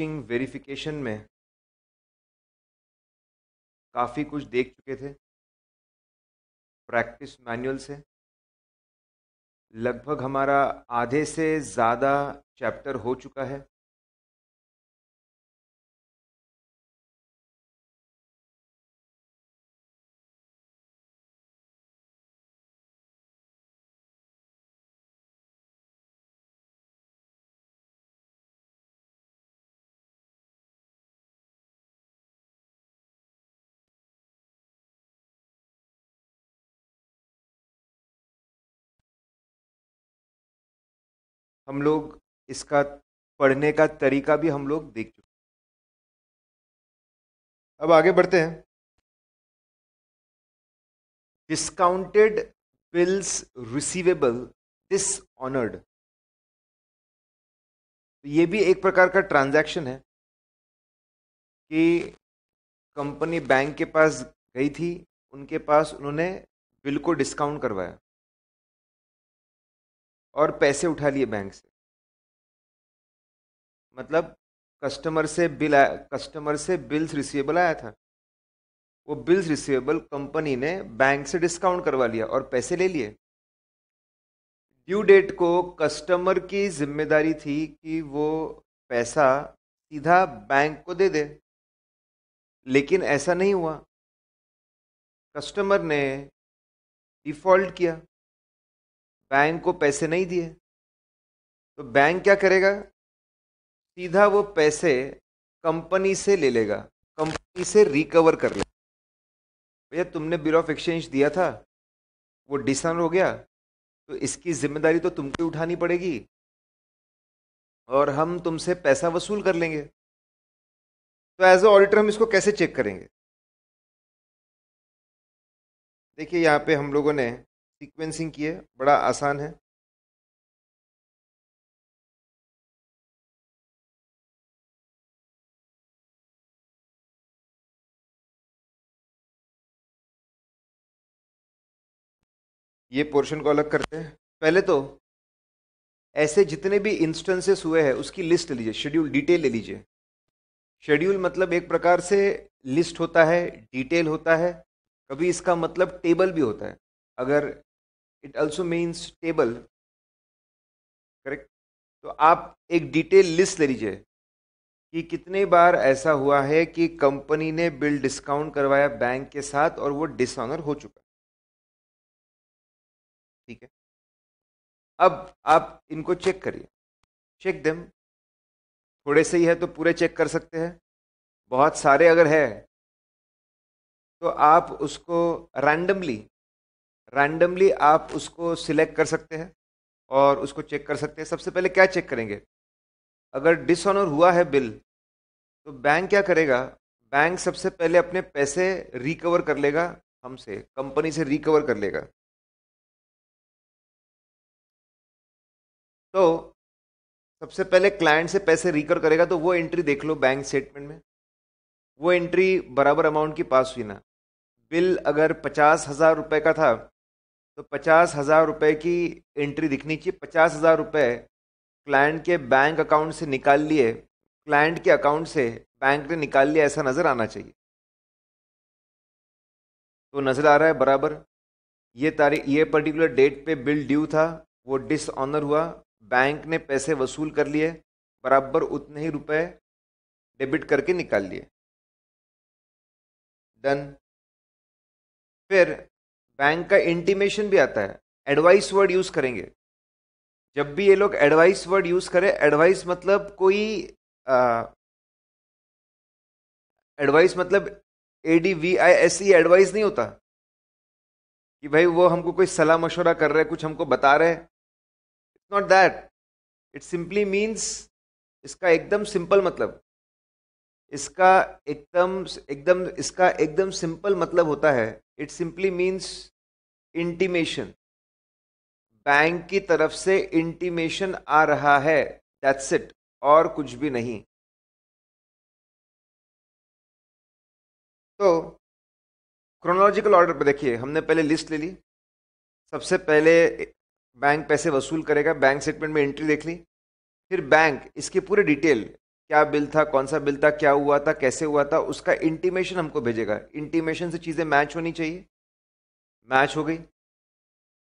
Teaching verification में काफ़ी कुछ देख चुके थे प्रैक्टिस मैनुअल से लगभग हमारा आधे से ज़्यादा चैप्टर हो चुका है हम लोग इसका पढ़ने का तरीका भी हम लोग देख चुके अब आगे बढ़ते हैं डिस्काउंटेड बिल्स रिसीवेबल डिसऑनर्ड तो ये भी एक प्रकार का ट्रांजैक्शन है कि कंपनी बैंक के पास गई थी उनके पास उन्होंने बिल को डिस्काउंट करवाया और पैसे उठा लिए बैंक से मतलब कस्टमर से बिल आया कस्टमर से बिल्स रिसीवेबल आया था वो बिल्स रिसीवेबल कंपनी ने बैंक से डिस्काउंट करवा लिया और पैसे ले लिए ड्यू डेट को कस्टमर की जिम्मेदारी थी कि वो पैसा सीधा बैंक को दे दे लेकिन ऐसा नहीं हुआ कस्टमर ने डिफॉल्ट किया बैंक को पैसे नहीं दिए तो बैंक क्या करेगा सीधा वो पैसे कंपनी से ले लेगा कंपनी से रिकवर कर लेगा भैया तुमने बिल ऑफ एक्सचेंज दिया था वो डिसन हो गया तो इसकी जिम्मेदारी तो तुमको उठानी पड़ेगी और हम तुमसे पैसा वसूल कर लेंगे तो एज ए ऑडिटर हम इसको कैसे चेक करेंगे देखिए यहाँ पे हम लोगों ने सीक्वेंसिंग की है बड़ा आसान है ये पोर्शन को अलग करते हैं पहले तो ऐसे जितने भी इंस्टेंसेस हुए हैं उसकी लिस्ट ले लीजिए शेड्यूल डिटेल ले लीजिए शेड्यूल मतलब एक प्रकार से लिस्ट होता है डिटेल होता है कभी इसका मतलब टेबल भी होता है अगर it also means table correct तो आप एक डिटेल लिस्ट ले लीजिए कि कितने बार ऐसा हुआ है कि कंपनी ने बिल डिस्काउंट करवाया बैंक के साथ और वो डिसऑनर हो चुका ठीक है अब आप इनको चेक करिए चेक देम थोड़े से ही है तो पूरे चेक कर सकते हैं बहुत सारे अगर है तो आप उसको रैंडमली रैंडमली आप उसको सिलेक्ट कर सकते हैं और उसको चेक कर सकते हैं सबसे पहले क्या चेक करेंगे अगर डिसऑनर हुआ है बिल तो बैंक क्या करेगा बैंक सबसे पहले अपने पैसे रिकवर कर लेगा हमसे कंपनी से रिकवर कर लेगा तो सबसे पहले क्लाइंट से पैसे रिकवर करेगा तो वो एंट्री देख लो बैंक स्टेटमेंट में वो एंट्री बराबर अमाउंट की पास हुई ना बिल अगर पचास हज़ार रुपये का था तो पचास हज़ार रुपये की एंट्री दिखनी चाहिए पचास हज़ार रुपये क्लाइंट के बैंक अकाउंट से निकाल लिए क्लाइंट के अकाउंट से बैंक ने निकाल लिया ऐसा नज़र आना चाहिए तो नज़र आ रहा है बराबर ये तारीख ये पर्टिकुलर डेट पे बिल ड्यू था वो डिसऑनर हुआ बैंक ने पैसे वसूल कर लिए बराबर उतने ही रुपए डेबिट करके निकाल लिए डन फिर बैंक का इंटीमेशन भी आता है एडवाइस वर्ड यूज करेंगे जब भी ये लोग एडवाइस वर्ड यूज करें एडवाइस मतलब कोई एडवाइस मतलब A D V I S E advice नहीं होता कि भाई वो हमको कोई सलाह मशवरा कर रहे हैं कुछ हमको बता रहे हैं it's not that it simply means इसका एकदम सिंपल मतलब इसका एकदम एकदम इसका एकदम सिंपल मतलब होता है it simply means intimation bank की तरफ से इंटीमेशन आ रहा है दैट्स इट और कुछ भी नहीं तो क्रोनोलॉजिकल ऑर्डर पर देखिए हमने पहले लिस्ट ले ली सबसे पहले बैंक पैसे वसूल करेगा बैंक स्टेटमेंट में एंट्री देख ली फिर बैंक इसकी पूरी डिटेल क्या बिल था कौन सा बिल था क्या हुआ था कैसे हुआ था उसका इंटीमेशन हमको भेजेगा इंटीमेशन से चीज़ें मैच होनी चाहिए मैच हो गई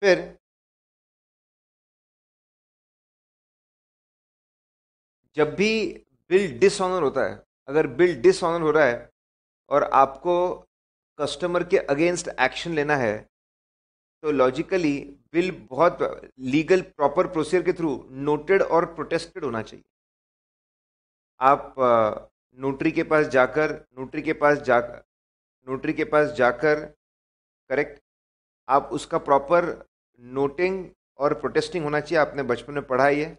फिर जब भी बिल डिसऑनर होता है अगर बिल डिसऑनर हो रहा है और आपको कस्टमर के अगेंस्ट एक्शन लेना है तो लॉजिकली बिल बहुत लीगल प्रॉपर प्रोसीजर के थ्रू नोटेड और प्रोटेस्टेड होना चाहिए आप नोटरी के पास जाकर नोटरी के पास जाकर नोटरी के पास जाकर करेक्ट आप उसका प्रॉपर नोटिंग और प्रोटेस्टिंग होना चाहिए आपने बचपन में पढ़ा ही है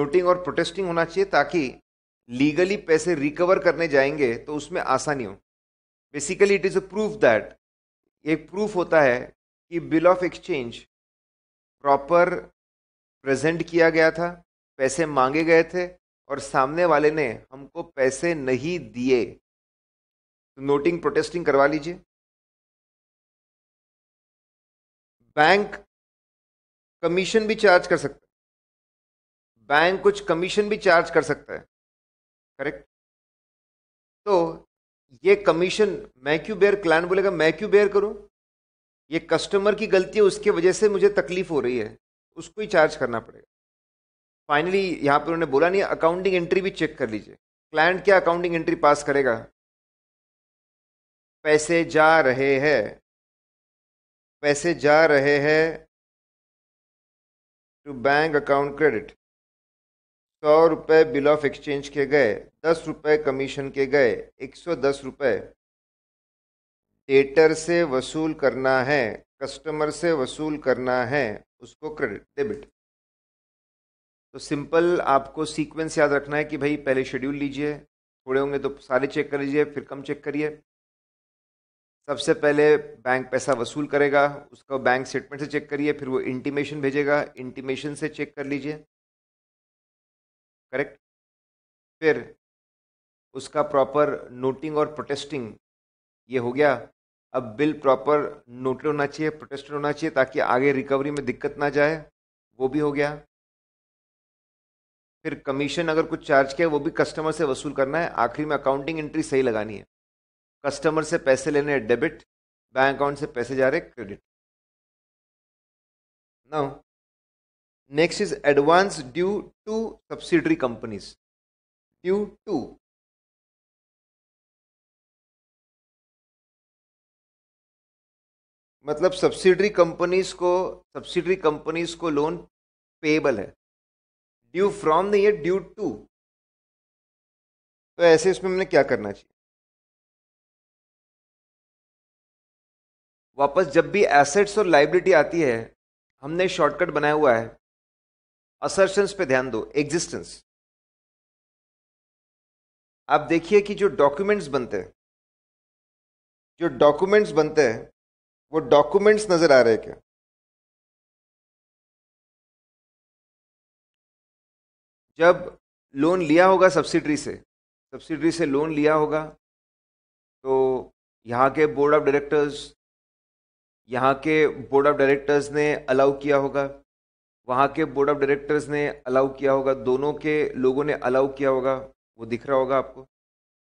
नोटिंग और प्रोटेस्टिंग होना चाहिए ताकि लीगली पैसे रिकवर करने जाएंगे तो उसमें आसानी हो basically it is a proof that एक प्रूफ होता है कि bill of exchange proper present किया गया था पैसे मांगे गए थे और सामने वाले ने हमको पैसे नहीं दिए तो नोटिंग प्रोटेस्टिंग करवा लीजिए बैंक कमीशन भी चार्ज कर सकता है बैंक कुछ कमीशन भी चार्ज कर सकता है करेक्ट तो ये कमीशन मैं क्यों बेयर क्लाइंट बोलेगा मैं क्यों बेयर करूं ये कस्टमर की गलती है उसकी वजह से मुझे तकलीफ हो रही है उसको ही चार्ज करना पड़ेगा फाइनली यहाँ पर उन्होंने बोला नहीं अकाउंटिंग एंट्री भी चेक कर लीजिए क्लाइंट क्या अकाउंटिंग एंट्री पास करेगा पैसे जा रहे हैं पैसे जा रहे हैं टू बैंक अकाउंट क्रेडिट सौ रुपये बिल ऑफ एक्सचेंज के गए दस रुपये कमीशन के गए एक सौ दस रुपये डेटर से वसूल करना है कस्टमर से वसूल करना है उसको क्रेडिट डेबिट तो सिंपल आपको सीक्वेंस याद रखना है कि भाई पहले शेड्यूल लीजिए थोड़े होंगे तो सारे चेक कर लीजिए फिर कम चेक करिए सबसे पहले बैंक पैसा वसूल करेगा उसको बैंक स्टेटमेंट से चेक करिए फिर वो इंटीमेशन भेजेगा इंटीमेशन से चेक कर लीजिए करेक्ट फिर उसका प्रॉपर नोटिंग और प्रोटेस्टिंग ये हो गया अब बिल प्रॉपर नोटेड होना चाहिए प्रोटेस्टेड होना चाहिए ताकि आगे रिकवरी में दिक्कत ना जाए वो भी हो गया फिर कमीशन अगर कुछ चार्ज किया वो भी कस्टमर से वसूल करना है आखिरी में अकाउंटिंग एंट्री सही लगानी है कस्टमर से पैसे लेने डेबिट बैंक अकाउंट से पैसे जा रहे credit now next is advance due to subsidiary companies due to मतलब सब्सिडरी कंपनीज को सब्सिडरी कंपनीज को लोन पेएबल है ड्यू फ्रॉम नहीं है ड्यू टू तो ऐसे इसमें हमने क्या करना चाहिए वापस जब भी एसेट्स और लाइबिलिटी आती है हमने शॉर्टकट बनाया हुआ है असर्शंस पे ध्यान दो एग्जिस्टेंस आप देखिए कि जो डॉक्यूमेंट्स बनते हैं जो डॉक्यूमेंट्स बनते हैं वो डॉक्यूमेंट्स नजर आ रहे हैं क्या जब लोन लिया होगा सब्सिडरी से सब्सिडरी से लोन लिया होगा तो यहाँ के बोर्ड ऑफ डायरेक्टर्स यहाँ के बोर्ड ऑफ डायरेक्टर्स ने अलाउ किया होगा वहाँ के बोर्ड ऑफ डायरेक्टर्स ने अलाउ किया होगा दोनों के लोगों ने अलाउ किया होगा वो दिख रहा होगा आपको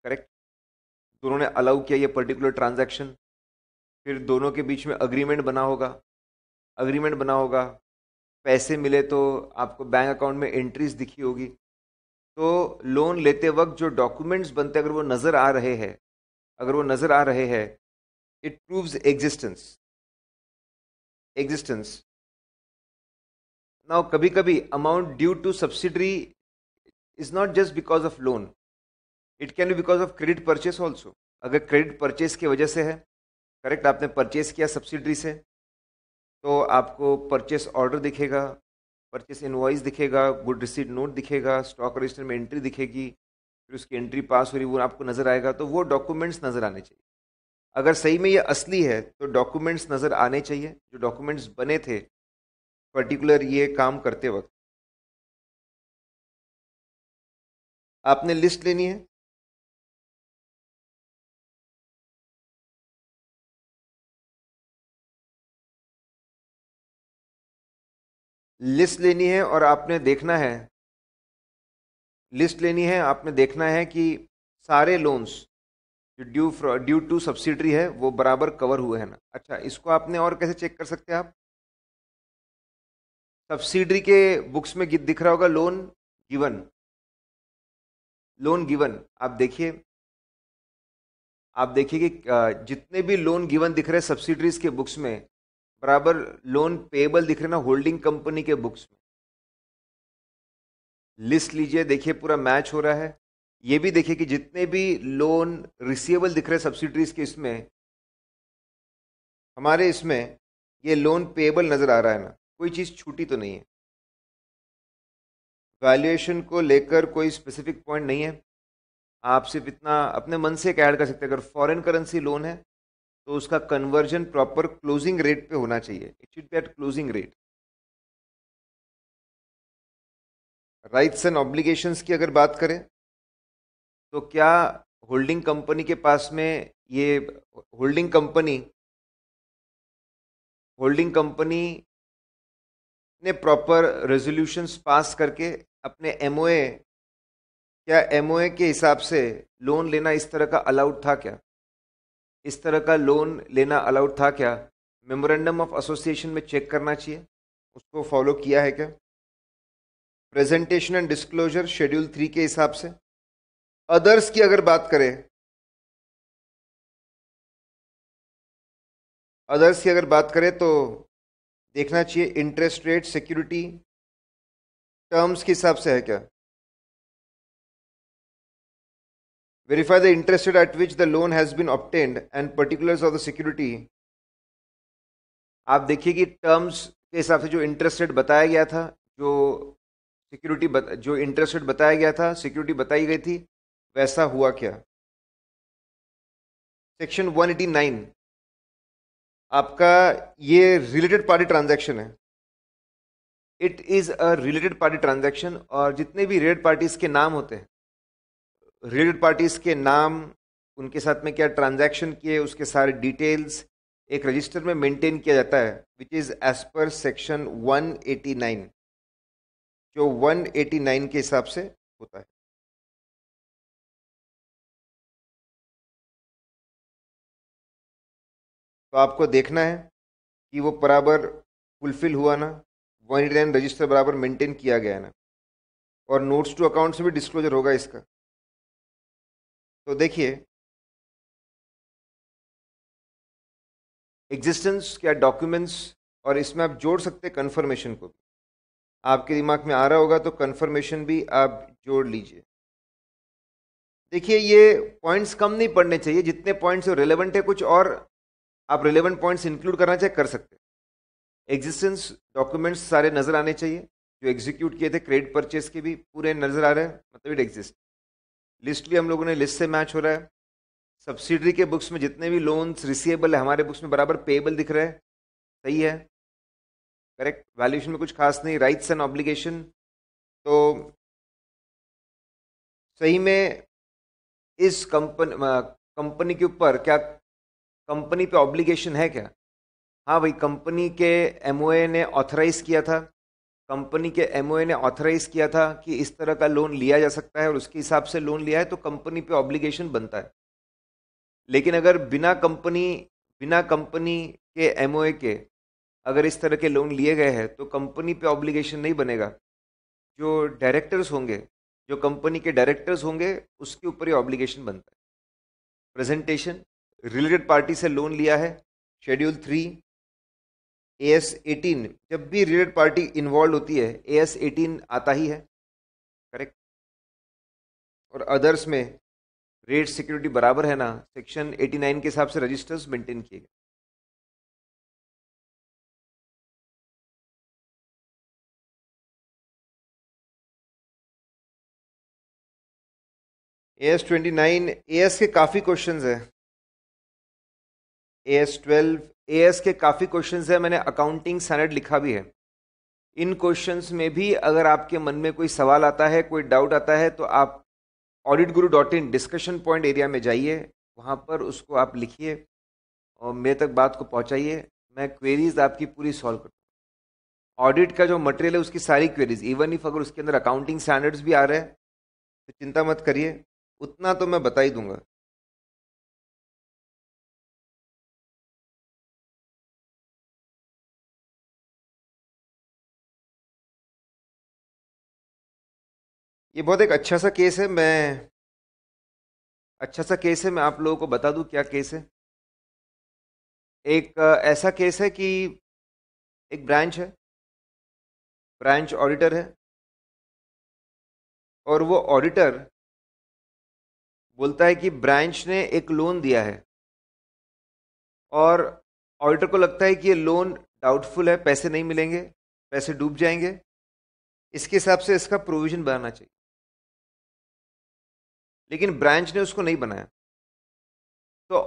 करेक्ट दोनों ने अलाउ किया ये पर्टिकुलर ट्रांजैक्शन फिर दोनों के बीच में अग्रीमेंट बना होगा अग्रीमेंट बना होगा पैसे मिले तो आपको बैंक अकाउंट में एंट्रीज दिखी होगी तो लोन लेते वक्त जो डॉक्यूमेंट्स बनते अगर वो नज़र आ रहे हैं अगर वो नज़र आ रहे हैं it proves existence existence now कभी कभी amount due to subsidiary is not just because of loan it can be because of credit purchase also अगर क्रेडिट परचेस की वजह से है करेक्ट आपने परचेस किया सब्सिडरी से तो आपको परचेस ऑर्डर दिखेगा परचेस इन्वाइस दिखेगा गुड रिसीट नोट दिखेगा स्टॉक रजिस्टर में एंट्री दिखेगी फिर उसकी एंट्री पास हो रही वो आपको नज़र आएगा तो वो डॉक्यूमेंट्स नज़र आने चाहिए अगर सही में ये असली है तो डॉक्यूमेंट्स नज़र आने चाहिए जो डॉक्यूमेंट्स बने थे पर्टिकुलर ये काम करते वक्त आपने लिस्ट लेनी है लिस्ट लेनी है और आपने देखना है लिस्ट लेनी है आपने देखना है कि सारे लोन्स जो ड्यू ड्यू टू सब्सिडरी है वो बराबर कवर हुए हैं ना अच्छा इसको आपने और कैसे चेक कर सकते हैं आप सब्सिडरी के बुक्स में दिख रहा होगा लोन गिवन लोन गिवन आप देखिए आप देखिए कि जितने भी लोन गिवन दिख रहे हैं सब्सिडरीज के बुक्स में बराबर लोन पेबल दिख रहे ना होल्डिंग कंपनी के बुक्स में लिस्ट लीजिए देखिए पूरा मैच हो रहा है ये भी देखिए कि जितने भी लोन रिसीवेबल दिख रहे सब्सिडीज के इसमें हमारे इसमें ये लोन पेएबल नज़र आ रहा है ना कोई चीज़ छूटी तो नहीं है वैल्यूएशन को लेकर कोई स्पेसिफिक पॉइंट नहीं है आप सिर्फ इतना अपने मन से एक ऐड कर सकते हैं अगर फॉरेन करेंसी लोन है तो उसका कन्वर्जन प्रॉपर क्लोजिंग रेट पे होना चाहिए it should be at closing rate rights and obligations की अगर बात करें तो क्या होल्डिंग कंपनी के पास में ये होल्डिंग कंपनी होल्डिंग कंपनी ने प्रॉपर रेजोल्यूशंस पास करके अपने एम क्या एम के हिसाब से लोन लेना इस तरह का अलाउड था क्या इस तरह का लोन लेना अलाउड था क्या मेमोरेंडम ऑफ एसोसिएशन में चेक करना चाहिए उसको फॉलो किया है क्या presentation and disclosure schedule three के हिसाब से अदर्स की अगर बात करें अदर्स की अगर बात करें तो देखना चाहिए इंटरेस्ट रेट सिक्योरिटी टर्म्स के हिसाब से है क्या verify the interested at which the loan has been obtained and and of the security आप देखिए कि टर्म्स के हिसाब से जो इंटरेस्ट रेट बताया गया था जो सिक्योरिटी जो इंटरेस्ट रेट बताया गया था सिक्योरिटी बताई गई थी वैसा हुआ क्या सेक्शन 189 आपका ये रिलेटेड पार्टी ट्रांजैक्शन है it is a related party transaction और जितने भी रिलेटेड पार्टीज के नाम होते हैं रिलेटेड पार्टीज के नाम उनके साथ में क्या ट्रांजैक्शन किए उसके सारे डिटेल्स एक रजिस्टर में मेंटेन किया जाता है which is as per section 189 जो 189 के हिसाब से होता है तो आपको देखना है कि वो बराबर फुलफिल हुआ ना वन नाइन रजिस्टर बराबर मेंटेन किया गया ना और नोट्स टू से में डिस्क्लोजर होगा इसका तो देखिए एग्जिस्टेंस क्या डॉक्यूमेंट्स और इसमें आप जोड़ सकते हैं कन्फर्मेशन को भी आपके दिमाग में आ रहा होगा तो कन्फर्मेशन भी आप जोड़ लीजिए देखिए ये पॉइंट्स कम नहीं पढ़ने चाहिए जितने पॉइंट्स रिलेवेंट है कुछ और आप रिलेवेंट पॉइंट्स इंक्लूड करना चाहे कर सकते एग्जिस्टेंस डॉक्यूमेंट्स सारे नज़र आने चाहिए जो एग्जीक्यूट किए थे क्रेडिट परचेस के भी पूरे नज़र आ रहे हैं मतलब इट एग्जिस्ट लिस्ट भी हम लोगों ने लिस्ट से मैच हो रहा है सब्सिडरी के बुक्स में जितने भी लोन्स रिसीवेबल है हमारे बुक्स में बराबर पेएबल दिख रहे हैं सही है करेक्ट वैल्यूशन में कुछ खास नहीं राइट्स एंड ऑब्लिगेशन तो सही में इस कंपनी कंपनी के ऊपर क्या कंपनी पे ऑब्लिगेशन है क्या हाँ भाई कंपनी के एम ने ऑथराइज किया था कंपनी के एम ने ऑथराइज किया था कि इस तरह का लोन लिया जा सकता है और उसके हिसाब से लोन लिया है तो कंपनी पे ऑब्लिगेशन बनता है लेकिन अगर बिना कंपनी बिना कंपनी के एम के अगर इस तरह के लोन लिए गए हैं तो कंपनी पे ऑब्लिगेशन नहीं बनेगा जो डायरेक्टर्स होंगे जो कंपनी के डायरेक्टर्स होंगे उसके ऊपर ही ऑब्लिगेशन बनता है प्रेजेंटेशन रिलेटेड पार्टी से लोन लिया है schedule three A S eighteen जब भी रिलेटेड पार्टी इन्वॉल्व होती है ए एस एटीन आता ही है करेक्ट और अदर्स में रेट सिक्योरिटी बराबर है ना सेक्शन एटी नाइन के हिसाब से रजिस्टर्स मेंटेन किए गए S twenty nine A S के काफ़ी क्वेश्चंस है A S twelve A S के काफ़ी क्वेश्चन हैं मैंने अकाउंटिंग सैनड लिखा भी है इन क्वेश्चन में भी अगर आपके मन में कोई सवाल आता है कोई डाउट आता है तो आप audit guru dot in discussion point area में जाइए वहाँ पर उसको आप लिखिए और मेरे तक बात को पहुँचाइए मैं क्वेरीज आपकी पूरी सॉल्व कर ऑडिट का जो मटेरियल है उसकी सारी क्वेरीज इवन इफ अगर उसके अंदर अकाउंटिंग स्टैंडर्ड्स भी आ रहे हैं तो चिंता मत करिए उतना तो मैं बता ही दूंगा ये बहुत एक अच्छा सा केस है मैं अच्छा सा केस है मैं आप लोगों को बता दूं क्या केस है एक ऐसा केस है कि एक ब्रांच है ब्रांच ऑडिटर है और वो ऑडिटर बोलता है कि ब्रांच ने एक लोन दिया है और ऑडिटर को लगता है कि ये लोन डाउटफुल है पैसे नहीं मिलेंगे पैसे डूब जाएंगे इसके हिसाब से इसका प्रोविजन बनाना चाहिए लेकिन ब्रांच ने उसको नहीं बनाया तो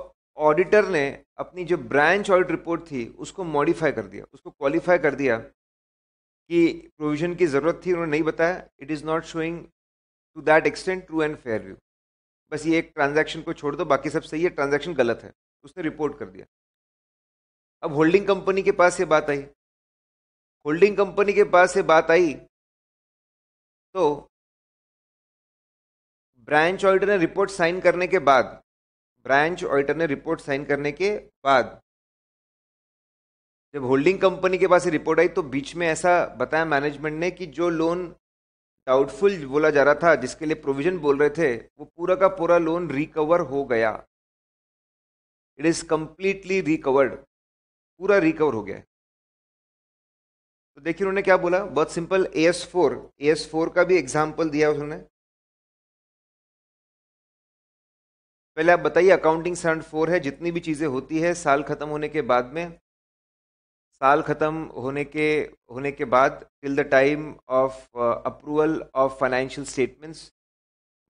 ऑडिटर ने अपनी जो ब्रांच ऑडिट रिपोर्ट थी उसको मॉडिफाई कर दिया उसको क्वालिफाई कर दिया कि प्रोविजन की ज़रूरत थी उन्होंने नहीं बताया it is not showing to that extent true and fair view बस ये एक ट्रांजैक्शन को छोड़ दो बाकी सब सही है ट्रांजैक्शन गलत है उसने रिपोर्ट कर दिया अब होल्डिंग कंपनी के पास ये बात आई होल्डिंग कंपनी के पास ये बात आई तो ब्रांच ऑडिटर ने रिपोर्ट साइन करने के बाद ब्रांच ऑडिटर ने रिपोर्ट साइन करने के बाद जब होल्डिंग कंपनी के पास रिपोर्ट आई तो बीच में ऐसा बताया मैनेजमेंट ने कि जो लोन डाउटफुल बोला जा रहा था जिसके लिए प्रोविजन बोल रहे थे वो पूरा का पूरा लोन रिकवर हो गया इट इज़ कंप्लीटली रिकवर्ड पूरा रिकवर हो गया तो देखिए उन्होंने क्या बोला बहुत simple A S four A S four का भी एग्जाम्पल दिया उन्होंने पहले आप बताइए अकाउंटिंग स्टैंड फोर है जितनी भी चीज़ें होती है साल ख़त्म होने के बाद में साल ख़त्म होने के होने के बाद till the time of approval of financial statements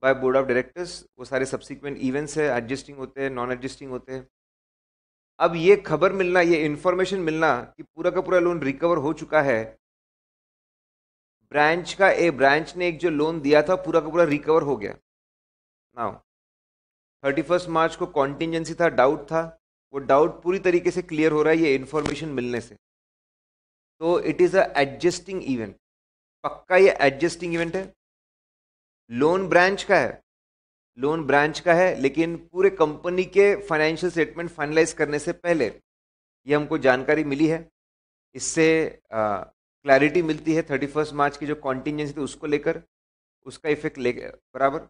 by board of directors वो सारे सब्सिक्वेंट इवेंट्स है एडजस्टिंग होते हैं नॉन एडजस्टिंग होते हैं अब ये खबर मिलना ये इन्फॉर्मेशन मिलना कि पूरा का पूरा लोन रिकवर हो चुका है ब्रांच का ए ब्रांच ने एक जो लोन दिया था पूरा का पूरा रिकवर हो गया नाउ थर्टी फर्स्ट मार्च को कॉन्टिजेंसी था डाउट था वो डाउट पूरी तरीके से क्लियर हो रहा है ये इन्फॉर्मेशन मिलने से तो it is a adjusting event पक्का ये एडजस्टिंग इवेंट है लोन ब्रांच का है लोन ब्रांच का है लेकिन पूरे कंपनी के फाइनेंशियल स्टेटमेंट फाइनलाइज करने से पहले ये हमको जानकारी मिली है इससे क्लैरिटी मिलती है थर्टी फर्स्ट मार्च की जो कॉन्टिजेंसी थी उसको लेकर उसका इफेक्ट ले बराबर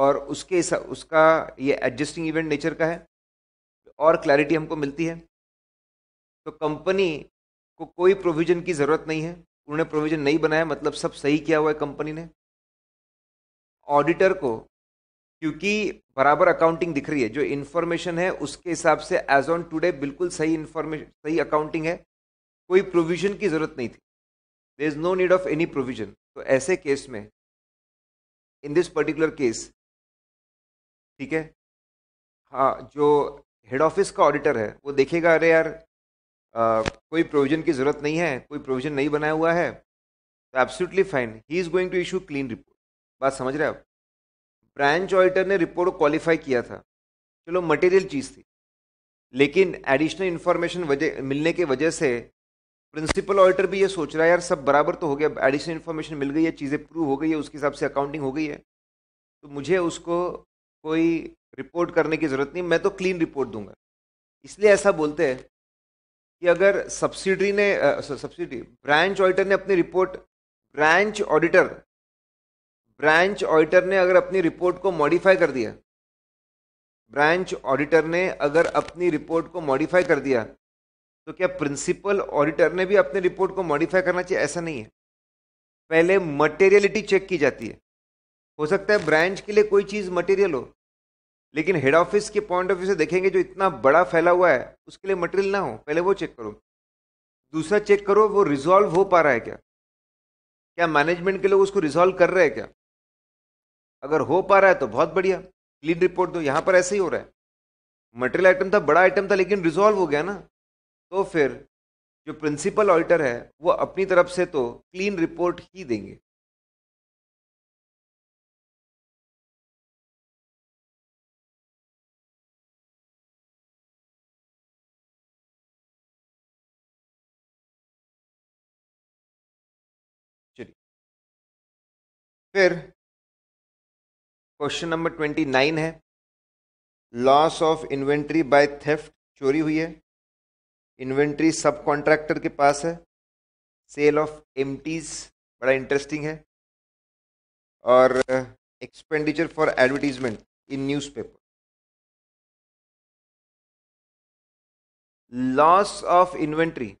और उसके उसका ये एडजस्टिंग इवेंट नेचर का है और क्लैरिटी हमको मिलती है तो कंपनी को कोई प्रोविजन की ज़रूरत नहीं है उन्होंने प्रोविजन नहीं बनाया मतलब सब सही किया हुआ है कंपनी ने ऑडिटर को क्योंकि बराबर अकाउंटिंग दिख रही है जो इन्फॉर्मेशन है उसके हिसाब से एज ऑन टुडे बिल्कुल सही इन्फॉर्मेशन सही अकाउंटिंग है कोई प्रोविजन की ज़रूरत नहीं थी there is no need of any provision तो ऐसे केस में इन दिस पर्टिकुलर केस ठीक है हाँ जो हेड ऑफिस का ऑडिटर है वो देखेगा अरे यार आ, कोई प्रोविजन की ज़रूरत नहीं है कोई प्रोविजन नहीं बनाया हुआ है तो absolutely fine he is going to issue clean report बात समझ रहे आप ब्रांच ऑडिटर ने रिपोर्ट को क्वालिफाई किया था चलो मटेरियल चीज़ थी लेकिन एडिशनल इन्फॉर्मेशन वजह मिलने के वजह से प्रिंसिपल ऑडिटर भी ये सोच रहा है यार सब बराबर तो हो गया एडिशनल इन्फॉर्मेशन मिल गई है चीज़ें प्रूव हो गई है उसके हिसाब से अकाउंटिंग हो गई है तो मुझे उसको कोई रिपोर्ट करने की ज़रूरत नहीं मैं तो क्लीन रिपोर्ट दूंगा इसलिए ऐसा बोलते हैं कि अगर सब्सिडरी ने सब्सिडी ब्रांच ऑडिटर ने अपनी report branch auditor branch auditor ने अगर अपनी रिपोर्ट को मॉडिफाई कर दिया ब्रांच ऑडिटर ने अगर अपनी रिपोर्ट को मॉडिफाई कर दिया तो क्या प्रिंसिपल ऑडिटर ने भी अपनी रिपोर्ट को मॉडिफाई करना चाहिए ऐसा नहीं है पहले मटेरियलिटी चेक की जाती है हो सकता है ब्रांच के लिए कोई चीज़ मटेरियल हो लेकिन हेड ऑफिस के पॉइंट ऑफ व्यू से देखेंगे जो इतना बड़ा फैला हुआ है उसके लिए मटेरियल ना हो पहले वो चेक करो दूसरा चेक करो वो रिजॉल्व हो पा रहा है क्या क्या मैनेजमेंट के लोग उसको रिजॉल्व कर रहे हैं क्या अगर हो पा रहा है तो बहुत बढ़िया क्लीन रिपोर्ट दो यहाँ पर ऐसे ही हो रहा है मटेरियल आइटम था बड़ा आइटम था लेकिन रिजॉल्व हो गया ना तो फिर जो प्रिंसिपल ऑडिटर है वो अपनी तरफ से तो क्लीन रिपोर्ट ही देंगे फिर क्वेश्चन नंबर ट्वेंटी नाइन है loss of inventory by theft चोरी हुई है इन्वेंट्री सब कॉन्ट्रैक्टर के पास है सेल ऑफ एम्टीज बड़ा इंटरेस्टिंग है और expenditure for advertisement in newspaper loss of inventory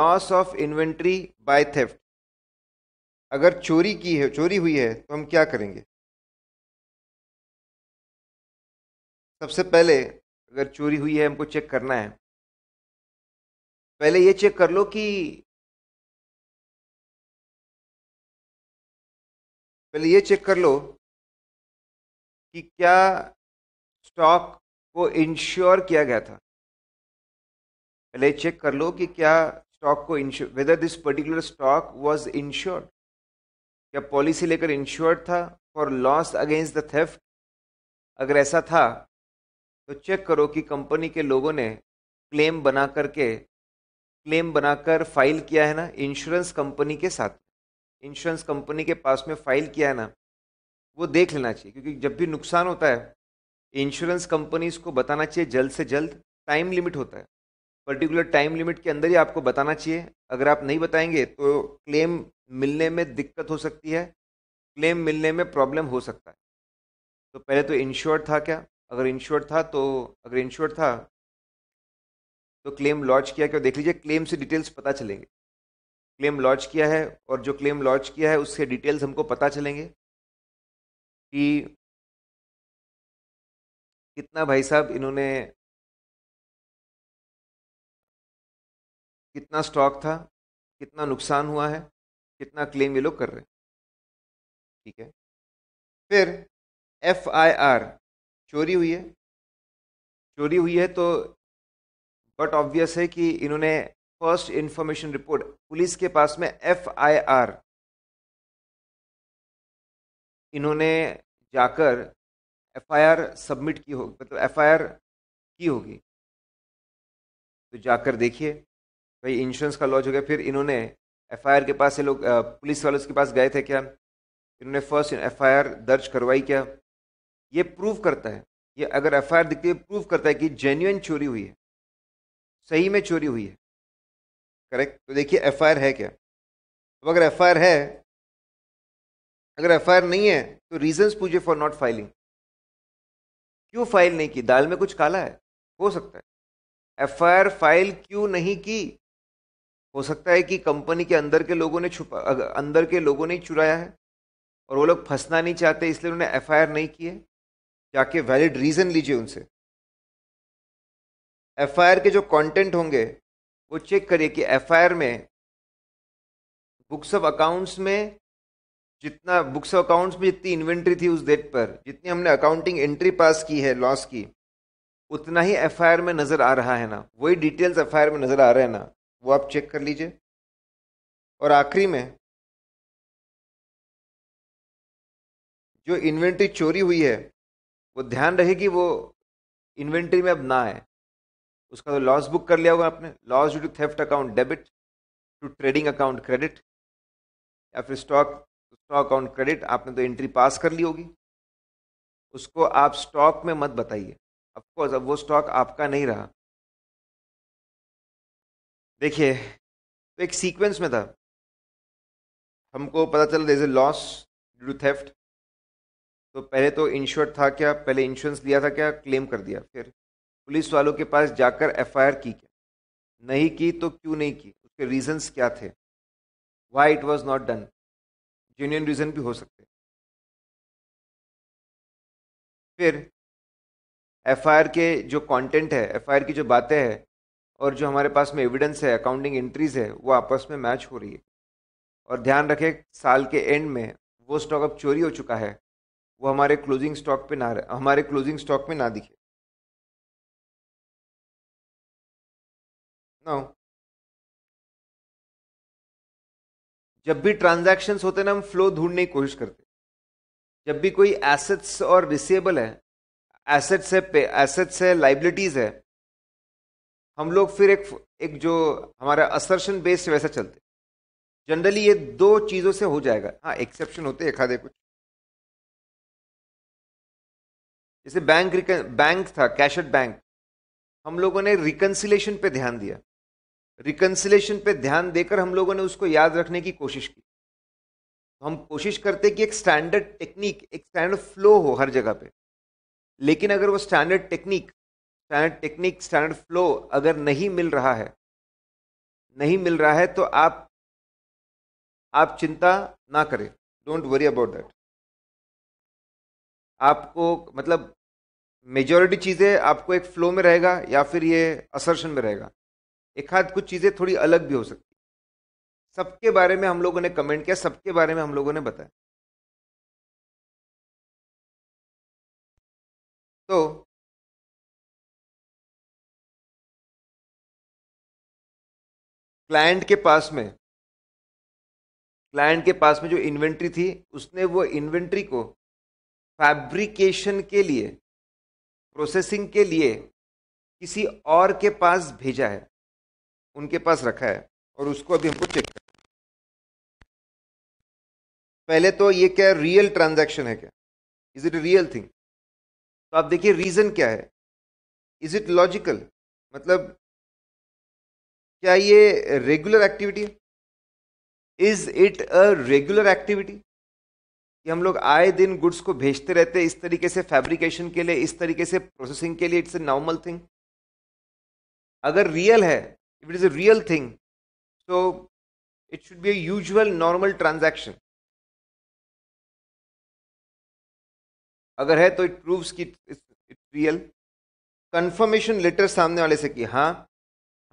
loss of inventory by theft अगर चोरी की है चोरी हुई है तो हम क्या करेंगे सबसे पहले अगर चोरी हुई है हमको चेक करना है पहले ये चेक कर लो कि पहले ये चेक कर लो कि क्या स्टॉक को इंश्योर किया गया था पहले चेक कर लो कि क्या स्टॉक को insure whether this particular stock was insured क्या पॉलिसी लेकर इंश्योर्ड था for loss against the theft अगर ऐसा था तो चेक करो कि कंपनी के लोगों ने क्लेम बना करके क्लेम बनाकर फाइल किया है ना इंश्योरेंस कंपनी के साथ इंश्योरेंस कंपनी के पास में फाइल किया है ना वो देख लेना चाहिए क्योंकि जब भी नुकसान होता है इंश्योरेंस कंपनीज को बताना चाहिए जल्द से जल्द टाइम लिमिट होता है पर्टिकुलर टाइम लिमिट के अंदर ही आपको बताना चाहिए अगर आप नहीं बताएंगे तो क्लेम मिलने में दिक्कत हो सकती है क्लेम मिलने में प्रॉब्लम हो सकता है तो पहले तो इंश्योर था क्या अगर इंश्योर था तो अगर इंश्योर था तो क्लेम लॉन्च किया क्या देख लीजिए क्लेम से डिटेल्स पता चलेंगे क्लेम लॉन्च किया है और जो क्लेम लॉन्च किया है उससे डिटेल्स हमको पता चलेंगे कि कितना भाई साहब इन्होंने कितना स्टॉक था कितना नुकसान हुआ है कितना क्लेम ये लोग कर रहे हैं ठीक है फिर एफ आई आर चोरी हुई है चोरी हुई है तो बट ऑब्वियस है कि इन्होंने फर्स्ट इंफॉर्मेशन रिपोर्ट पुलिस के पास में एफ आई आर इन्होंने जाकर एफ आई आर सबमिट की होगी मतलब एफ आई आर की होगी तो जाकर देखिए भाई इंश्योरेंस का लॉज हो गया फिर इन्होंने एफ के पास ये लोग पुलिस वालों के पास गए थे क्या इन्होंने फर्स्ट एफ दर्ज करवाई क्या ये प्रूव करता है ये अगर एफ दिखती है प्रूव करता है कि जेन्यून चोरी हुई है सही में चोरी हुई है करेक्ट तो देखिए एफ है क्या अब अगर एफ है अगर एफ नहीं है तो रीजन्स पूछे फॉर नॉट फाइलिंग क्यों फाइल नहीं की दाल में कुछ काला है हो सकता है एफ फाइल क्यों नहीं की हो सकता है कि कंपनी के अंदर के लोगों ने छुपा अंदर के लोगों ने ही चुराया है और वो लोग फंसना नहीं चाहते इसलिए उन्होंने एफ नहीं की है जाके वैलिड रीज़न लीजिए उनसे एफ के जो कंटेंट होंगे वो चेक करिए कि एफ में बुक्स ऑफ अकाउंट्स में जितना बुक्स ऑफ अकाउंट्स में जितनी इन्वेंट्री थी उस डेट पर जितनी हमने अकाउंटिंग एंट्री पास की है लॉस की उतना ही एफ में नज़र आ रहा है ना वही डिटेल्स एफ में नज़र आ रहे हैं ना वो आप चेक कर लीजिए और आखिरी में जो इन्वेंट्री चोरी हुई है वो ध्यान रहे कि वो इन्वेंट्री में अब ना आए उसका तो लॉस बुक कर लिया होगा आपने loss due to theft account debit to trading account credit या फिर स्टॉक स्टॉक अकाउंट क्रेडिट आपने तो एंट्री पास कर ली होगी उसको आप स्टॉक में मत बताइए ऑफकोर्स अब वो स्टॉक आपका नहीं रहा देखिए तो एक सीक्वेंस में था हमको पता चला there is a loss due to theft तो पहले तो इंश्योर था क्या पहले इंश्योरेंस लिया था क्या क्लेम कर दिया फिर पुलिस वालों के पास जाकर एफआईआर की क्या नहीं की तो क्यों नहीं की उसके रीजंस क्या थे why it was not done genuine reason भी हो सकते फिर एफआईआर के जो कंटेंट है एफआईआर की जो बातें हैं और जो हमारे पास में एविडेंस है अकाउंटिंग एंट्रीज है वो आपस में मैच हो रही है और ध्यान रखें साल के एंड में वो स्टॉक अब चोरी हो चुका है वो हमारे क्लोजिंग स्टॉक पे ना हमारे क्लोजिंग स्टॉक में ना दिखे ना जब भी ट्रांजैक्शंस होते ना हम फ्लो ढूंढने की कोशिश करते जब भी कोई एसेट्स और रिसेबल है एसेट्स है एसेट्स है लाइबिलिटीज है हम लोग फिर एक एक जो हमारा असर्शन बेस्ड वैसा चलते जनरली ये दो चीज़ों से हो जाएगा हाँ एक्सेप्शन होते एक आधे कुछ जैसे बैंक बैंक था कैशट बैंक हम लोगों ने रिकन्सिलेशन पे ध्यान दिया रिकन्सिलेशन पे ध्यान देकर हम लोगों ने उसको याद रखने की कोशिश की तो हम कोशिश करते कि एक स्टैंडर्ड टेक्निक एक स्टैंडर्ड फ्लो हो हर जगह पे लेकिन अगर वो standard technique standard technique standard flow अगर नहीं मिल रहा है नहीं मिल रहा है तो आप आप चिंता ना करें डोंट वरी अबाउट दैट आपको मतलब मेजॉरिटी चीज़ें आपको एक फ्लो में रहेगा या फिर ये असर्शन में रहेगा एक हाथ कुछ चीज़ें थोड़ी अलग भी हो सकती सबके बारे में हम लोगों ने कमेंट किया सबके बारे में हम लोगों ने बताया क्लाइंट के पास में क्लाइंट के पास में जो इन्वेंट्री थी उसने वो इन्वेंट्री को फैब्रिकेशन के लिए प्रोसेसिंग के लिए किसी और के पास भेजा है उनके पास रखा है और उसको अभी हमको चेक कर पहले तो ये क्या रियल ट्रांजैक्शन है क्या इज इट रियल थिंग तो आप देखिए रीजन क्या है इज इट लॉजिकल मतलब क्या ये रेगुलर एक्टिविटी है is it a regular activity कि हम लोग आए दिन गुड्स को भेजते रहते इस तरीके से फैब्रिकेशन के लिए इस तरीके से प्रोसेसिंग के लिए इट्स ए नॉर्मल थिंग अगर रियल है if it is a real thing तो it should be a usual normal transaction अगर है तो इट प्रूव्स की इट्स रियल कंफर्मेशन लेटर सामने वाले से कि हाँ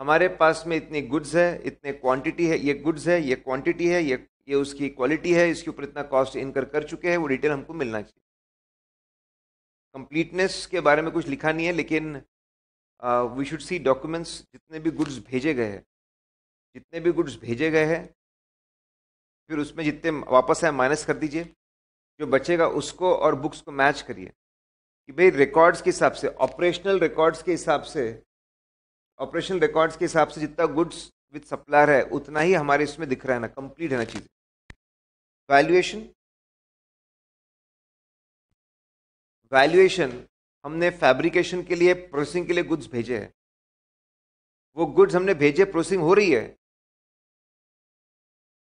हमारे पास में इतनी गुड्स है इतने क्वांटिटी है ये गुड्स है ये क्वांटिटी है ये ये उसकी क्वालिटी है इसके ऊपर इतना कॉस्ट इनकर कर चुके हैं वो डिटेल हमको मिलना चाहिए कंप्लीटनेस के बारे में कुछ लिखा नहीं है लेकिन वी शुड सी डॉक्यूमेंट्स जितने भी गुड्स भेजे गए हैं जितने भी गुड्स भेजे गए हैं फिर उसमें जितने वापस आए माइनस कर दीजिए जो बचेगा उसको और बुक्स को मैच करिए कि भाई रिकॉर्ड्स के हिसाब से ऑपरेशनल रिकॉर्ड्स के हिसाब से ऑपरेशन रिकॉर्ड्स के हिसाब से जितना गुड्स विद सप्लायर है उतना ही हमारे इसमें दिख रहा है ना कंप्लीट है ना चीज वैल्यूएशन वैल्यूएशन हमने फैब्रिकेशन के लिए प्रोसेसिंग के लिए गुड्स भेजे हैं वो गुड्स हमने भेजे प्रोसेसिंग हो रही है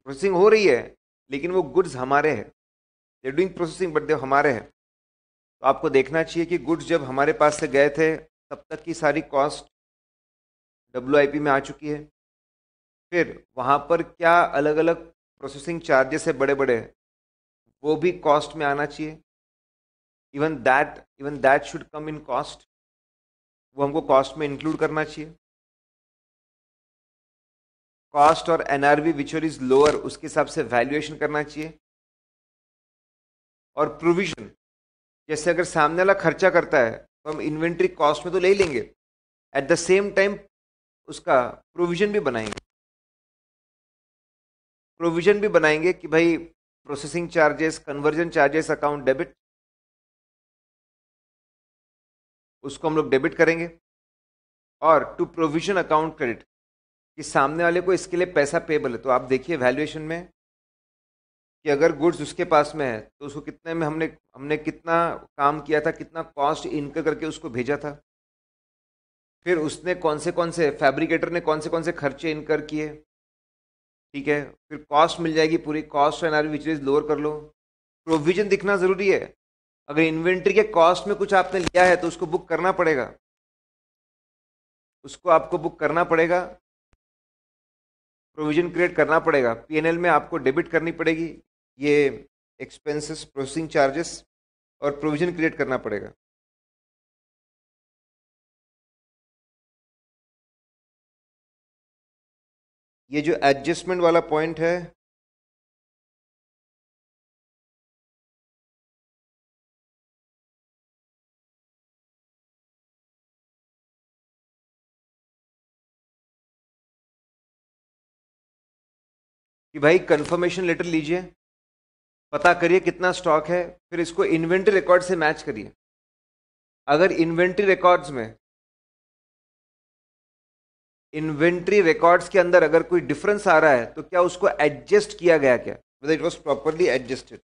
प्रोसेसिंग हो रही है लेकिन वो गुड्स हमारे हैं they doing processing but they हमारे हैं तो आपको देखना चाहिए कि गुड्स जब हमारे पास से गए थे तब तक की सारी कॉस्ट डब्ल्यू में आ चुकी है फिर वहाँ पर क्या अलग अलग प्रोसेसिंग चार्जेस है बड़े बड़े वो भी कॉस्ट में आना चाहिए even that even that should come in cost वो हमको कॉस्ट में इंक्लूड करना चाहिए कॉस्ट और विच और इज लोअर उसके हिसाब से वैल्यूएशन करना चाहिए और प्रोविजन जैसे अगर सामने वाला खर्चा करता है तो हम इन्वेंट्री कॉस्ट में तो ले लेंगे एट द सेम टाइम उसका प्रोविज़न भी बनाएंगे प्रोविज़न भी बनाएंगे कि भाई processing charges conversion charges account debit उसको हम लोग डेबिट करेंगे और टू प्रोविजन अकाउंट क्रेडिट कि सामने वाले को इसके लिए पैसा पेबल है तो आप देखिए वैल्यूएशन में कि अगर गुड्स उसके पास में है तो उसको कितने में हमने हमने कितना काम किया था कितना कॉस्ट इनकर करके उसको भेजा था फिर उसने कौन से कौन से फैब्रिकेटर ने कौन से कौन से खर्चे इनकर किए ठीक है फिर कॉस्ट मिल जाएगी पूरी cost and R which lower कर लो प्रोविजन दिखना ज़रूरी है अगर इन्वेंट्री के कॉस्ट में कुछ आपने लिया है तो उसको बुक करना पड़ेगा उसको आपको बुक करना पड़ेगा प्रोविजन क्रिएट करना पड़ेगा एल में आपको डेबिट करनी पड़ेगी ये एक्सपेंसेस प्रोसेसिंग चार्जेस और प्रोविजन क्रिएट करना पड़ेगा ये जो एडजस्टमेंट वाला पॉइंट है कि भाई कंफर्मेशन लेटर लीजिए पता करिए कितना स्टॉक है फिर इसको इन्वेंट्री रिकॉर्ड से मैच करिए अगर इन्वेंट्री रिकॉर्ड्स में इन्वेंट्री रिकॉर्ड्स के अंदर अगर कोई डिफरेंस आ रहा है तो क्या उसको एडजस्ट किया गया क्या it was properly adjusted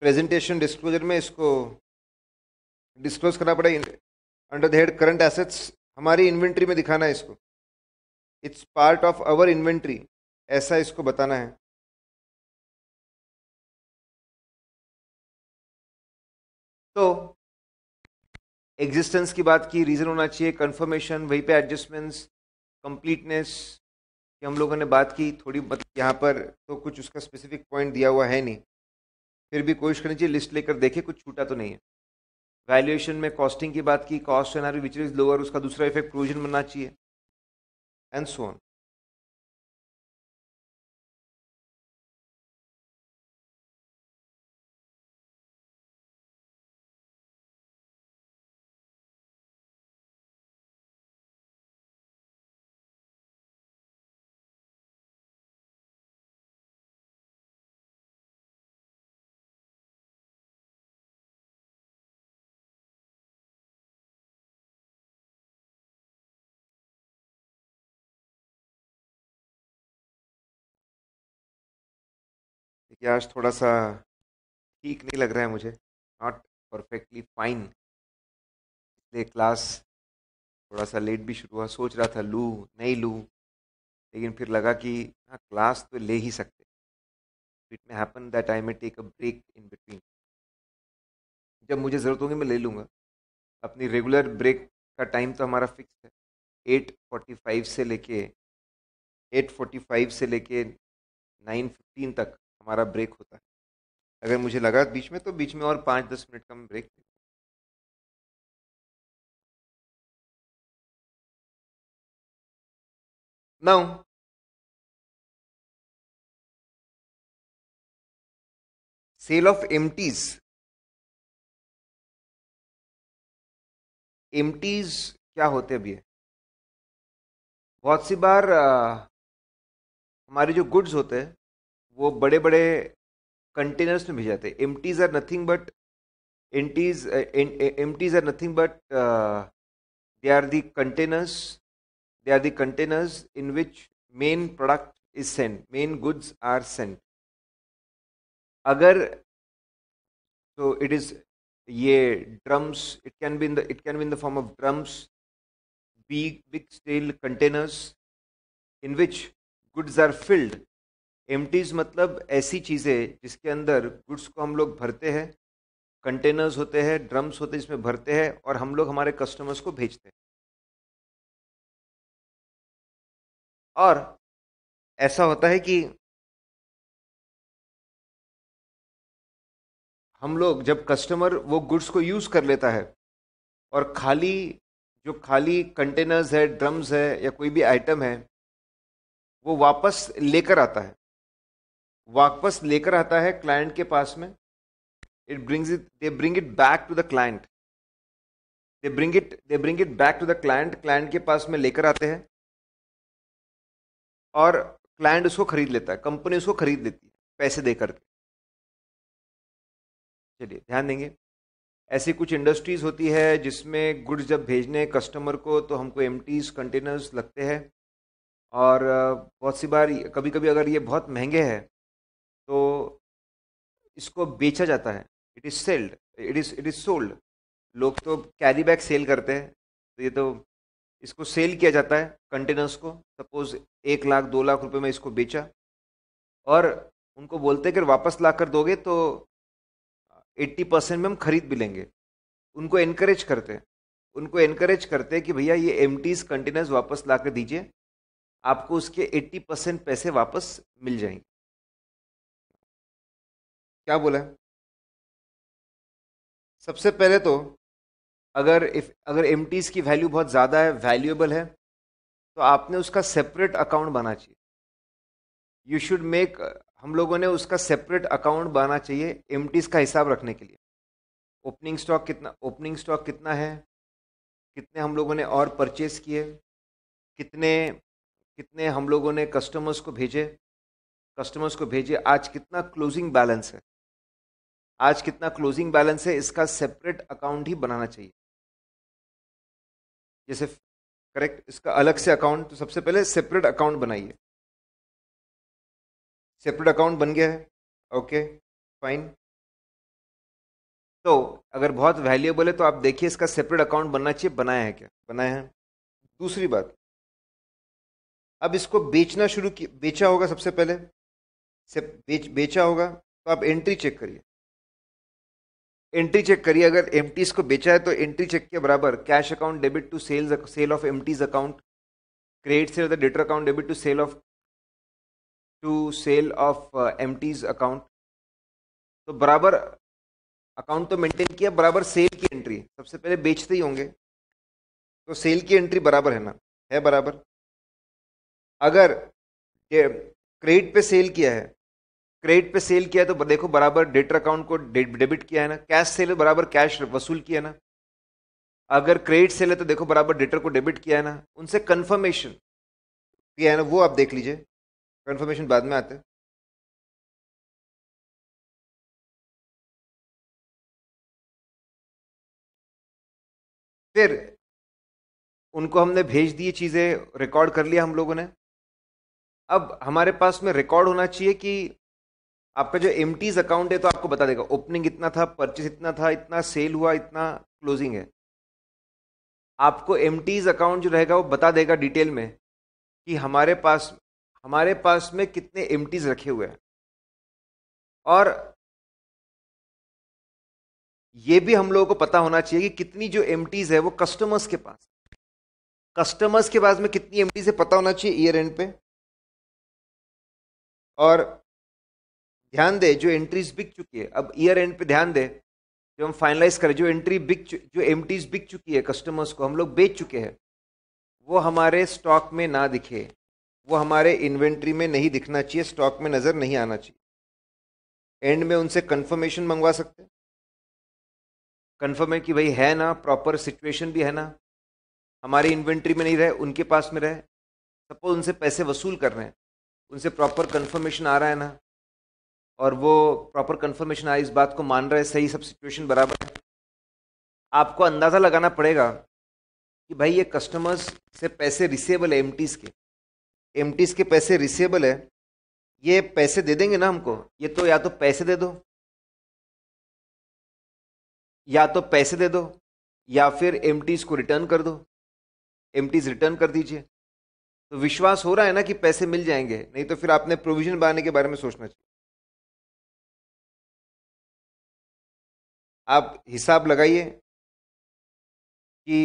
presentation disclosure में इसको डिस्क्लोज करना पड़ेगा under the head current assets हमारी इन्वेंट्री में दिखाना है इसको it's part of our inventory ऐसा इसको बताना है तो एग्जिस्टेंस की बात की रीज़न होना चाहिए कंफर्मेशन वहीं पे एडजस्टमेंट्स कंप्लीटनेस की हम लोगों ने बात की थोड़ी मतलब यहाँ पर तो कुछ उसका स्पेसिफिक पॉइंट दिया हुआ है नहीं फिर भी कोशिश करनी चाहिए लिस्ट लेकर देखें कुछ छूटा तो नहीं है वैल्यूएशन में कॉस्टिंग की बात की cost N R which is lower उसका दूसरा इफेक्ट प्रोविजन बनना चाहिए एंड सो ऑन आज थोड़ा सा ठीक नहीं लग रहा है मुझे नॉट परफेक्टली फाइन इसलिए क्लास थोड़ा सा लेट भी शुरू हुआ सोच रहा था लू नहीं लू लेकिन फिर लगा कि हाँ क्लास तो ले ही सकते it may happen that I may take a break in between जब मुझे ज़रूरत होगी मैं ले लूँगा अपनी रेगुलर ब्रेक का टाइम तो हमारा फिक्स है एट फोर्टी फाइव से लेके एट फोर्टी फाइव से लेके नाइन फिफ्टीन तक हमारा ब्रेक होता है अगर मुझे लगा बीच में तो बीच में और पाँच दस मिनट का हम break now sale of empties empties क्या होते अभी है बहुत सी बार आ, हमारे जो गुड्स होते हैं वो बड़े बड़े कंटेनर्स में भेजा जाता है are nothing but empties are nothing but they are the containers they are the containers in which main product is sent main goods are sent अगर तो इट इज ये drums it can be in the it can be in the form of drums be big steel containers in which goods are filled empties मतलब ऐसी चीज़ें जिसके अंदर goods को हम लोग भरते हैं कंटेनर्स होते हैं ड्रम्स होते हैं जिसमें भरते हैं और हम लोग हमारे कस्टमर्स को भेजते हैं और ऐसा होता है कि हम लोग जब कस्टमर वो गुड्स को यूज़ कर लेता है और खाली जो खाली कंटेनर्स है ड्रम्स है या कोई भी आइटम है वो वापस लेकर आता है वापस लेकर आता है क्लाइंट के पास में it brings it they bring it back to the client they bring it they bring it back to the client client के पास में लेकर आते हैं और क्लाइंट उसको खरीद लेता है कंपनी उसको खरीद लेती है पैसे दे करके चलिए ध्यान देंगे ऐसी कुछ इंडस्ट्रीज होती है जिसमें गुड्स जब भेजने कस्टमर को तो हमको एम कंटेनर्स लगते हैं और बहुत सी बार कभी कभी अगर ये बहुत महंगे हैं तो इसको बेचा जाता है it is selled it is it is sold लोग तो कैरी बैग सेल करते हैं तो ये तो इसको सेल किया जाता है कंटेनर्स को सपोज एक लाख दो लाख रुपए में इसको बेचा और उनको बोलते हैं कि वापस ला कर दोगे तो एट्टी परसेंट में हम खरीद भी लेंगे उनको इनक्रेज करते हैं उनको इनक्रेज करते हैं कि भैया ये एम कंटेनर्स वापस ला कर दीजिए आपको उसके एट्टी परसेंट पैसे वापस मिल जाएंगे क्या बोला सबसे पहले तो अगर इफ अगर एम की वैल्यू बहुत ज़्यादा है वैल्यूएबल है तो आपने उसका सेपरेट अकाउंट बनाना चाहिए यू शुड मेक हम लोगों ने उसका सेपरेट अकाउंट बनाना चाहिए एम का हिसाब रखने के लिए ओपनिंग स्टॉक कितना ओपनिंग स्टॉक कितना है कितने हम लोगों ने और परचेस किए कितने कितने हम लोगों ने कस्टमर्स को भेजे कस्टमर्स को भेजे आज कितना क्लोजिंग बैलेंस है आज कितना क्लोजिंग बैलेंस है इसका सेपरेट अकाउंट ही बनाना चाहिए जैसे करेक्ट इसका अलग से अकाउंट तो सबसे पहले सेपरेट अकाउंट बनाइए सेपरेट अकाउंट बन गया है ओके फाइन तो अगर बहुत वैल्यूएबल है तो आप देखिए इसका सेपरेट अकाउंट बनना चाहिए बनाया है क्या बनाया है दूसरी बात अब इसको बेचना शुरू किया बेचा होगा सबसे पहले से बेच बेचा होगा तो आप एंट्री चेक करिए एंट्री चेक करिए अगर एम को बेचा है तो एंट्री चेक के बराबर cash account debit to sales sale of M account credit sale debtor account debit to sale of to sale of M account तो बराबर अकाउंट तो मेंटेन किया बराबर सेल की एंट्री सबसे पहले बेचते ही होंगे तो सेल की एंट्री बराबर है ना है बराबर अगर क्रेडिट पे सेल किया है क्रेडिट पे सेल किया तो देखो बराबर डेटर अकाउंट को डेबिट किया है ना कैश सेल बराबर कैश वसूल किया ना अगर क्रेडिट सेल है तो देखो बराबर डेटर को डेबिट किया है ना उनसे कन्फर्मेशन किया है ना वो आप देख लीजिए कन्फर्मेशन बाद में आते हैं फिर उनको हमने भेज दिए चीज़ें रिकॉर्ड कर लिया हम लोगों ने अब हमारे पास में रिकॉर्ड होना चाहिए कि आपका जो एम अकाउंट है तो आपको बता देगा ओपनिंग इतना था परचेस इतना था इतना सेल हुआ इतना क्लोजिंग है आपको एम अकाउंट जो रहेगा वो बता देगा डिटेल में कि हमारे पास हमारे पास में कितने एम रखे हुए हैं और ये भी हम लोगों को पता होना चाहिए कि कितनी जो एम है वो कस्टमर्स के पास कस्टमर्स के पास में कितनी एम है पता होना चाहिए ईयर एंड पे और ध्यान दे जो एंट्रीज बिक चुकी है अब ईयर एंड पे ध्यान दे जो हम फाइनलाइज करें जो एंट्री बिक जो एम बिक चुकी है कस्टमर्स को हम लोग बेच चुके हैं वो हमारे स्टॉक में ना दिखे वो हमारे इन्वेंट्री में नहीं दिखना चाहिए स्टॉक में नज़र नहीं आना चाहिए एंड में उनसे कंफर्मेशन मंगवा सकते कन्फर्म है कि भाई है ना प्रॉपर सिचुएशन भी है ना हमारी इन्वेंट्री में नहीं रहे उनके पास में रहे सपोज उनसे पैसे वसूल कर रहे हैं उनसे प्रॉपर कंफर्मेशन आ रहा है ना और वो प्रॉपर कन्फर्मेशन आया इस बात को मान रहे सही सब सिचुएशन बराबर है आपको अंदाज़ा लगाना पड़ेगा कि भाई ये कस्टमर्स से पैसे रिसेबल है एम के एम के पैसे रिसेबल है ये पैसे दे देंगे ना हमको ये तो या तो पैसे दे दो या तो पैसे दे दो या फिर एम को रिटर्न कर दो एम रिटर्न कर दीजिए तो विश्वास हो रहा है ना कि पैसे मिल जाएंगे नहीं तो फिर आपने प्रोविजन बनाने के बारे में सोचना चाहिए आप हिसाब लगाइए कि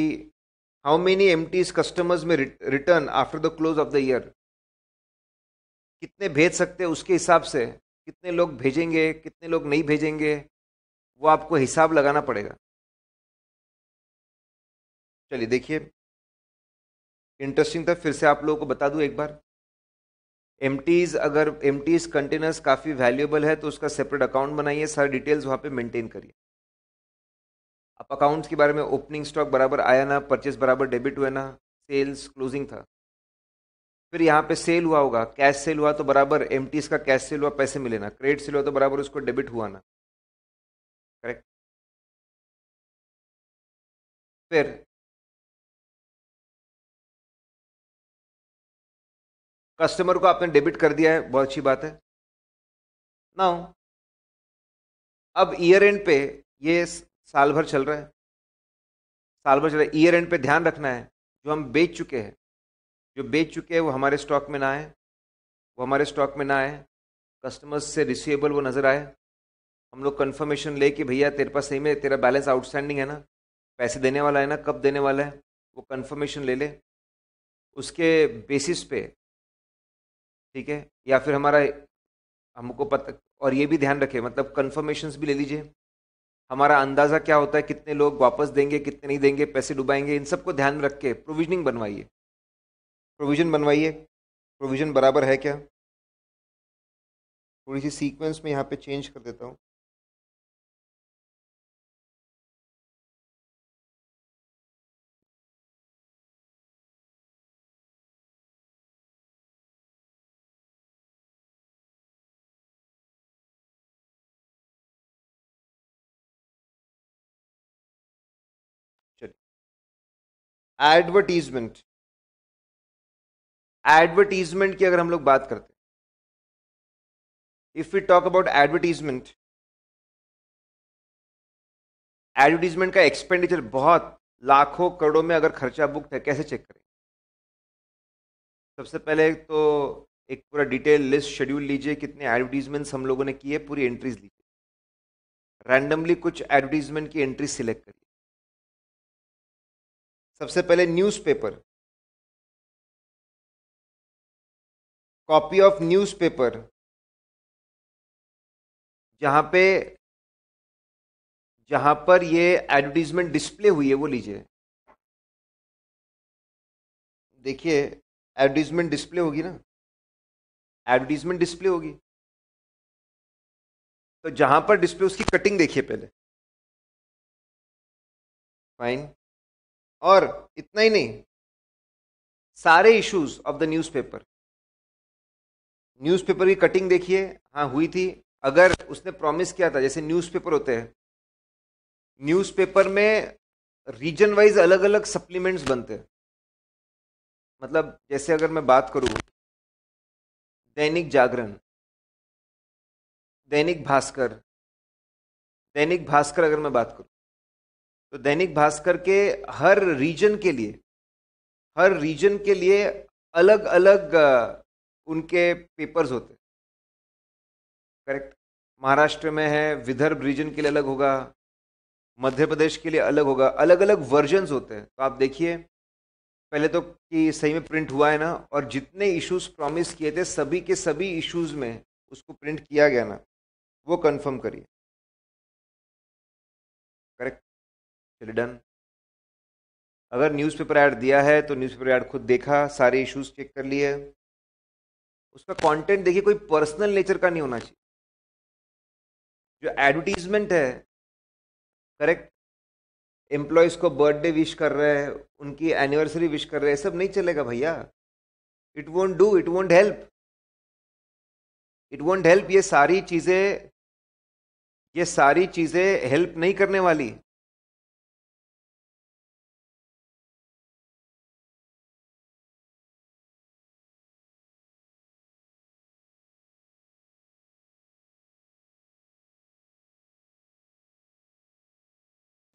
हाउ मेनी एम कस्टमर्स में return after the close of the year कितने भेज सकते हैं उसके हिसाब से कितने लोग भेजेंगे कितने लोग नहीं भेजेंगे वो आपको हिसाब लगाना पड़ेगा चलिए देखिए इंटरेस्टिंग था फिर से आप लोगों को बता दूं एक बार एम अगर एम कंटेनर्स काफ़ी वैल्यूएबल है तो उसका सेपरेट अकाउंट बनाइए सारी डिटेल्स वहाँ पे मेंटेन करिए अब अकाउंट्स के बारे में ओपनिंग स्टॉक बराबर आया ना परचेस बराबर डेबिट हुआ ना सेल्स क्लोजिंग था फिर यहाँ पे सेल हुआ होगा कैश सेल हुआ तो बराबर एम का कैश सेल हुआ पैसे मिले ना क्रेडिट सेल हुआ तो बराबर उसको डेबिट हुआ ना करेक्ट फिर कस्टमर को आपने डेबिट कर दिया है बहुत अच्छी बात है ना अब ईयर एंड पे ये साल भर चल रहा है साल भर चल रहा है ईयर एंड पे ध्यान रखना है जो हम बेच चुके हैं जो बेच चुके हैं वो हमारे स्टॉक में ना आए वो हमारे स्टॉक में ना आए कस्टमर्स से रिसीवेबल वो नज़र आए हम लोग कन्फर्मेशन ले कि भैया तेरे पास सही में तेरा बैलेंस आउटस्टैंडिंग है ना पैसे देने वाला है ना कब देने वाला है वो कन्फर्मेशन ले ले उसके बेसिस पे ठीक है या फिर हमारा हमको पता और ये भी ध्यान रखे मतलब कन्फर्मेशन भी ले लीजिए हमारा अंदाज़ा क्या होता है कितने लोग वापस देंगे कितने नहीं देंगे पैसे डुबाएंगे इन सबको ध्यान में रख के प्रोविजनिंग बनवाइए प्रोविज़न बनवाइए प्रोविज़न बराबर है क्या थोड़ी सी सीक्वेंस में यहाँ पे चेंज कर देता हूँ एडवर्टीजमेंट एडवर्टीजमेंट की अगर हम लोग बात करते हैं if we talk about advertisement advertisement का एक्सपेंडिचर बहुत लाखों करोड़ों में अगर खर्चा बुक है कैसे चेक करें सबसे पहले तो एक पूरा डिटेल लिस्ट शेड्यूल लीजिए कितने एडवर्टीजमेंट्स हम लोगों ने किए पूरी एंट्रीज लीजिए रैंडमली कुछ एडवर्टीजमेंट की एंट्री सिलेक्ट करिए सबसे पहले न्यूज़पेपर कॉपी ऑफ न्यूज़पेपर जहाँ पे जहाँ पर ये एडवर्टीजमेंट डिस्प्ले हुई है वो लीजिए देखिए एडवर्टीजमेंट डिस्प्ले होगी ना एडवर्टीजमेंट डिस्प्ले होगी तो जहां पर डिस्प्ले उसकी कटिंग देखिए पहले फाइन और इतना ही नहीं सारे issues of the newspaper newspaper की कटिंग देखिए हाँ हुई थी अगर उसने प्रॉमिस किया था जैसे न्यूज़पेपर होते हैं न्यूज़पेपर में रीजन वाइज अलग अलग सप्लीमेंट्स बनते हैं मतलब जैसे अगर मैं बात करूँ दैनिक जागरण दैनिक भास्कर दैनिक भास्कर अगर मैं बात करूँ तो दैनिक भास्कर के हर रीजन के लिए हर रीजन के लिए अलग अलग उनके पेपर्स होते करेक्ट महाराष्ट्र में है विदर्भ रीजन के लिए अलग होगा मध्य प्रदेश के लिए अलग होगा अलग अलग वर्जन्स होते हैं तो आप देखिए पहले तो कि सही में प्रिंट हुआ है ना और जितने इश्यूज प्रॉमिस किए थे सभी के सभी इश्यूज में उसको प्रिंट किया गया ना वो कंफर्म करिए चलिए डन अगर न्यूज़पेपर ऐड दिया है तो न्यूज़पेपर ऐड खुद देखा सारे इश्यूज चेक कर लिए उसका कंटेंट देखिए कोई पर्सनल नेचर का नहीं होना चाहिए जो एडवर्टीजमेंट है करेक्ट एम्प्लॉयज़ को बर्थडे विश कर रहे हैं उनकी एनिवर्सरी विश कर रहे हैं सब नहीं चलेगा भैया it won't do it won't help it won't help ये सारी चीज़ें ये सारी चीज़ें हेल्प नहीं करने वाली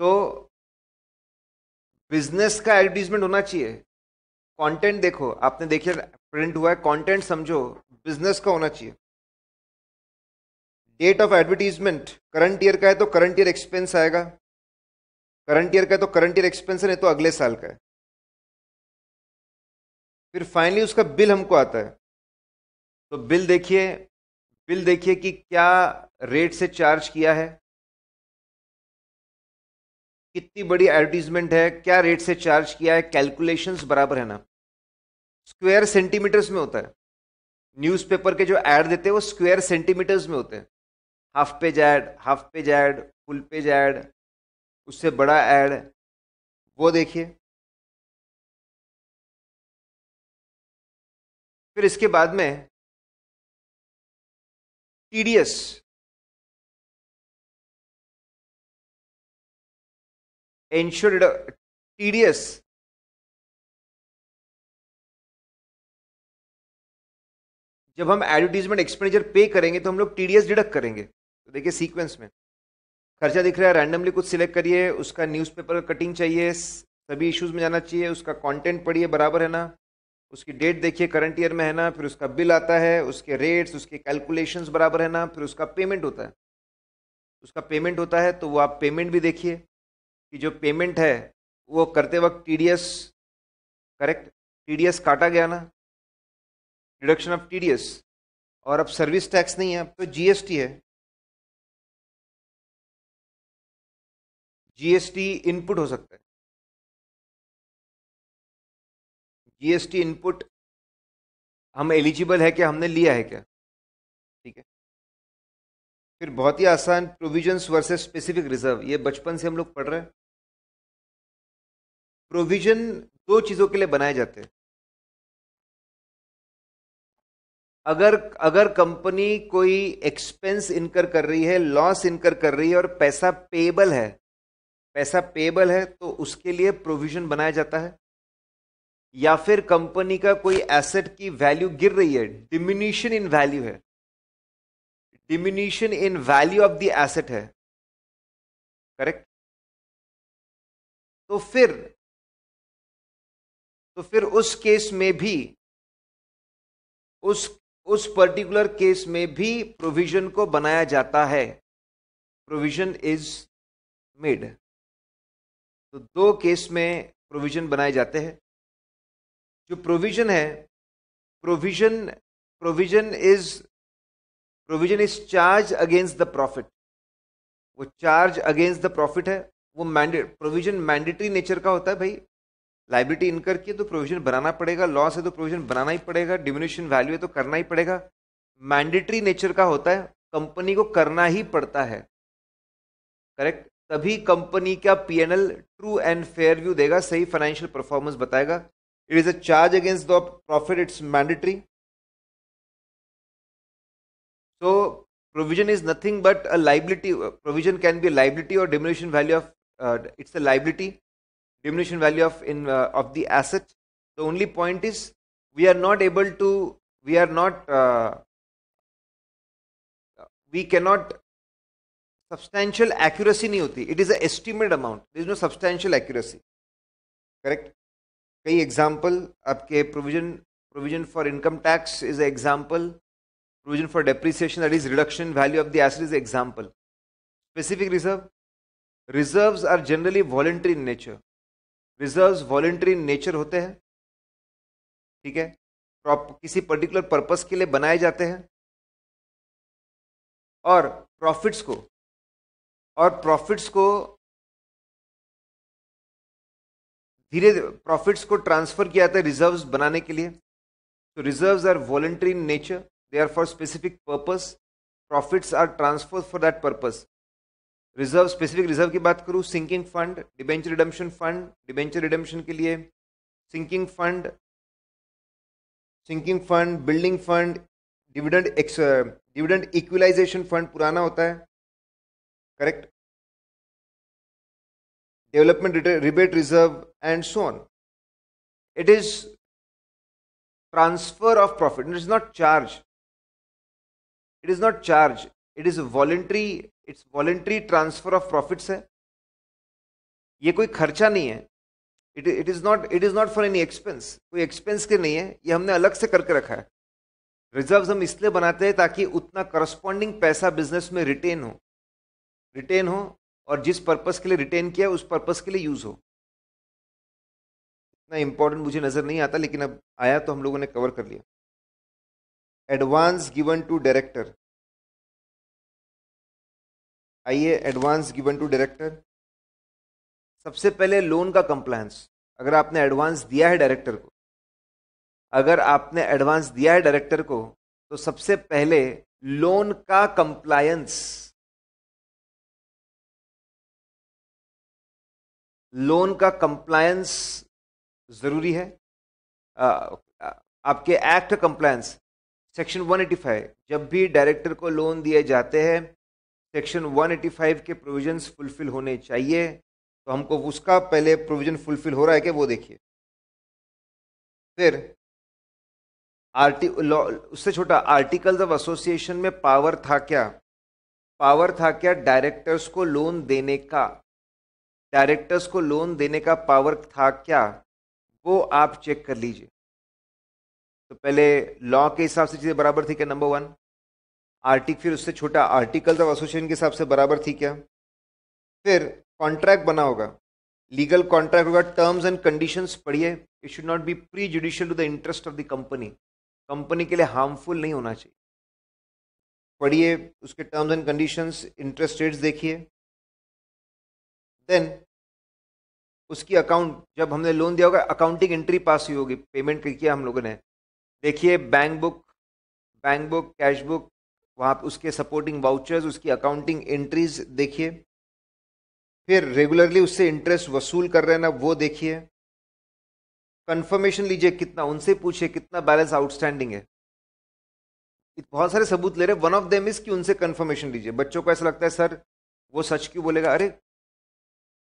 तो बिजनेस का एडवर्टीजमेंट होना चाहिए कंटेंट देखो आपने देखिए प्रिंट हुआ है कंटेंट समझो बिजनेस का होना चाहिए date of advertisement current year का है तो करंट ईयर एक्सपेंस आएगा करंट ईयर का है तो करंट ईयर एक्सपेंस है तो अगले साल का है फिर फाइनली उसका बिल हमको आता है तो बिल देखिए बिल देखिए कि क्या रेट से चार्ज किया है कितनी बड़ी एडवर्टीजमेंट है क्या रेट से चार्ज किया है कैलकुलेशंस बराबर है ना स्क्वायर सेंटीमीटर्स में होता है न्यूज़पेपर के जो ऐड देते हैं वो स्क्वायर सेंटीमीटर्स में होते हैं half page ad half page ad full page ad उससे बड़ा ऐड वो देखिए फिर इसके बाद में टीडीएस ensued tedious जब हम एडवर्टीजमेंट एक्सपेंडिचर पे करेंगे तो हम लोग टीडीएस डिडक्ट करेंगे तो देखिए सीक्वेंस में खर्चा दिख रहा है रैंडमली कुछ सिलेक्ट करिए उसका न्यूज़पेपर कटिंग चाहिए सभी इश्यूज में जाना चाहिए उसका कंटेंट पढ़िए बराबर है ना उसकी डेट देखिए करंट ईयर में है ना फिर उसका बिल आता है उसके रेट्स उसके कैलकुलेशंस बराबर है ना फिर उसका पेमेंट होता है उसका पेमेंट होता है तो वो आप पेमेंट भी देखिए कि जो पेमेंट है वो करते वक्त टीडीएस करेक्ट टीडीएस काटा गया ना रिडक्शन ऑफ टीडीएस और अब सर्विस टैक्स नहीं है अब तो जीएसटी है जीएसटी इनपुट हो सकता है जीएसटी इनपुट हम एलिजिबल है क्या हमने लिया है क्या ठीक है फिर बहुत ही आसान प्रोविजंस वर्सेस स्पेसिफिक रिजर्व ये बचपन से हम लोग पढ़ रहे हैं प्रोविजन दो चीज़ों के लिए बनाए जाते हैं अगर अगर कंपनी कोई एक्सपेंस इनकर कर रही है लॉस इनकर कर रही है और पैसा पेबल है पैसा पेबल है तो उसके लिए प्रोविजन बनाया जाता है या फिर कंपनी का कोई एसेट की वैल्यू गिर रही है डिमिनिशन इन वैल्यू है diminution in value of the asset है करेक्ट तो फिर तो फिर उस केस में भी उस उस पर्टिकुलर केस में भी प्रोविजन को बनाया जाता है प्रोविजन इज मेड तो दो केस में प्रोविजन बनाए जाते हैं जो प्रोविजन है provision provision is provision is charge against the profit वो चार्ज अगेंस्ट द प्रॉफिट है वो मैंडेट प्रोविजन मैंडेटरी नेचर का होता है भाई लाइबिलिटी इनकर की तो प्रोविजन बनाना पड़ेगा लॉस है तो प्रोविजन बनाना ही पड़ेगा डिमिनिशन वैल्यू है तो करना ही पड़ेगा मैंडेटरी नेचर का होता है कंपनी को करना ही पड़ता है करेक्ट तभी कंपनी का P N L true and fair view देगा सही फाइनेंशियल परफॉर्मेंस बताएगा it is a charge against the profit it's mandatory so provision is nothing but a liability provision can be liability और diminution value of it's a liability diminution value of in uh, of the asset the only point is we are not able to we are not uh, we cannot substantial accuracy nahi hoti it is an estimated amount there is no substantial accuracy correct kai example aapke provision provision for income tax is an example provision for depreciation that is reduction value of the asset is an example specific reserve reserves are generally voluntary in nature reserve voluntary nature होते हैं ठीक है किसी particular purpose के लिए बनाए जाते हैं और प्रॉफिट्स को और प्रॉफिट्स को धीरे प्रॉफिट्स को ट्रांसफर किया जाता है रिजर्व्स बनाने के लिए तो reserves are voluntary in nature they are for specific purpose profits are transfer for that purpose reserve specific reserve की बात करूँ sinking fund debenture redemption fund debenture redemption के लिए sinking fund sinking fund building fund dividend ex dividend equalisation fund पुराना होता है correct development rebate reserve and so on it is transfer of profit it is not charge it is not charge it is voluntary it's voluntary transfer of profits है ये कोई खर्चा नहीं है it it is not it is not for any expense कोई expense के नहीं है ये हमने अलग से करके रखा है रिजर्व हम इसलिए बनाते हैं ताकि उतना करस्पॉन्डिंग पैसा बिजनेस में रिटेन हो रिटेन हो और जिस पर्पस के लिए रिटेन किया उस पर्पस के लिए यूज़ हो इतना इंपॉर्टेंट मुझे नज़र नहीं आता लेकिन अब आया तो हम लोगों ने कवर कर लिया एडवांस गिवन टू डायरेक्टर आइए एडवांस गिवन टू डायरेक्टर सबसे पहले लोन का कंप्लायंस अगर आपने एडवांस दिया है डायरेक्टर को अगर आपने एडवांस दिया है डायरेक्टर को तो सबसे पहले लोन का कंप्लायंस लोन का कंप्लायंस जरूरी है आपके एक्ट कंप्लायंस सेक्शन 185 जब भी डायरेक्टर को लोन दिए जाते हैं सेक्शन 185 के प्रोविजंस फुलफिल होने चाहिए तो हमको उसका पहले प्रोविजन फुलफिल हो रहा है क्या वो देखिए फिर आर्टी उससे छोटा आर्टिकल्स ऑफ एसोसिएशन में पावर था क्या पावर था क्या डायरेक्टर्स को लोन देने का डायरेक्टर्स को लोन देने का पावर था क्या वो आप चेक कर लीजिए तो पहले लॉ के हिसाब से चीज़ें बराबर थी क्या नंबर वन आर्टिक फिर उससे छोटा आर्टिकल ऑफ एसोसिएशन के हिसाब से बराबर थी क्या फिर कॉन्ट्रैक्ट बना होगा लीगल कॉन्ट्रैक्ट होगा टर्म्स एंड कंडीशंस पढ़िए it should not be prejudicial to the interest of the company company के लिए हार्मफुल नहीं होना चाहिए पढ़िए उसके terms and conditions interest rates देखिए देन उसकी अकाउंट जब हमने लोन दिया होगा अकाउंटिंग एंट्री पास हुई होगी पेमेंट किया हम लोगों ने देखिए bank book bank book cash book वहाँ तो पे उसके सपोर्टिंग वाउचर्स उसकी अकाउंटिंग एंट्रीज देखिए फिर रेगुलरली उससे इंटरेस्ट वसूल कर रहे हैं ना वो देखिए कंफर्मेशन लीजिए कितना उनसे पूछिए कितना बैलेंस आउटस्टैंडिंग है बहुत सारे सबूत ले रहे वन ऑफ देम इज कि उनसे कंफर्मेशन लीजिए बच्चों को ऐसा लगता है सर वो सच क्यों बोलेगा अरे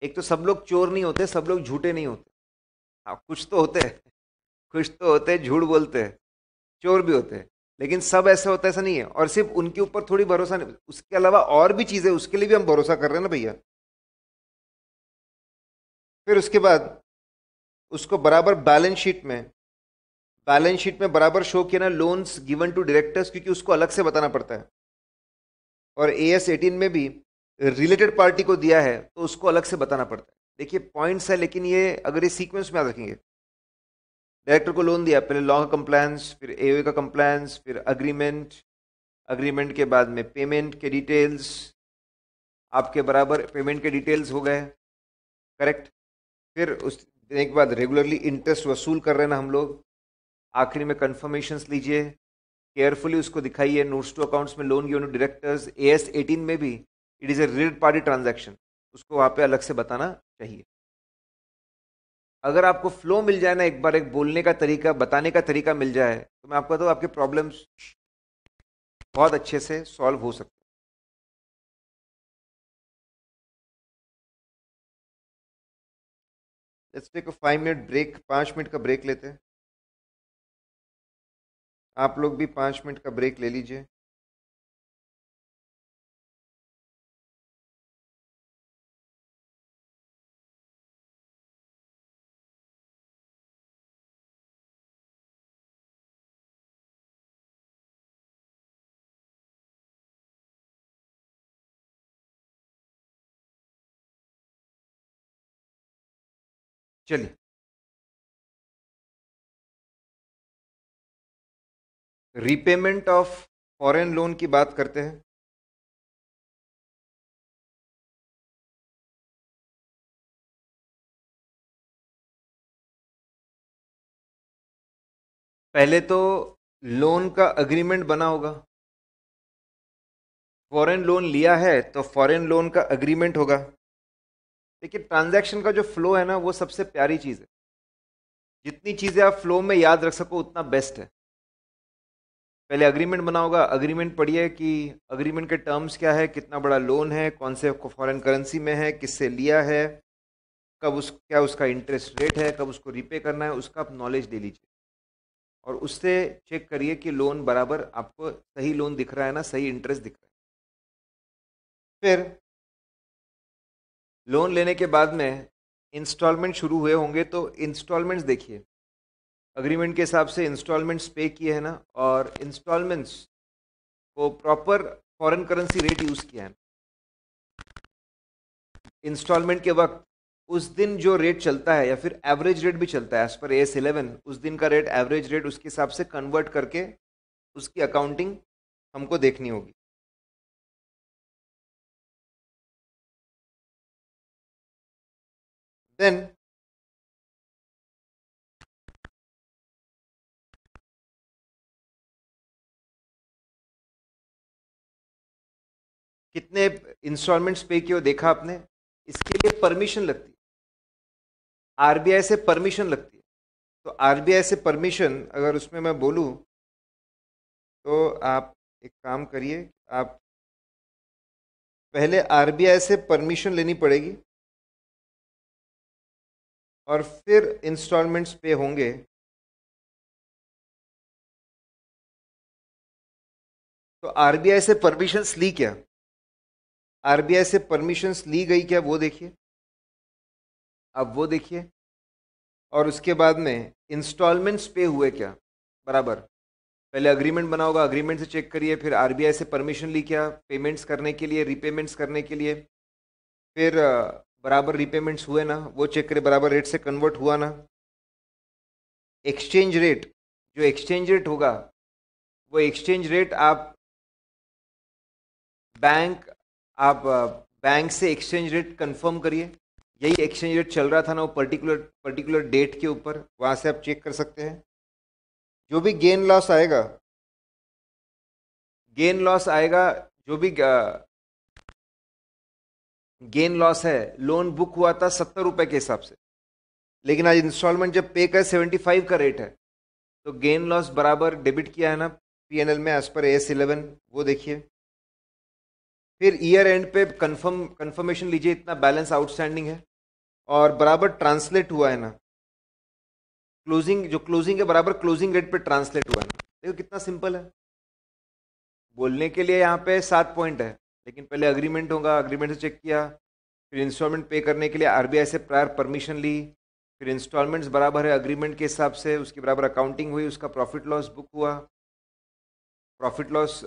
एक तो सब लोग चोर नहीं होते सब लोग झूठे नहीं होते हाँ कुछ तो होते हैं कुछ तो होते हैं झूठ बोलते हैं चोर भी होते हैं लेकिन सब ऐसा होता है ऐसा नहीं है और सिर्फ उनके ऊपर थोड़ी भरोसा नहीं उसके अलावा और भी चीज़ें उसके लिए भी हम भरोसा कर रहे हैं ना भैया फिर उसके बाद उसको बराबर बैलेंस शीट में बैलेंस शीट में बराबर शो किया ना लोन्स गिवन टू डायरेक्टर्स क्योंकि उसको अलग से बताना पड़ता है और ए एस एटीन में भी रिलेटेड पार्टी को दिया है तो उसको अलग से बताना पड़ता है देखिए पॉइंट्स है लेकिन ये अगर ये सीक्वेंस में याद रखेंगे डायरेक्टर को लोन दिया पहले लॉ का कंप्लायंस फिर ए e का कंप्लायंस फिर अग्रीमेंट अग्रीमेंट के बाद में पेमेंट के डिटेल्स आपके बराबर पेमेंट के डिटेल्स हो गए करेक्ट फिर उस देने के बाद रेगुलरली इंटरेस्ट वसूल कर रहे हैं ना हम लोग आखिरी में कन्फर्मेशंस लीजिए केयरफुली उसको दिखाइए नोट्स टू अकाउंट्स में loan given directors A S eighteen में भी it is a related party transaction उसको वहाँ पे अलग से बताना चाहिए अगर आपको फ्लो मिल जाए ना एक बार एक बोलने का तरीका बताने का तरीका मिल जाए तो मैं आपको तो आपके प्रॉब्लम्स बहुत अच्छे से सॉल्व हो सकते let's take five minute break पाँच मिनट का ब्रेक लेते हैं आप लोग भी पाँच मिनट का ब्रेक ले लीजिए चलिए रीपेमेंट ऑफ फॉरेन लोन की बात करते हैं पहले तो लोन का अग्रीमेंट बना होगा फॉरेन लोन लिया है तो फॉरेन लोन का अग्रीमेंट होगा देखिए ट्रांजैक्शन का जो फ्लो है ना वो सबसे प्यारी चीज़ है जितनी चीज़ें आप फ्लो में याद रख सको उतना बेस्ट है पहले अग्रीमेंट बना होगा अग्रीमेंट पढ़िए कि अग्रीमेंट के टर्म्स क्या है कितना बड़ा लोन है कौन से फॉरेन करेंसी में है किससे लिया है कब उस क्या उसका इंटरेस्ट रेट है कब उसको रीपे करना है उसका आप नॉलेज ले लीजिए और उससे चेक करिए कि लोन बराबर आपको सही लोन दिख रहा है ना सही इंटरेस्ट दिख रहा है फिर लोन लेने के बाद में इंस्टॉलमेंट शुरू हुए होंगे तो इंस्टॉलमेंट्स देखिए अग्रीमेंट के हिसाब से इंस्टॉलमेंट्स पे किए हैं ना और इंस्टॉलमेंट्स को proper foreign currency rate use किया है इंस्टॉलमेंट के वक्त उस दिन जो रेट चलता है या फिर एवरेज रेट भी चलता है एज पर एस इलेवन उस दिन का रेट एवरेज रेट उसके हिसाब से कन्वर्ट करके उसकी अकाउंटिंग हमको देखनी होगी then कितने इंस्टॉलमेंट्स पे किए देखा आपने इसके लिए परमिशन लगती है आरबीआई से परमिशन लगती है तो आरबीआई से परमिशन अगर उसमें मैं बोलूँ तो आप एक काम करिए आप पहले आरबीआई से परमिशन लेनी पड़ेगी और फिर इंस्टॉलमेंट्स पे होंगे तो आरबीआई से परमिशंस ली क्या आरबीआई से परमिशंस ली गई क्या वो देखिए अब वो देखिए और उसके बाद में इंस्टॉलमेंट्स पे हुए क्या बराबर पहले अग्रीमेंट बना होगा अग्रीमेंट से चेक करिए फिर आरबीआई से परमिशन ली क्या पेमेंट्स करने के लिए रीपेमेंट्स करने के लिए फिर बराबर रीपेमेंट्स हुए ना वो चेक करें बराबर रेट से कन्वर्ट हुआ ना एक्सचेंज रेट जो एक्सचेंज रेट होगा वो एक्सचेंज रेट आप बैंक आप बैंक से एक्सचेंज रेट कंफर्म करिए यही एक्सचेंज रेट चल रहा था ना वो पर्टिकुलर पर्टिकुलर डेट के ऊपर वहाँ से आप चेक कर सकते हैं जो भी गेन लॉस आएगा गेन लॉस आएगा जो भी गेन लॉस है लोन बुक हुआ था सत्तर रुपए के हिसाब से लेकिन आज इंस्टॉलमेंट जब पे कर सेवेंटी फाइव का रेट है तो गेन लॉस बराबर डेबिट किया है ना पी एन एल में एज पर एस इलेवन वो देखिए फिर ईयर एंड पे कंफर्म कंफर्मेशन लीजिए इतना बैलेंस आउटस्टैंडिंग है और बराबर ट्रांसलेट हुआ है ना क्लोजिंग जो क्लोजिंग है बराबर क्लोजिंग रेट पे ट्रांसलेट हुआ है ना देखो कितना सिंपल है बोलने के लिए यहाँ पे सात पॉइंट है लेकिन पहले अग्रीमेंट होगा अग्रीमेंट से चेक किया फिर इंस्टॉलमेंट पे करने के लिए आरबीआई से प्रायर परमिशन ली फिर इंस्टॉलमेंट्स बराबर है अग्रीमेंट के हिसाब से उसके बराबर अकाउंटिंग हुई उसका प्रॉफिट लॉस बुक हुआ प्रॉफिट लॉस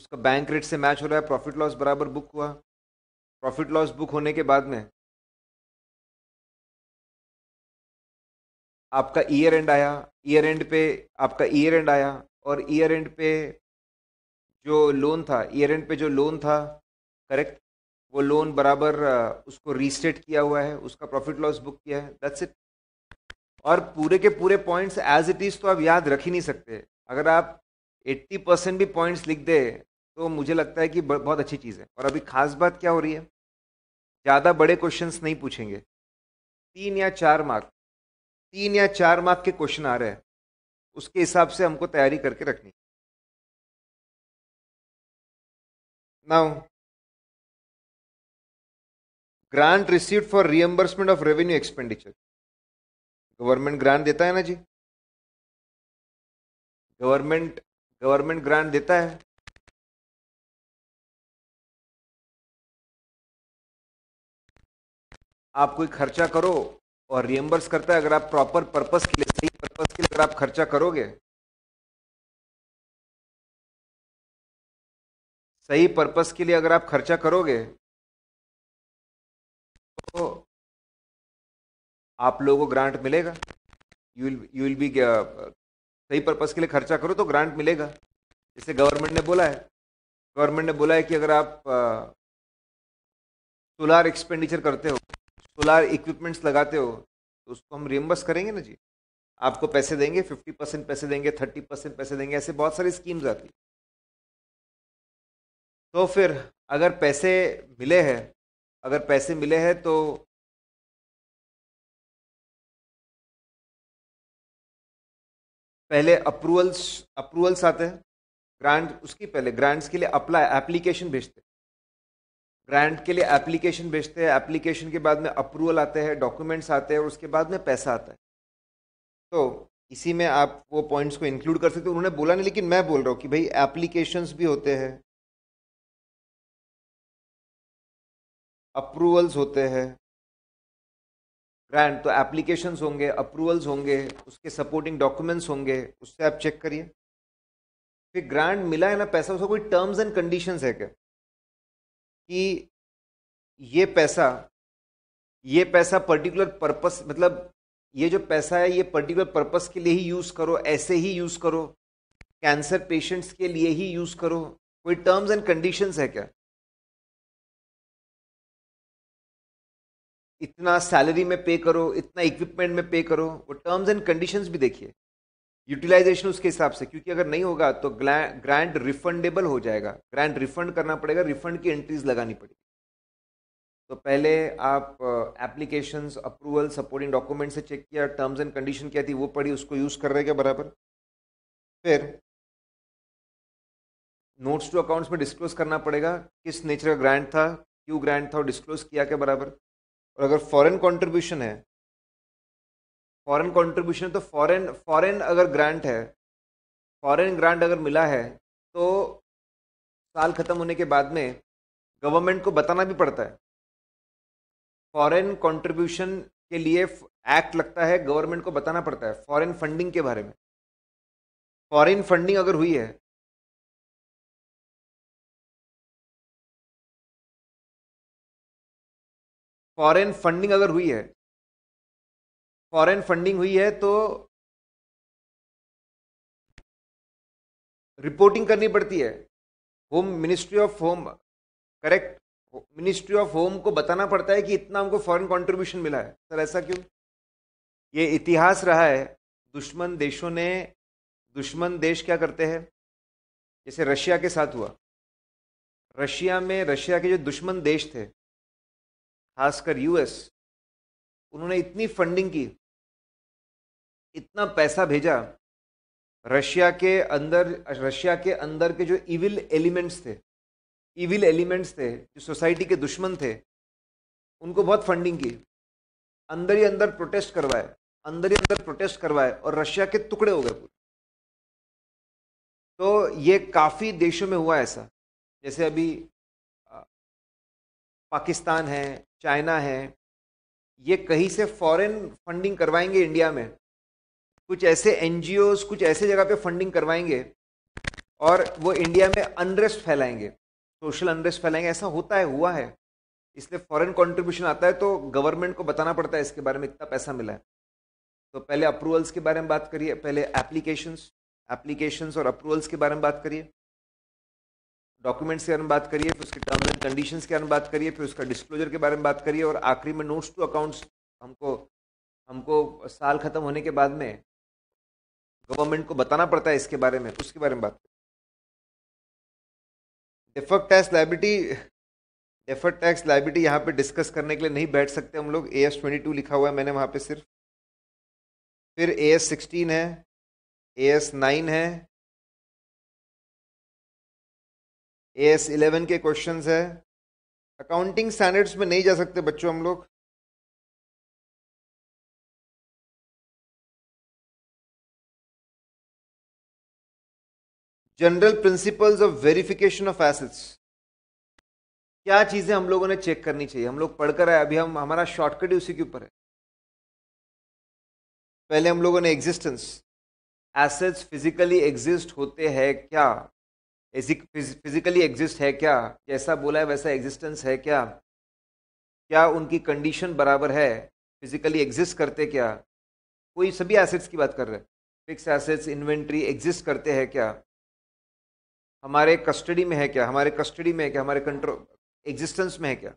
उसका बैंक रेट से मैच हो रहा है प्रॉफिट लॉस बराबर बुक हुआ प्रॉफिट लॉस बुक होने के बाद में आपका ईयर एंड आया ईयर एंड पे आपका ईयर एंड आया और ईयर एंड पे जो लोन था ईयर एंड पे जो लोन था करेक्ट वो लोन बराबर उसको रीस्टेट किया हुआ है उसका प्रॉफिट लॉस बुक किया है दैट्स इट और पूरे के पूरे पॉइंट्स एज इट इज़ तो आप याद रख ही नहीं सकते अगर आप 80 परसेंट भी पॉइंट्स लिख दे तो मुझे लगता है कि बहुत अच्छी चीज़ है और अभी खास बात क्या हो रही है ज़्यादा बड़े क्वेश्चन नहीं पूछेंगे तीन या चार मार्क तीन या चार मार्क के क्वेश्चन आ रहे हैं उसके हिसाब से हमको तैयारी करके रखनी Now, grant receive for reimbursement of revenue expenditure government grant देता है ना जी गवर्नमेंट गवर्नमेंट ग्रांट देता है आप कोई खर्चा करो और रियम्बर्स करता है अगर आप प्रॉपर पर्पस के लिए सही पर्पस के लिए अगर आप खर्चा करोगे सही पर्पस के लिए अगर आप खर्चा करोगे तो आप लोगों को ग्रांट मिलेगा यू यू विल बी सही पर्पस के लिए खर्चा करो तो ग्रांट मिलेगा जैसे गवर्नमेंट ने बोला है गवर्नमेंट ने बोला है कि अगर आप सोलार uh, एक्सपेंडिचर करते हो सोलार इक्विपमेंट्स लगाते हो तो उसको हम रिम्बर्स करेंगे ना जी आपको पैसे देंगे फिफ्टी परसेंट पैसे देंगे थर्टी परसेंट पैसे देंगे ऐसे बहुत सारी स्कीम्स आती है तो फिर अगर पैसे मिले हैं अगर पैसे मिले हैं तो पहले अप्रूवल्स अप्रूवल्स आते हैं ग्रांट उसकी पहले ग्रांट्स के लिए अप्लाई एप्लीकेशन भेजते हैं ग्रांट के लिए एप्लीकेशन भेजते हैं एप्लीकेशन के बाद में अप्रूवल आते हैं डॉक्यूमेंट्स आते हैं और उसके बाद में पैसा आता है तो इसी में आप वो पॉइंट्स को इंक्लूड कर सकते हो उन्होंने बोला नहीं लेकिन मैं बोल रहा हूँ कि भाई एप्लीकेशंस भी होते हैं अप्रूवल्स होते हैं ग्रांट तो एप्लीकेशंस होंगे अप्रूवल्स होंगे उसके सपोर्टिंग डॉक्यूमेंट्स होंगे उससे आप चेक करिए फिर ग्रांट मिला है ना पैसा उसका कोई टर्म्स एंड कंडीशंस है क्या कि ये पैसा ये पैसा पर्टिकुलर पर्पस मतलब ये जो पैसा है ये पर्टिकुलर पर्पस के लिए ही यूज़ करो ऐसे ही यूज़ करो कैंसर पेशेंट्स के लिए ही यूज़ करो कोई टर्म्स एंड कंडीशंस है क्या इतना सैलरी में पे करो इतना इक्विपमेंट में पे करो वो टर्म्स एंड कंडीशंस भी देखिए यूटिलाइजेशन उसके हिसाब से क्योंकि अगर नहीं होगा तो ग्रांट रिफंडेबल हो जाएगा ग्रांट रिफंड करना पड़ेगा रिफंड की एंट्रीज लगानी पड़ेगी तो पहले आप एप्लीकेशन अप्रूवल सपोर्टिंग डॉक्यूमेंट से चेक किया टर्म्स एंड कंडीशन क्या थी वो पढ़ी उसको यूज़ कर रहे क्या बराबर फिर नोट्स टू अकाउंट्स में डिस्क्लोज करना पड़ेगा किस नेचर का ग्रांट था क्यों ग्रांट था और डिस्क्लोज किया क्या बराबर और अगर फॉरेन कंट्रीब्यूशन है फॉरेन कंट्रीब्यूशन तो फॉरेन फॉरेन अगर ग्रांट है फॉरेन ग्रांट अगर मिला है तो साल ख़त्म होने के बाद में गवर्नमेंट को बताना भी पड़ता है फॉरेन कंट्रीब्यूशन के लिए एक्ट लगता है गवर्नमेंट को बताना पड़ता है फॉरेन फंडिंग के बारे में फॉरेन फंडिंग अगर हुई है फॉरेन फंडिंग अगर हुई है फॉरेन फंडिंग हुई है तो रिपोर्टिंग करनी पड़ती है home ministry of home correct ministry of home को बताना पड़ता है कि इतना हमको फॉरेन कंट्रीब्यूशन मिला है सर ऐसा क्यों ये इतिहास रहा है दुश्मन देशों ने दुश्मन देश क्या करते हैं जैसे रशिया के साथ हुआ रशिया में रशिया के जो दुश्मन देश थे खासकर यूएस उन्होंने इतनी फंडिंग की इतना पैसा भेजा रशिया के अंदर रशिया के अंदर के जो इविल एलिमेंट्स थे इविल एलिमेंट्स थे जो सोसाइटी के दुश्मन थे उनको बहुत फंडिंग की अंदर ही अंदर प्रोटेस्ट करवाए अंदर ही अंदर प्रोटेस्ट करवाए और रशिया के टुकड़े हो गए पूरे तो ये काफ़ी देशों में हुआ ऐसा जैसे अभी पाकिस्तान है चाइना है ये कहीं से फॉरेन फंडिंग करवाएंगे इंडिया में कुछ ऐसे एन कुछ ऐसे जगह पे फंडिंग करवाएंगे और वो इंडिया में अनरेस्ट फैलाएंगे सोशल अनरेस्ट फैलाएंगे ऐसा होता है हुआ है इसलिए फॉरेन कंट्रीब्यूशन आता है तो गवर्नमेंट को बताना पड़ता है इसके बारे में इतना पैसा मिला है तो पहले अप्रूवल्स के बारे में बात करिए पहले एप्लीकेशंस एप्लीकेशंस और अप्रूवल्स के बारे में बात करिए डॉक्यूमेंट्स के बारे में बात करिए फिर उसके कंडीशन के बारे में बात करिए फिर उसका डिस्क्लोजर के बारे में बात करिए और आखिरी में नोट्स टू अकाउंट्स हमको हमको साल ख़त्म होने के बाद में गवर्नमेंट को बताना पड़ता है इसके बारे में उसके बारे में बात करें deferred tax liability deferred tax liability यहाँ पे डिस्कस करने के लिए नहीं बैठ सकते हम लोग ए एस ट्वेंटी टू लिखा हुआ है मैंने वहाँ पे सिर्फ फिर ए एस सिक्सटीन है ए एस नाइन है ए एस इलेवन के क्वेश्चन है अकाउंटिंग स्टैंडर्ड्स में नहीं जा सकते बच्चों हम लोग general principles of verification of assets क्या चीजें हम लोगों ने चेक करनी चाहिए हम लोग पढ़कर आए अभी हम हमारा शॉर्टकट ही उसी के ऊपर है पहले हम लोगों ने एग्जिस्टेंस एसेट्स फिजिकली एग्जिस्ट होते हैं क्या फिजिकली एग्जिस्ट है क्या जैसा बोला है वैसा एग्जिस्टेंस है क्या क्या उनकी कंडीशन बराबर है फिजिकली एग्जिस्ट करते क्या कोई सभी एसेट्स की बात कर रहे हैं फिक्स एसेट्स इन्वेंट्री एग्जिस्ट करते हैं क्या हमारे कस्टडी में है क्या हमारे कस्टडी में है क्या हमारे कंट्रोल एग्जिस्टेंस में है क्या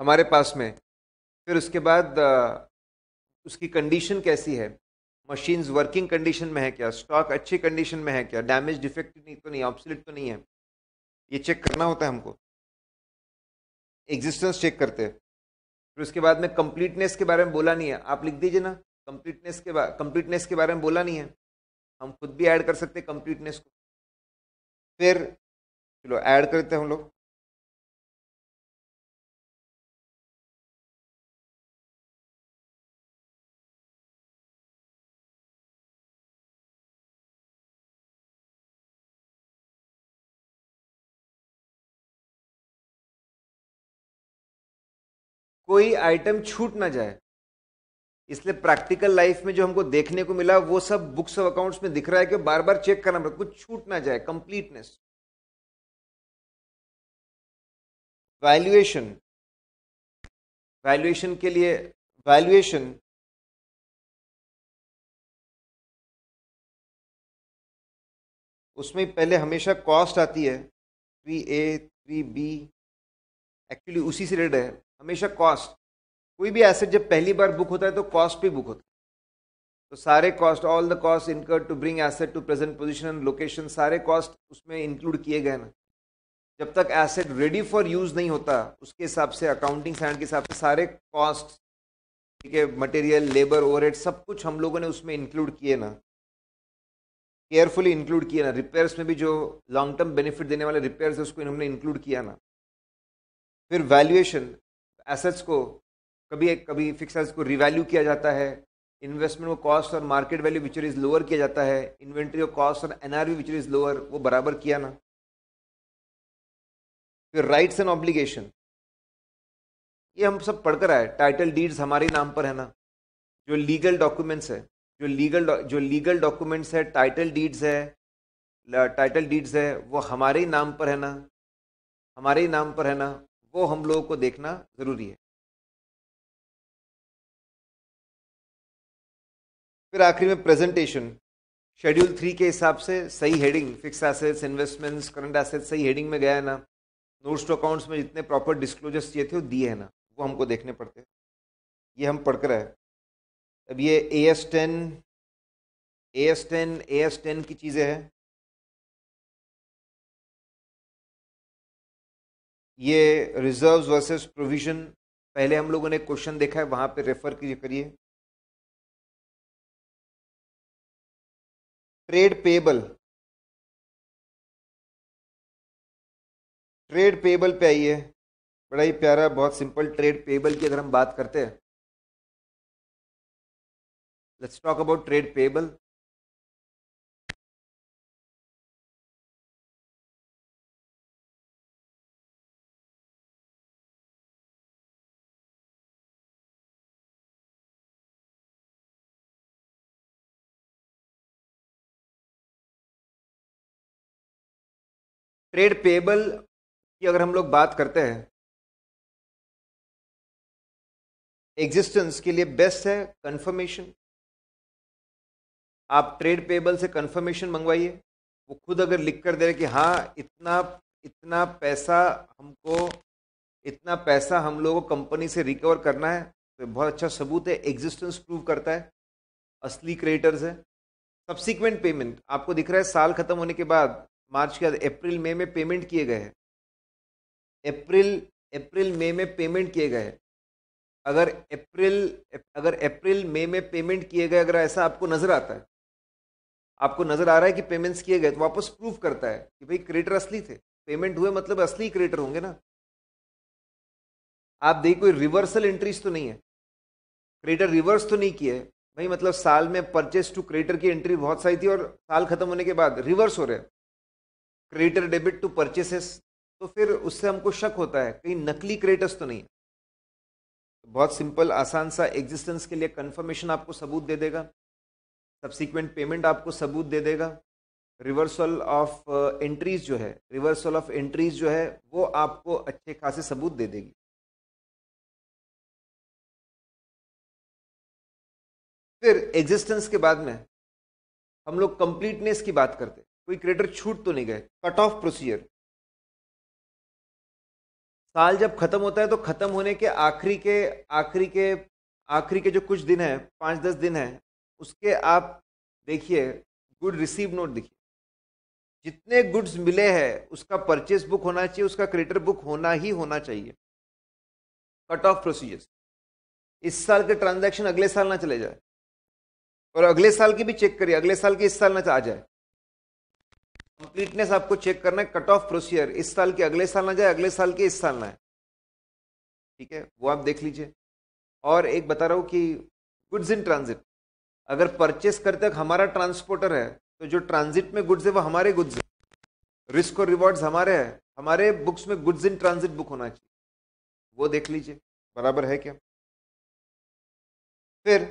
हमारे पास में फिर उसके बाद uh, उसकी कंडीशन कैसी है मशीन्स वर्किंग कंडीशन में है क्या स्टॉक अच्छी कंडीशन में है क्या डैमेज डिफेक्ट नहीं तो नहीं ऑप्सिलिट तो नहीं है ये चेक करना होता है हमको एग्जिस्टेंस चेक करते हैं फिर उसके बाद में कंप्लीटनेस के बारे में बोला नहीं है आप लिख दीजिए ना कंप्लीटनेस के कंप्लीटनेस के बारे में बोला नहीं है हम खुद भी ऐड कर सकते हैं कंप्लीटनेस को फिर चलो ऐड करते हैं हम लोग कोई आइटम छूट ना जाए इसलिए प्रैक्टिकल लाइफ में जो हमको देखने को मिला वो सब बुक्स ऑफ अकाउंट्स में दिख रहा है कि बार बार चेक करना पड़ता कुछ छूट ना जाए कंप्लीटनेस वैल्यूएशन वैल्यूएशन के लिए वैल्यूएशन उसमें पहले हमेशा कॉस्ट आती है three A three B actually उसी से रेड है हमेशा कॉस्ट कोई भी एसेट जब पहली बार बुक होता है तो कॉस्ट भी बुक होता है तो सारे cost all the cost incur to bring asset to present position and location सारे कॉस्ट उसमें इंक्लूड किए गए ना जब तक एसेट रेडी फॉर यूज़ नहीं होता उसके हिसाब से अकाउंटिंग स्टैंड के हिसाब से सारे कॉस्ट ठीक है मटेरियल लेबर ओवर सब कुछ हम लोगों ने उसमें इंक्लूड किए ना केयरफुली इंक्लूड किया ना रिपेयर्स में भी जो लॉन्ग टर्म बेनिफिट देने वाले रिपेयर्स है उसको हमने इंक्लूड किया ना फिर वैल्यूएशन एसेट्स को कभी एक कभी फिक्स एसेट्स को रिवैल्यू किया जाता है इन्वेस्टमेंट को कॉस्ट और market value whichever is lower किया जाता है इन्वेंट्री को कॉस्ट और एनआरवी विचर इज लोअर वो बराबर किया ना फिर राइट्स एंड ऑब्लिगेशन ये हम सब पढ़कर आए टाइटल डीड्स हमारे नाम पर है ना जो लीगल डॉक्यूमेंट्स है जो लीगल जो लीगल डॉक्यूमेंट्स है टाइटल डीड्स है टाइटल डीड्स है वो हमारे ही नाम पर है ना हमारे ही नाम पर है ना को हम लोगों को देखना ज़रूरी है फिर आखिरी में प्रेजेंटेशन शेड्यूल थ्री के हिसाब से सही heading fixed assets investments current assets सही हेडिंग में गया है ना नोट्स टू अकाउंट्स में जितने प्रॉपर डिस्क्लोजर्स चाहिए थे वो दिए हैं ना वो हमको देखने पड़ते हैं ये हम पढ़ कर अब ये A S ten A S ten A S ten की चीज़ें हैं ये रिजर्व वर्सेस प्रोविजन पहले हम लोगों ने क्वेश्चन देखा है वहां पे रेफर करिए ट्रेड पेबल ट्रेड पेबल पे आइए बड़ा ही प्यारा बहुत सिंपल ट्रेड पेबल की अगर हम बात करते हैं let's talk about trade payable trade payable की अगर हम लोग बात करते हैं एग्जिस्टेंस के लिए बेस्ट है कंफर्मेशन आप ट्रेड पेबल से कंफर्मेशन मंगवाइए वो खुद अगर लिख कर दे रहे कि हाँ इतना इतना पैसा हमको इतना पैसा हम लोगों को कंपनी से रिकवर करना है तो बहुत अच्छा सबूत है एग्जिस्टेंस प्रूव करता है असली क्रिएटर्स है सब्सिक्वेंट पेमेंट आपको दिख रहा है साल खत्म होने के बाद मार्च के बाद अप्रैल मई में पेमेंट किए गए हैं अप्रैल अप्रैल मई में पेमेंट किए गए हैं अगर अप्रैल अगर अप्रैल मई में पेमेंट किए गए अगर ऐसा आपको नज़र आता है आपको नज़र आ रहा है कि पेमेंट्स किए गए तो वापस प्रूफ करता है कि भाई क्रेडिटर असली थे पेमेंट हुए मतलब असली क्रेडिटर होंगे ना आप देखिए कोई रिवर्सल एंट्रीज तो नहीं है क्रेडिटर रिवर्स तो नहीं किए भाई मतलब साल में परचेस टू क्रेडिटर की एंट्री बहुत सारी थी और साल खत्म होने के बाद रिवर्स हो रहे हैं क्रेडिटर डेबिट टू परचेसेस तो फिर उससे हमको शक होता है कहीं नकली क्रेडिटर्स तो नहीं है बहुत सिंपल आसान सा एग्जिस्टेंस के लिए कन्फर्मेशन आपको सबूत दे देगा सब्सिक्वेंट पेमेंट आपको सबूत दे देगा रिवर्सल ऑफ एंट्रीज जो है रिवर्सल ऑफ एंट्रीज जो है वो आपको अच्छे खासे सबूत दे देगी फिर एग्जिस्टेंस के बाद में हम लोग कंप्लीटनेस की बात करते कोई क्रेडिटर छूट तो नहीं गए कट ऑफ प्रोसीजर साल जब खत्म होता है तो खत्म होने के आखिरी के आखिरी के आखिरी के जो कुछ दिन है पांच दस दिन है उसके आप देखिए गुड रिसीव नोट देखिए जितने गुड्स मिले हैं उसका परचेस बुक होना चाहिए उसका क्रेडिटर बुक होना ही होना चाहिए कट ऑफ प्रोसीजर्स इस साल के ट्रांजैक्शन अगले साल ना चले जाए और अगले साल की भी चेक करिए अगले साल के इस साल ना आ जाए कंप्लीटनेस आपको चेक करना है कट ऑफ प्रोसीजर इस साल के अगले साल ना जाए अगले साल के इस साल ना है ठीक है वो आप देख लीजिए और एक बता रहा हूँ कि गुड्स इन ट्रांजिट अगर परचेस करते तक हमारा ट्रांसपोर्टर है तो जो ट्रांजिट में गुड्स है वो हमारे गुड्स है रिस्क और रिवॉर्ड्स हमारे हैं हमारे बुक्स में गुड्स इन ट्रांजिट बुक होना चाहिए वो देख लीजिए बराबर है क्या फिर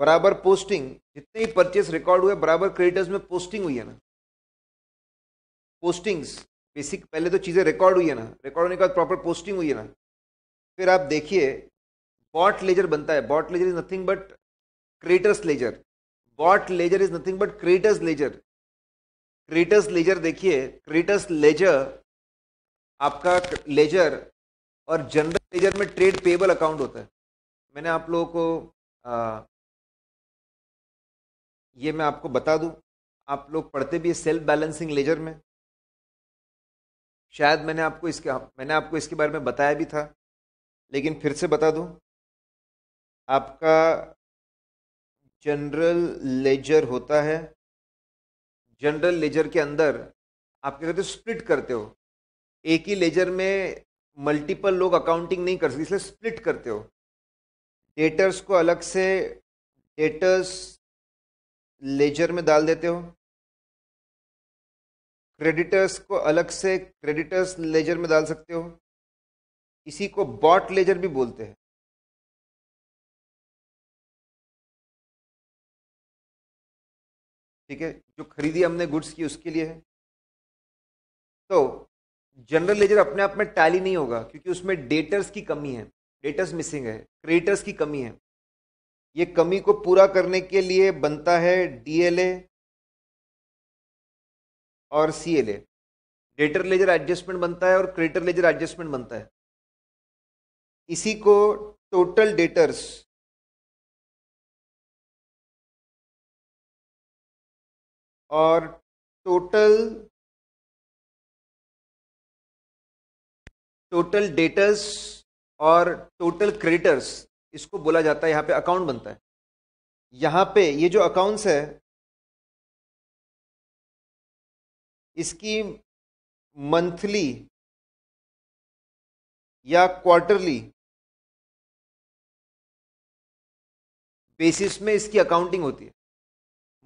बराबर पोस्टिंग जितने ही परचेस रिकॉर्ड हुए बराबर क्रेडिटर्स में पोस्टिंग हुई है ना पोस्टिंग्स बेसिक पहले तो चीज़ें रिकॉर्ड हुई है ना रिकॉर्ड होने के बाद प्रॉपर पोस्टिंग हुई है ना फिर आप देखिए बॉट लेजर बनता है bought ledger is nothing but creditors ledger bought ledger is nothing but creditors ledger creditors ledger देखिए क्रिएटर्स लेजर आपका लेजर और जनरल लेजर में ट्रेड पेबल अकाउंट होता है मैंने आप लोगों को आ, ये मैं आपको बता दूं आप लोग पढ़ते भी है सेल्फ बैलेंसिंग लेजर में शायद मैंने आपको इसके मैंने आपको इसके बारे में बताया भी था लेकिन फिर से बता दूं आपका जनरल लेजर होता है जनरल लेजर के अंदर आप क्या करते हो स्प्लिट करते हो एक ही लेजर में मल्टीपल लोग अकाउंटिंग नहीं कर सकते इसलिए स्प्लिट करते हो डेटर्स को अलग से डेटर्स लेजर में डाल देते हो क्रेडिटर्स को अलग से क्रेडिटर्स लेजर में डाल सकते हो इसी को बॉट लेजर भी बोलते हैं ठीक है जो खरीदी हमने गुड्स की उसके लिए है तो जनरल लेजर अपने आप में टैली नहीं होगा क्योंकि उसमें डेटर्स की कमी है डेटर्स मिसिंग है क्रेडिटर्स की कमी है ये कमी को पूरा करने के लिए बनता है डीएलए और C L A debtor ledger adjustment बनता है और क्रेडिटर लेजर एडजस्टमेंट बनता है इसी को टोटल डेटर्स और टोटल टोटल डेटर्स और टोटल क्रेडिटर्स इसको बोला जाता है यहाँ पे अकाउंट बनता है यहाँ पे ये जो अकाउंट्स है इसकी मंथली या क्वार्टरली बेसिस में इसकी अकाउंटिंग होती है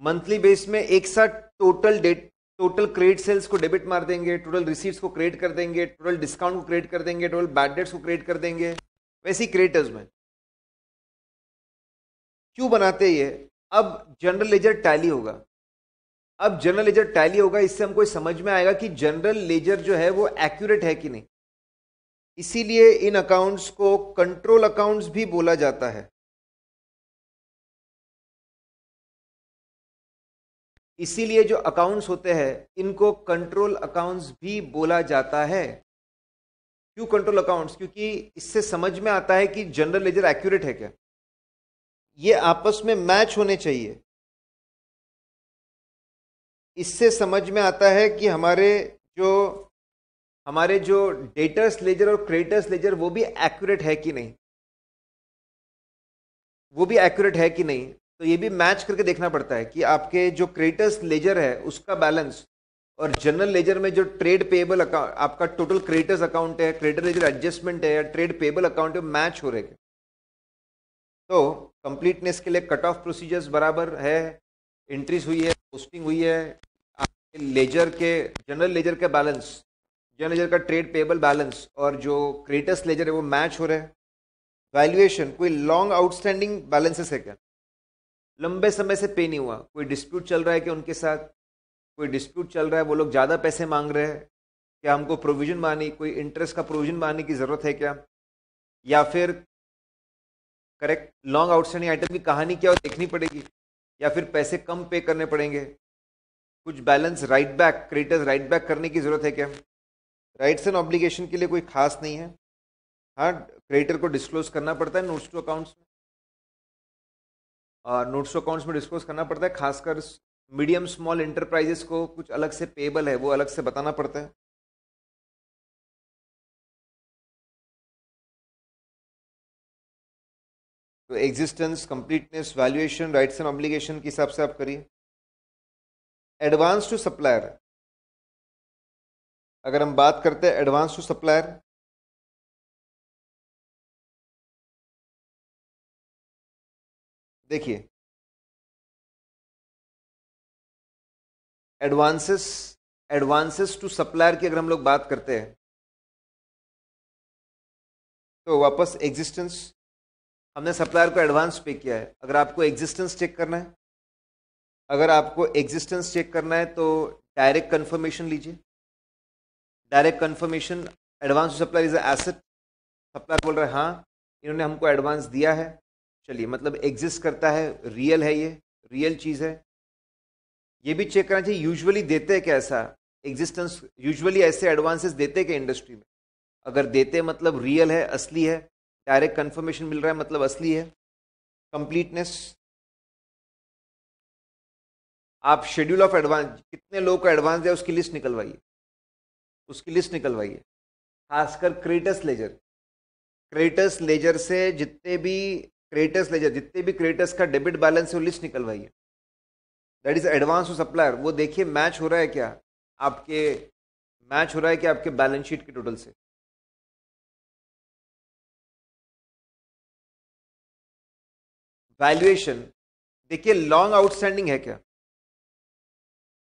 मंथली बेस में एक साथ total debt total credit sales को डेबिट मार देंगे टोटल रिसीट्स को क्रेडिट कर देंगे टोटल डिस्काउंट को क्रेडिट कर देंगे टोटल बैड डेट्स को क्रेडिट कर देंगे वैसे ही क्रेडिटर्स में क्यों बनाते ये अब जनरल लेजर टैली होगा अब जनरल लेजर टैली होगा इससे हमको समझ में आएगा कि जनरल लेजर जो है वो एक्यूरेट है कि नहीं इसीलिए इन अकाउंट्स को कंट्रोल अकाउंट्स भी बोला जाता है इसीलिए जो अकाउंट्स होते हैं इनको कंट्रोल अकाउंट्स भी बोला जाता है क्यों कंट्रोल अकाउंट्स क्योंकि इससे समझ में आता है कि जनरल लेजर एक्यूरेट है क्या ये आपस में मैच होने चाहिए इससे समझ में आता है कि हमारे जो हमारे जो डेटर्स लेजर और क्रेडिटर्स लेजर वो भी एक्यूरेट है कि नहीं वो भी एक्यूरेट है कि नहीं तो ये भी मैच करके देखना पड़ता है कि आपके जो क्रेडिटर्स लेजर है उसका बैलेंस और जनरल लेजर में जो ट्रेड पेबल अकाउंट आपका टोटल क्रेडिटर्स अकाउंट है क्रेडिटर लेजर एडजस्टमेंट है या ट्रेड पेबल अकाउंट है मैच हो रहे हैं तो कंप्लीटनेस के लिए कट ऑफ प्रोसीजर्स बराबर है एंट्रीज हुई है पोस्टिंग हुई है लेजर के जनरल लेजर का बैलेंस जनरल लेजर का ट्रेड पेबल बैलेंस और जो क्रेटस लेजर है वो मैच हो रहे हैं वैल्यूएशन कोई लॉन्ग आउटस्टैंडिंग बैलेंसेस है क्या लंबे समय से पे नहीं हुआ कोई डिस्प्यूट चल रहा है कि उनके साथ कोई डिस्प्यूट चल रहा है वो लोग ज़्यादा पैसे मांग रहे हैं क्या हमको प्रोविज़न मारने कोई इंटरेस्ट का प्रोविज़न मारने की ज़रूरत है क्या या फिर करेक्ट लॉन्ग आउटस्टैंडिंग आइटम की कहानी क्या देखनी पड़ेगी या फिर पैसे कम पे करने पड़ेंगे कुछ balance write back creditors write back करने की ज़रूरत है क्या राइट्स एंड ऑब्लिगेशन के लिए कोई खास नहीं है हाँ क्रेडिटर को डिस्क्लोज करना पड़ता है नोट्स टू अकाउंट्स में नोट्स टू अकाउंट्स में डिस्क्लोज करना पड़ता है खासकर मीडियम स्मॉल इंटरप्राइजेस को कुछ अलग से पेबल है वो अलग से बताना पड़ता है तो existence completeness valuation rights and obligation के हिसाब से आप करिए एडवांस टू सप्लायर अगर हम बात करते हैं एडवांस टू सप्लायर देखिए एडवांसेस एडवांसेस टू सप्लायर की अगर हम लोग बात करते हैं तो वापस एग्जिस्टेंस हमने सप्लायर को एडवांस पे किया है अगर आपको एग्जिस्टेंस चेक करना है अगर आपको एग्जिस्टेंस चेक करना है तो डायरेक्ट कंफर्मेशन लीजिए direct confirmation advance supplier is asset supplier बोल रहे हाँ इन्होंने हमको एडवांस दिया है चलिए मतलब एग्जिस्ट करता है रियल है ये रियल चीज़ है ये भी चेक करना चाहिए यूजुअली देते हैं क्या ऐसा एग्जिस्टेंस यूजुअली ऐसे एडवांसेस देते क्या इंडस्ट्री में अगर देते मतलब रियल है असली है डायरेक्ट कंफर्मेशन मिल रहा है मतलब असली है कंप्लीटनेस आप शेड्यूल ऑफ एडवांस कितने लोग को एडवांस दिया उसकी लिस्ट निकलवाइए उसकी लिस्ट निकलवाइए खासकर क्रेटस लेजर क्रेटस लेजर से जितने भी क्रेटस लेजर जितने भी क्रेटस का डेबिट बैलेंस है वो लिस्ट निकलवाइए that is advance to supplier वो देखिए मैच हो रहा है क्या आपके मैच हो रहा है क्या आपके बैलेंस शीट के टोटल से वैल्यूएशन देखिए लॉन्ग आउटस्टैंडिंग है क्या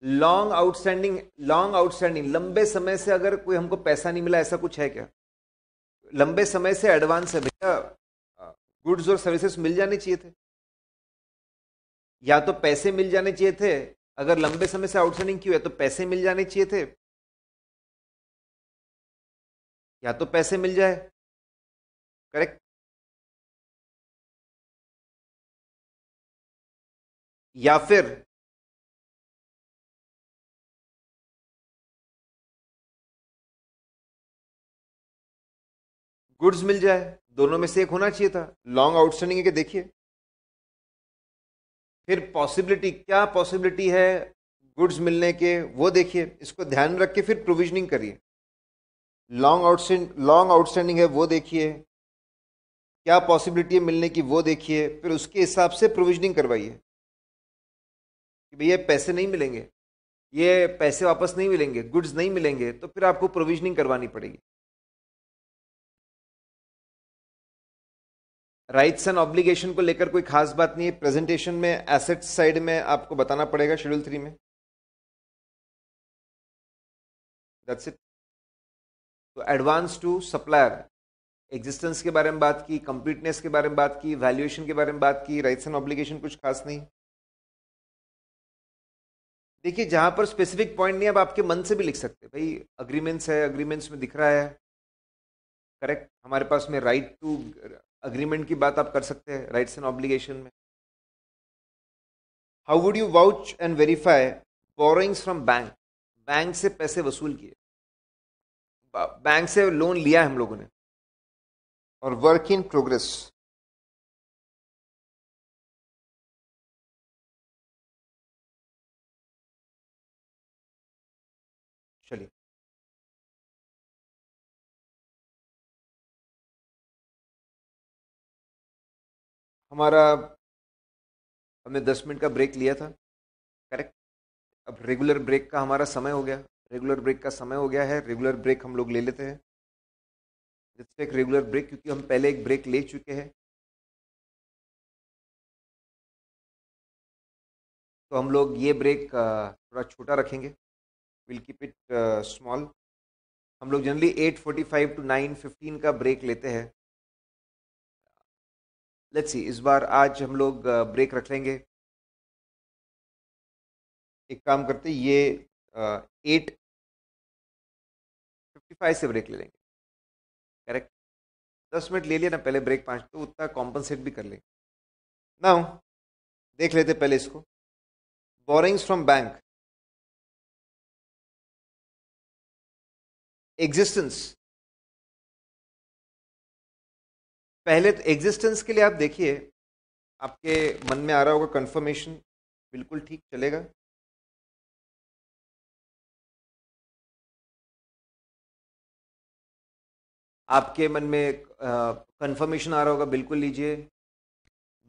लॉन्ग आउटस्टैंडिंग लॉन्ग आउटस्टैंडिंग लंबे समय से अगर कोई हमको पैसा नहीं मिला ऐसा कुछ है क्या लंबे समय से एडवांस है भैया गुड्स और सर्विसेज मिल जाने चाहिए थे या तो पैसे मिल जाने चाहिए थे अगर लंबे समय से आउटस्टैंडिंग क्यों है तो पैसे मिल जाने चाहिए थे या तो पैसे मिल जाए करेक्ट या फिर गुड्स मिल जाए दोनों में से एक होना चाहिए था लॉन्ग आउटस्टैंडिंग है कि देखिए फिर पॉसिबिलिटी क्या पॉसिबिलिटी है गुड्स मिलने के वो देखिए इसको ध्यान रख के फिर प्रोविजनिंग करिए लॉन्ग आउटस्टैंड लॉन्ग आउटस्टैंडिंग है वो देखिए क्या पॉसिबिलिटी है मिलने की वो देखिए फिर उसके हिसाब से प्रोविजनिंग करवाइए कि भैया पैसे नहीं मिलेंगे ये पैसे वापस नहीं मिलेंगे गुड्स नहीं मिलेंगे तो फिर आपको प्रोविजनिंग करवानी पड़ेगी राइट्स एंड ऑब्लिगेशन को लेकर कोई खास बात नहीं है प्रेजेंटेशन में एसेट साइड में आपको बताना पड़ेगा शेड्यूल थ्री में दैट्स इट तो एडवांस टू सप्लायर एग्जिस्टेंस के बारे में बात की कंप्लीटनेस के बारे में बात की वैल्यूएशन के बारे में बात की राइट्स एंड ऑब्लिगेशन कुछ खास नहीं देखिए जहां पर स्पेसिफिक पॉइंट नहीं आप आपके मन से भी लिख सकते भाई अग्रीमेंट्स है अग्रीमेंट्स में दिख रहा है करेक्ट हमारे पास में राइट टू अग्रीमेंट की बात आप कर सकते हैं राइट्स एंड ऑब्लिगेशन में how would you vouch and verify borrowings from bank bank से पैसे वसूल किए बैंक से लोन लिया है हम लोगों ने और वर्क इन प्रोग्रेस हमारा हमने दस मिनट का ब्रेक लिया था करेक्ट अब रेगुलर ब्रेक का हमारा समय हो गया रेगुलर ब्रेक का समय हो गया है रेगुलर ब्रेक हम लोग ले लेते हैं जिससे एक रेगुलर ब्रेक क्योंकि हम पहले एक ब्रेक ले चुके हैं तो हम लोग ये ब्रेक थोड़ा छोटा रखेंगे विल कीप इट स्मॉल हम लोग generally eight forty five to nine fifteen का ब्रेक लेते हैं लेट्स सी इस बार आज हम लोग ब्रेक रख लेंगे एक काम करते ये एट फिफ्टी फाइव से ब्रेक ले लेंगे करेक्ट दस मिनट ले लिया ना पहले ब्रेक पाँच तो उतना कॉम्पनसेट भी कर लेंगे ना देख लेते पहले इसको बोरिंग्स फ्रॉम बैंक एग्जिस्टेंस पहले तो एग्जिस्टेंस के लिए आप देखिए आपके मन में आ रहा होगा कंफर्मेशन बिल्कुल ठीक चलेगा आपके मन में कंफर्मेशन आ रहा होगा बिल्कुल लीजिए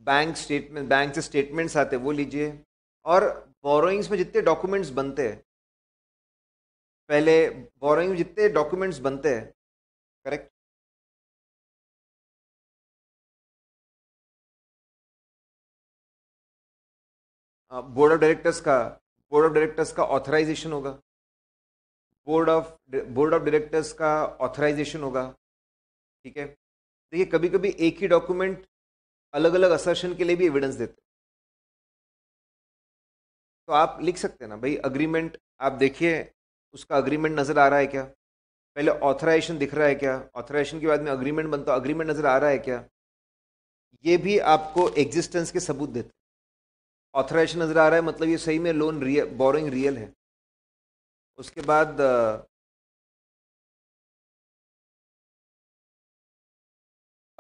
बैंक स्टेटमेंट बैंक से स्टेटमेंट्स आते वो लीजिए और बोरोइंग्स में जितने डॉक्यूमेंट्स बनते हैं पहले बोरोइंग जितने डॉक्यूमेंट्स बनते हैं करेक्ट बोर्ड ऑफ डायरेक्टर्स का बोर्ड ऑफ डायरेक्टर्स का ऑथराइजेशन होगा board of board of directors का ऑथराइजेशन होगा ठीक है देखिए कभी कभी एक ही डॉक्यूमेंट अलग अलग असर्शन के लिए भी एविडेंस देते तो आप लिख सकते हैं ना भाई अग्रीमेंट आप देखिए उसका अग्रीमेंट नज़र आ रहा है क्या पहले ऑथराइजेशन दिख रहा है क्या ऑथराइजेशन के बाद में अग्रीमेंट बनता अग्रीमेंट नज़र आ रहा है क्या ये भी आपको एग्जिस्टेंस के सबूत देते ऑथराइज नज़र आ रहा है मतलब ये सही में लोन रियल बोरिंग रियल है उसके बाद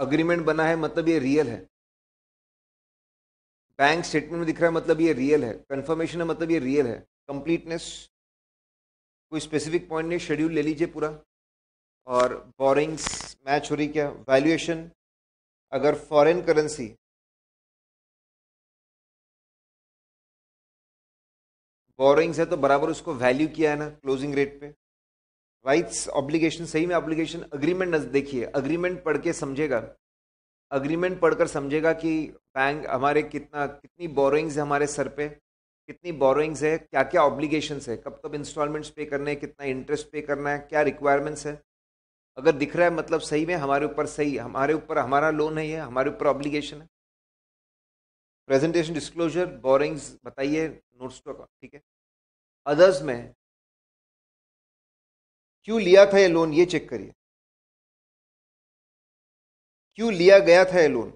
अग्रीमेंट बना है मतलब ये रियल है बैंक स्टेटमेंट में दिख रहा है मतलब ये रियल है कंफर्मेशन है मतलब ये रियल है कंप्लीटनेस कोई स्पेसिफिक पॉइंट नहीं शेड्यूल ले लीजिए पूरा और बोरिंग्स मैच हो रही क्या वैल्यूएशन अगर फॉरेन करेंसी बोरिंग्स है तो बराबर उसको वैल्यू किया है ना क्लोजिंग रेट पे राइट्स ऑब्लिगेशन सही में ऑब्लिगेशन अग्रीमेंट देखिए अग्रीमेंट पढ़ के समझेगा अग्रीमेंट पढ़कर समझेगा कि बैंक हमारे कितना कितनी बोरोइंग्स है हमारे सर पे कितनी बोरोइंग्स है क्या क्या ऑब्लिगेशंस है कब कब इंस्टॉलमेंट्स पे करने हैं कितना इंटरेस्ट पे करना है क्या रिक्वायरमेंट्स है अगर दिख रहा है मतलब सही में हमारे ऊपर सही हमारे ऊपर हमारा लोन है ये हमारे ऊपर ऑब्लिगेशन है प्रेजेंटेशन डिस्क्लोजर बोरिंग्स बताइए नोट्स तो ठीक है अदर्स में क्यों लिया था ये लोन ये चेक करिए क्यों लिया गया था ये loan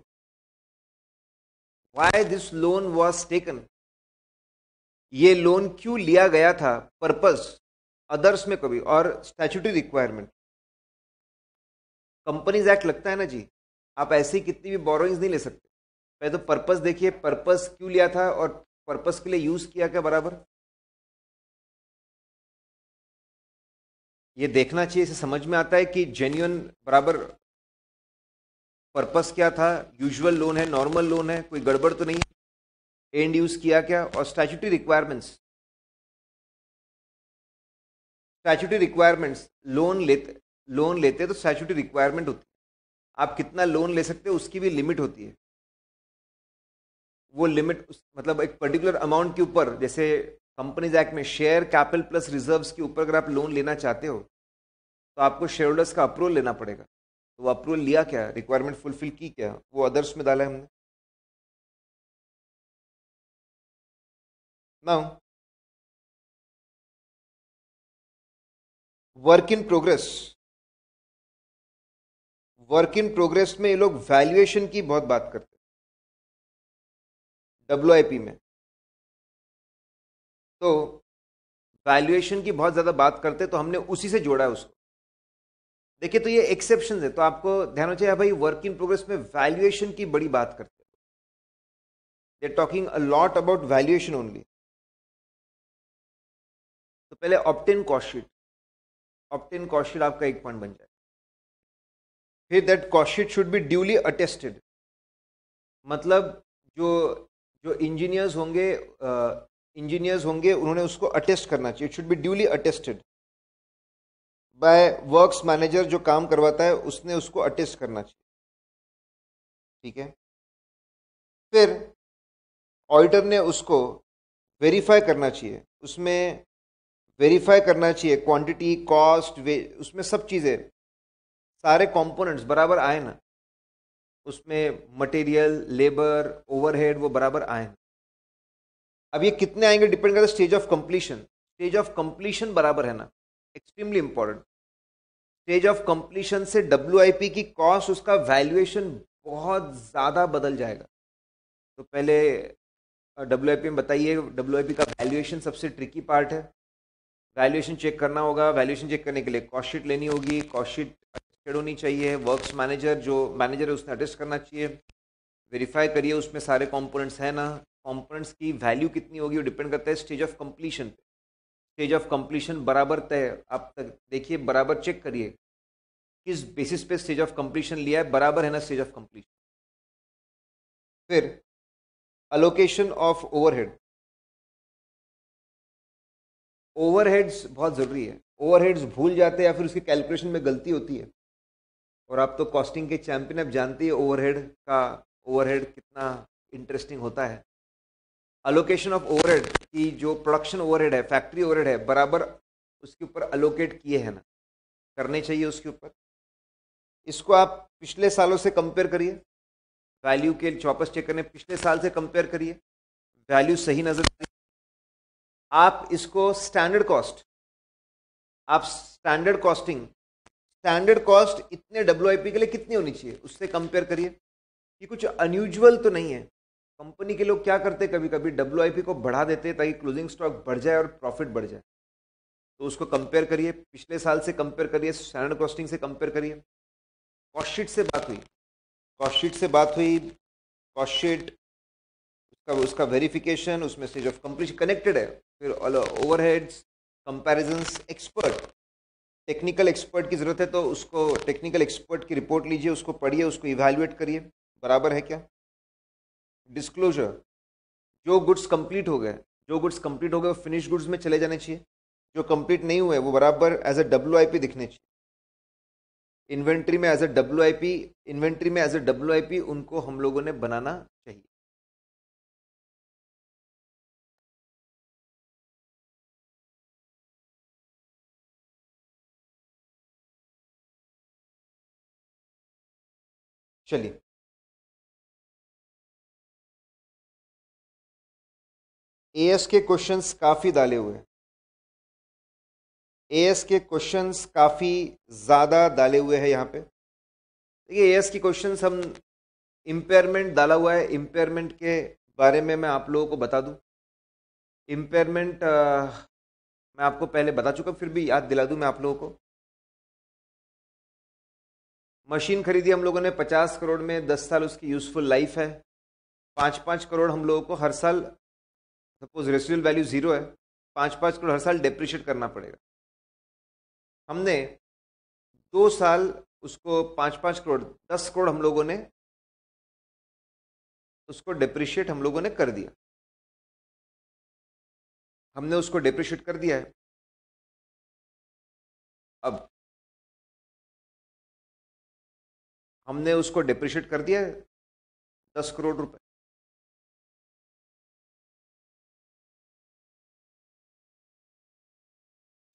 why this loan was taken ये लोन क्यों लिया गया था पर्पस अदर्स में कभी और स्टैचुटरी रिक्वायरमेंट कंपनीज एक्ट लगता है ना जी आप ऐसी कितनी भी बोरोइंग्स नहीं ले सकते पहले तो पर्पस देखिए पर्पस क्यों लिया था और पर्पस के लिए यूज किया क्या बराबर ये देखना चाहिए इसे समझ में आता है कि जेन्यून बराबर पर्पस क्या था यूजुअल लोन है नॉर्मल लोन है कोई गड़बड़ तो नहीं एंड यूज किया क्या और statutory requirements statutory requirements loan लेते लोन लेते तो स्टैचूटरी रिक्वायरमेंट होती है आप कितना लोन ले सकते हो उसकी भी लिमिट होती है वो लिमिट उस मतलब एक पर्टिकुलर अमाउंट के ऊपर जैसे कंपनीज एक्ट में शेयर कैपिटल प्लस रिजर्व के ऊपर अगर आप लोन लेना चाहते हो तो आपको शेयर होल्डर्स का अप्रूवल लेना पड़ेगा तो वो अप्रूवल लिया क्या रिक्वायरमेंट फुलफिल की क्या वो अदर्स में डाला है हमने now work in progress work in progress में ये लोग वैल्यूएशन की बहुत बात करते हैं डब्ल्यू में तो वैल्यूएशन की बहुत ज़्यादा बात करते तो हमने उसी से जोड़ा है उसको देखिए तो ये एक्सेप्शन है तो आपको ध्यान होना चाहिए भाई वर्क इन प्रोग्रेस में वैल्यूएशन की बड़ी बात करते हैं they talking a lot about valuation only तो पहले ऑप्टेन कॉस्टशीट ऑप्टेन कॉस्टशीट आपका एक पॉइंट बन जाए फिर that cost sheet should be duly attested मतलब जो जो इंजीनियर्स होंगे इंजीनियर्स होंगे उन्होंने उसको अटेस्ट करना चाहिए it should be duly attested by works manager जो काम करवाता है उसने उसको अटेस्ट करना चाहिए ठीक है फिर ऑडिटर ने उसको वेरीफाई करना चाहिए उसमें वेरीफाई करना चाहिए क्वांटिटी कॉस्ट उसमें सब चीज़ें सारे कंपोनेंट्स बराबर आए ना उसमें मटेरियल लेबर ओवरहेड वो बराबर आएंगे अब ये कितने आएंगे डिपेंड करता है stage of completion stage of completion बराबर है ना extremely important stage of completion से डब्ल्यू की कॉस्ट उसका वैल्यूएशन बहुत ज़्यादा बदल जाएगा तो पहले डब्ल्यू में बताइए डब्ल्यू का वैल्यूएशन सबसे ट्रिकी पार्ट है वैल्यूएशन चेक करना होगा वैल्यूएशन चेक करने के लिए कॉस्ट शीट लेनी होगी कॉस्ट शीट लिस्टेड होनी चाहिए वर्क्स मैनेजर जो मैनेजर है उसने अटेस्ट करना चाहिए वेरीफाई करिए उसमें सारे कंपोनेंट्स हैं ना कंपोनेंट्स की वैल्यू कितनी होगी वो डिपेंड करता है स्टेज ऑफ कंप्लीशन पे स्टेज ऑफ कंप्लीशन बराबर तय आप तक देखिए बराबर चेक करिए किस बेसिस पे स्टेज ऑफ कंप्लीशन लिया है बराबर है ना स्टेज ऑफ कंप्लीशन फिर अलोकेशन ऑफ ओवरहेड ओवरहेड्स बहुत ज़रूरी है ओवरहेड्स भूल जाते हैं या फिर उसकी कैलकुलेशन में गलती होती है और आप तो कॉस्टिंग के चैंपियन अब जानती है ओवरहेड का ओवरहेड कितना इंटरेस्टिंग होता है अलोकेशन ऑफ ओवरहेड की जो प्रोडक्शन ओवरहेड है फैक्ट्री ओवरहेड है बराबर उसके ऊपर अलोकेट किए हैं ना करने चाहिए उसके ऊपर इसको आप पिछले सालों से कंपेयर करिए वैल्यू के चौपस चेक करने पिछले साल से कंपेयर करिए वैल्यू सही नज़र आप इसको स्टैंडर्ड कॉस्ट आप स्टैंडर्ड कॉस्टिंग स्टैंडर्ड कॉस्ट इतने डब्ल्यू के लिए कितनी होनी चाहिए उससे कंपेयर करिए ये कुछ अनयूजल तो नहीं है कंपनी के लोग क्या करते कभी कभी डब्ल्यू को बढ़ा देते ताकि क्लोजिंग स्टॉक बढ़ जाए और प्रॉफिट बढ़ जाए तो उसको कंपेयर करिए पिछले साल से कंपेयर करिए स्टैंडर्ड कॉस्टिंग से कंपेयर करिए कॉस्टशीट से बात हुई कॉस्टशीट से बात हुई कॉस्टशीट उसका उसका वेरिफिकेशन उसमें स्टेज ऑफ कंप्लीशन कनेक्टेड है फिर overheads comparisons expert technical expert की ज़रूरत है तो उसको टेक्निकल एक्सपर्ट की रिपोर्ट लीजिए उसको पढ़िए उसको इवेल्युएट करिए बराबर है क्या डिस्क्लोजर जो गुड्स कंप्लीट हो गए जो गुड्स कंप्लीट हो गए वो फिनिश गुड्स में चले जाने चाहिए जो कंप्लीट नहीं हुए वो बराबर एज अ डब्ल्यू दिखने चाहिए इन्वेंट्री में एज अ डब्ल्यू इन्वेंट्री में एज अ डब्ल्यू उनको हम लोगों ने बनाना चाहिए चलिए ए एस के क्वेश्चंस काफ़ी डाले हुए हैं ए एस के क्वेश्चंस काफ़ी ज़्यादा डाले हुए हैं यहाँ पे देखिए ए एस के क्वेश्चंस हम इम्पेयरमेंट डाला हुआ है इम्पेयरमेंट के बारे में मैं आप लोगों को बता दूँ इम्पेयरमेंट मैं आपको पहले बता चुका फिर भी याद दिला दूँ मैं आप लोगों को मशीन खरीदी हम लोगों ने पचास करोड़ में दस साल उसकी यूज़फुल लाइफ है पाँच पाँच करोड़ हम लोगों को हर साल सपोज रेसिडल वैल्यू ज़ीरो है पाँच पाँच करोड़ हर साल डिप्रिशिएट करना पड़ेगा हमने दो साल उसको पाँच पाँच करोड़ दस करोड़ हम लोगों ने उसको डिप्रिशिएट हम लोगों ने कर दिया हमने उसको डिप्रिशिएट कर दिया है अब हमने उसको डिप्रिशिएट कर दिया दस करोड़ रुपए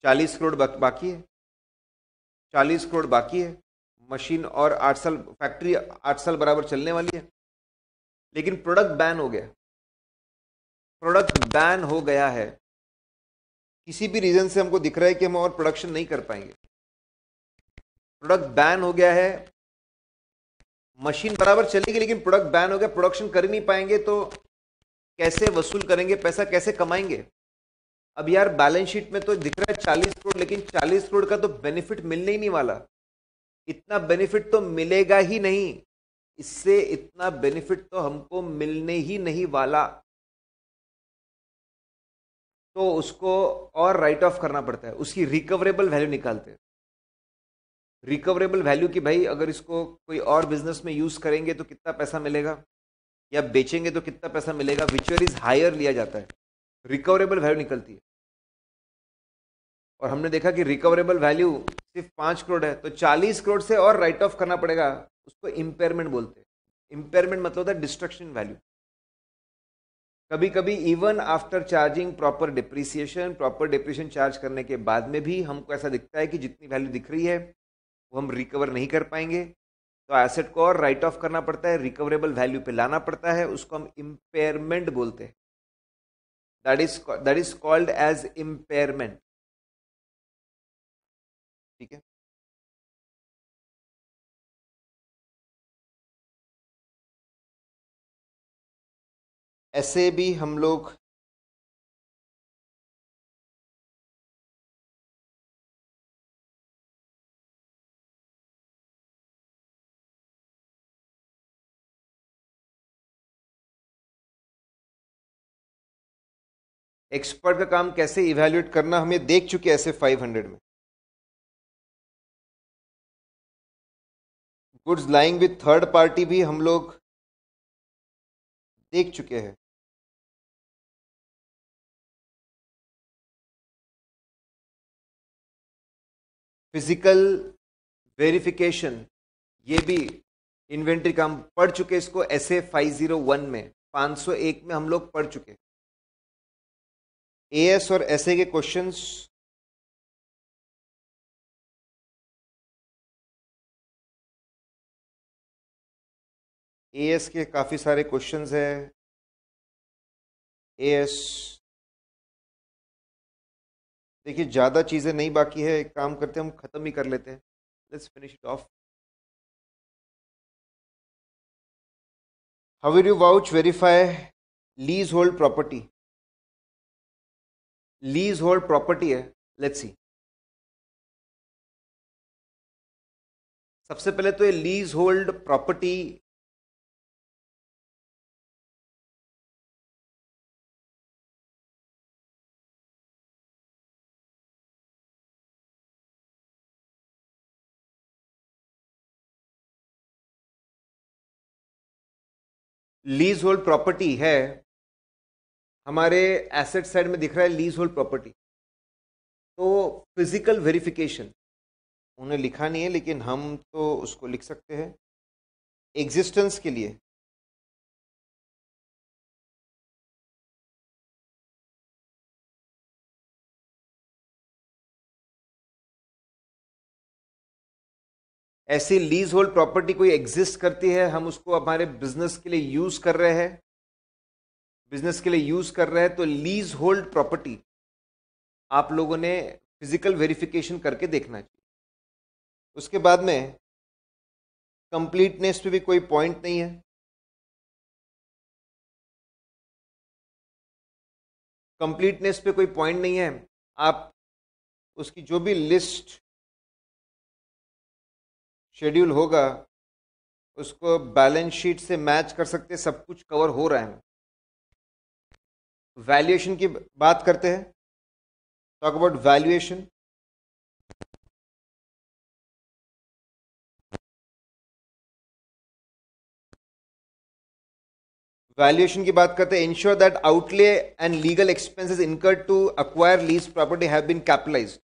चालीस करोड़ बाकी है चालीस करोड़ बाकी है मशीन और आठ साल फैक्ट्री आठ साल बराबर चलने वाली है लेकिन प्रोडक्ट बैन हो गया प्रोडक्ट बैन हो गया है किसी भी रीज़न से हमको दिख रहा है कि हम और प्रोडक्शन नहीं कर पाएंगे प्रोडक्ट बैन हो गया है मशीन बराबर चलेगी लेकिन प्रोडक्ट बैन हो गया प्रोडक्शन कर नहीं पाएंगे तो कैसे वसूल करेंगे पैसा कैसे कमाएंगे अब यार बैलेंस शीट में तो दिख रहा है चालीस करोड़ लेकिन चालीस करोड़ का तो बेनिफिट मिलने ही नहीं वाला इतना बेनिफिट तो मिलेगा ही नहीं इससे इतना बेनिफिट तो हमको मिलने ही नहीं वाला तो उसको और राइट ऑफ करना पड़ता है उसकी रिकवरेबल वैल्यू निकालते हैं रिकवरेबल वैल्यू कि भाई अगर इसको कोई और बिजनेस में यूज़ करेंगे तो कितना पैसा मिलेगा या बेचेंगे तो कितना पैसा मिलेगा विचुअल इज़ हायर लिया जाता है रिकवरेबल वैल्यू निकलती है और हमने देखा कि रिकवरेबल वैल्यू सिर्फ पाँच करोड़ है तो चालीस करोड़ से और राइट ऑफ करना पड़ेगा उसको इम्पेयरमेंट बोलते हैं इम्पेयरमेंट मतलब होता है डिस्ट्रक्शन वैल्यू कभी कभी even after charging proper depreciation proper depreciation charge करने के बाद में भी हमको ऐसा दिखता है कि जितनी वैल्यू दिख रही है वो हम रिकवर नहीं कर पाएंगे तो एसेट को और राइट ऑफ करना पड़ता है रिकवरेबल वैल्यू पे लाना पड़ता है उसको हम इम्पेयरमेंट बोलते हैं that is that is called as impairment ठीक है ऐसे भी हम लोग एक्सपर्ट का काम कैसे इवेल्युएट करना हमें देख चुके ऐसे 500 में goods lying with third party भी हम लोग देख चुके हैं फिजिकल वेरिफिकेशन ये भी इन्वेंट्री काम पढ़ चुके इसको S A five zero one में पाँच सौ एक में हम लोग पढ़ चुके हैं एएस और एसए के क्वेश्चंस एएस के काफ़ी सारे क्वेश्चंस हैं एएस देखिए ज़्यादा चीज़ें नहीं बाकी है एक काम करते हैं हम ख़त्म ही कर लेते हैं let's finish it off how will you vouch verify leasehold property leasehold property है लेट्स सी सबसे पहले तो ये leasehold property leasehold property है हमारे एसेट साइड में दिख रहा है लीज होल्ड प्रॉपर्टी तो फिजिकल वेरिफिकेशन उन्हें लिखा नहीं है लेकिन हम तो उसको लिख सकते हैं एग्जिस्टेंस के लिए ऐसी लीज होल्ड प्रॉपर्टी कोई एग्जिस्ट करती है हम उसको हमारे बिजनेस के लिए यूज कर रहे हैं बिजनेस के लिए यूज कर रहे हैं तो लीज होल्ड प्रॉपर्टी आप लोगों ने फिजिकल वेरिफिकेशन करके देखना चाहिए उसके बाद में कंप्लीटनेस पे भी कोई पॉइंट नहीं है कंप्लीटनेस पे कोई पॉइंट नहीं है आप उसकी जो भी लिस्ट शेड्यूल होगा उसको बैलेंस शीट से मैच कर सकते सब कुछ कवर हो रहा है वैल्यूएशन की बात करते हैं टॉक अबाउट वैल्यूएशन वैल्यूएशन की बात करते हैं ensure that outlay and legal expenses incurred to acquire lease property have been capitalized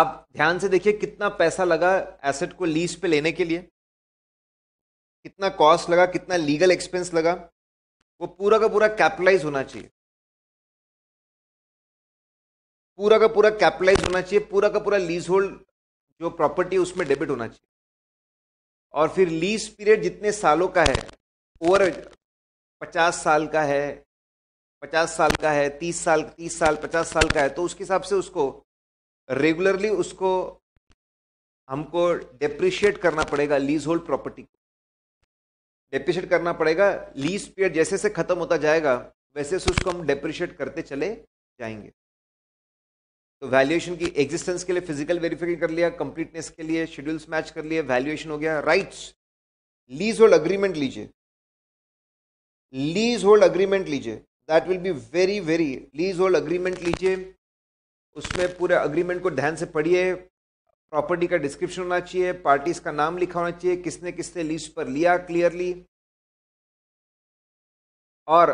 आप ध्यान से देखिए कितना पैसा लगा एसेट को लीज पे लेने के लिए कितना कॉस्ट लगा कितना लीगल एक्सपेंस लगा वो पूरा का पूरा कैपिटलाइज होना चाहिए पूरा का पूरा कैपिटलाइज होना चाहिए पूरा का पूरा लीज होल्ड जो प्रॉपर्टी है उसमें डेबिट होना चाहिए और फिर लीज पीरियड जितने सालों का है ओवर पचास साल का है पचास साल का है तीस साल तीस साल पचास साल का है तो उसके हिसाब से उसको रेगुलरली उसको हमको डेप्रिशिएट करना पड़ेगा लीज होल्ड प्रॉपर्टी को डेप्रिशिएट करना पड़ेगा लीज पीरियड जैसे जैसे खत्म होता जाएगा वैसे वैसे उसको हम डेप्रिशिएट करते चले जाएंगे तो वैल्यूएशन की एग्जिस्टेंस के लिए फिजिकल वेरिफिकेशन कर लिया कंप्लीटनेस के लिए शेड्यूल्स मैच कर लिए वैल्यूएशन हो गया राइट्स लीज होल्ड अग्रीमेंट लीजिए लीज होल्ड अग्रीमेंट लीजिए that will be very very leasehold agreement लीजिए उसमें पूरे अग्रीमेंट को ध्यान से पढ़िए प्रॉपर्टी का डिस्क्रिप्शन होना चाहिए पार्टीज का नाम लिखा होना चाहिए किसने किसने लीज पर लिया क्लियरली और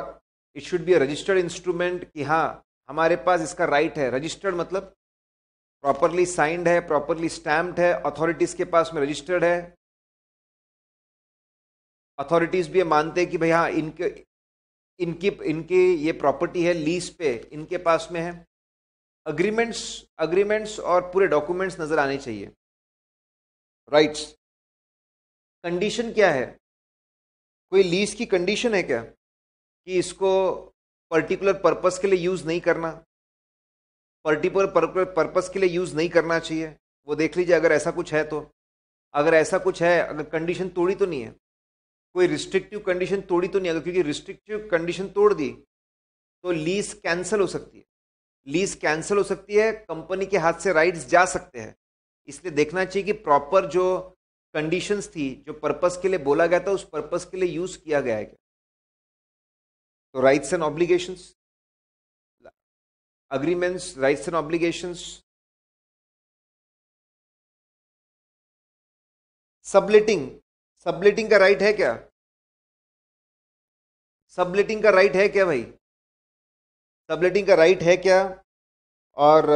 it should be registered instrument कि हाँ हमारे पास इसका राइट right है रजिस्टर्ड मतलब प्रॉपरली साइंड है प्रॉपरली स्टैम्प्ड है अथॉरिटीज के पास में रजिस्टर्ड है अथॉरिटीज भी मानते हैं कि भाई हाँ इनके इनकी इनकी ये प्रॉपर्टी है लीज पे इनके पास में है अग्रीमेंट्स अग्रीमेंट्स और पूरे डॉक्यूमेंट्स नजर आने चाहिए राइट्स कंडीशन क्या है कोई लीज की कंडीशन है क्या कि इसको पर्टिकुलर पर्पस के लिए यूज नहीं करना पर्टिकुलर पर्पस के लिए यूज नहीं करना चाहिए वो देख लीजिए अगर ऐसा कुछ है तो अगर ऐसा कुछ है अगर कंडीशन तोड़ी तो नहीं है कोई रिस्ट्रिक्टिव कंडीशन तोड़ी तो नहीं अगर क्योंकि रिस्ट्रिक्टिव कंडीशन तोड़ दी तो लीज कैंसिल हो सकती है लीज कैंसिल हो सकती है कंपनी के हाथ से राइट्स जा सकते हैं इसलिए देखना चाहिए कि प्रॉपर जो कंडीशंस थी जो पर्पस के लिए बोला गया था उस पर्पस के लिए यूज किया गया है क्या तो rights and obligations agreements rights and obligations subletting subletting का राइट है क्या सबलेटिंग का राइट है क्या भाई सबलेटिंग का राइट है क्या और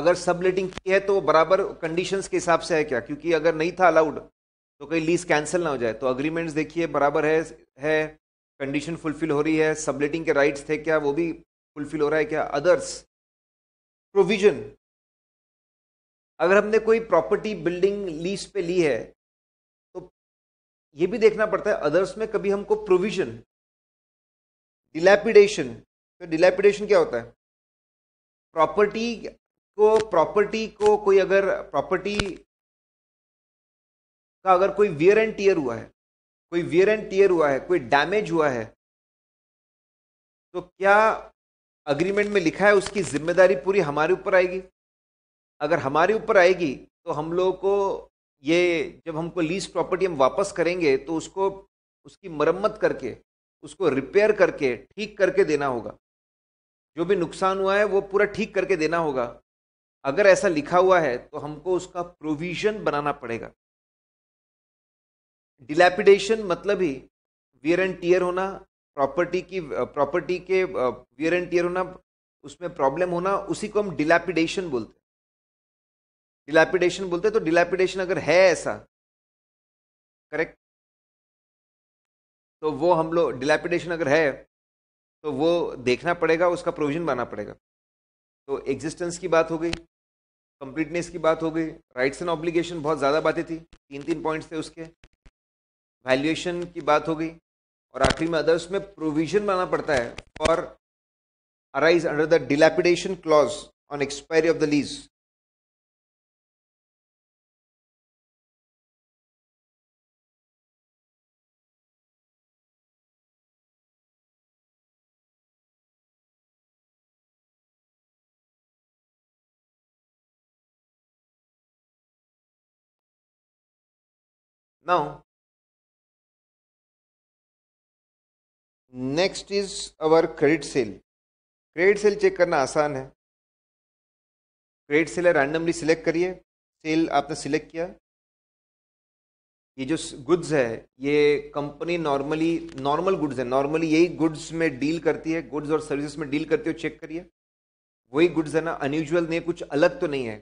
अगर सबलेटिंग की है तो बराबर कंडीशंस के हिसाब से है क्या क्योंकि अगर नहीं था अलाउड तो कहीं लीज कैंसिल ना हो जाए तो अग्रीमेंट्स देखिए बराबर है है कंडीशन फुलफिल हो रही है सबलेटिंग के राइट्स थे क्या वो भी फुलफिल हो रहा है क्या अदर्स प्रोविजन अगर हमने कोई प्रॉपर्टी बिल्डिंग लीज पे ली है तो ये भी देखना पड़ता है अदर्स में कभी हमको प्रोविजन डिलेपिडेशन तो डिलेपिडेशन क्या होता है प्रॉपर्टी को प्रॉपर्टी को कोई अगर प्रॉपर्टी का अगर कोई वियर एंड टीयर हुआ है कोई वियर एंड टीयर हुआ है कोई डैमेज हुआ है तो क्या अग्रीमेंट में लिखा है उसकी जिम्मेदारी पूरी हमारे ऊपर आएगी अगर हमारे ऊपर आएगी तो हम लोगों को ये जब हमको लीज प्रॉपर्टी हम वापस करेंगे तो उसको उसकी मरम्मत करके उसको रिपेयर करके ठीक करके देना होगा जो भी नुकसान हुआ है वो पूरा ठीक करके देना होगा अगर ऐसा लिखा हुआ है तो हमको उसका प्रोविजन बनाना पड़ेगा डिलैपिडेशन मतलब ही वियर एंड टीयर होना प्रॉपर्टी की प्रॉपर्टी के वियर एंड टीयर होना उसमें प्रॉब्लम होना उसी को हम डिलैपिडेशन बोलते हैं डिलैपिडेशन बोलते हैं तो डिलैपिडेशन अगर है ऐसा करेक्ट तो वो हम लोग डिलेपिडेशन अगर है तो वो देखना पड़ेगा उसका प्रोविजन बनाना पड़ेगा तो एग्जिस्टेंस की बात हो गई कंप्लीटनेस की बात हो गई राइट्स एंड ऑब्लिगेशन बहुत ज़्यादा बातें थी तीन तीन पॉइंट्स थे उसके वैल्यूएशन की बात हो गई और आखिरी में अदर्स में प्रोविजन बनाना पड़ता है for arise under the dilapidation clause on expiry of the lease now next is our credit sale credit sale check करना आसान है क्रेडिट सेल है रैंडमली सिलेक्ट करिए सेल आपने सिलेक्ट किया ये जो गुड्स है ये कंपनी नॉर्मली नॉर्मल गुड्स है नॉर्मली यही गुड्स में डील करती है गुड्स और सर्विसेज में डील करती है चेक करिए वही गुड्स है ना अनयूजल नहीं कुछ अलग तो नहीं है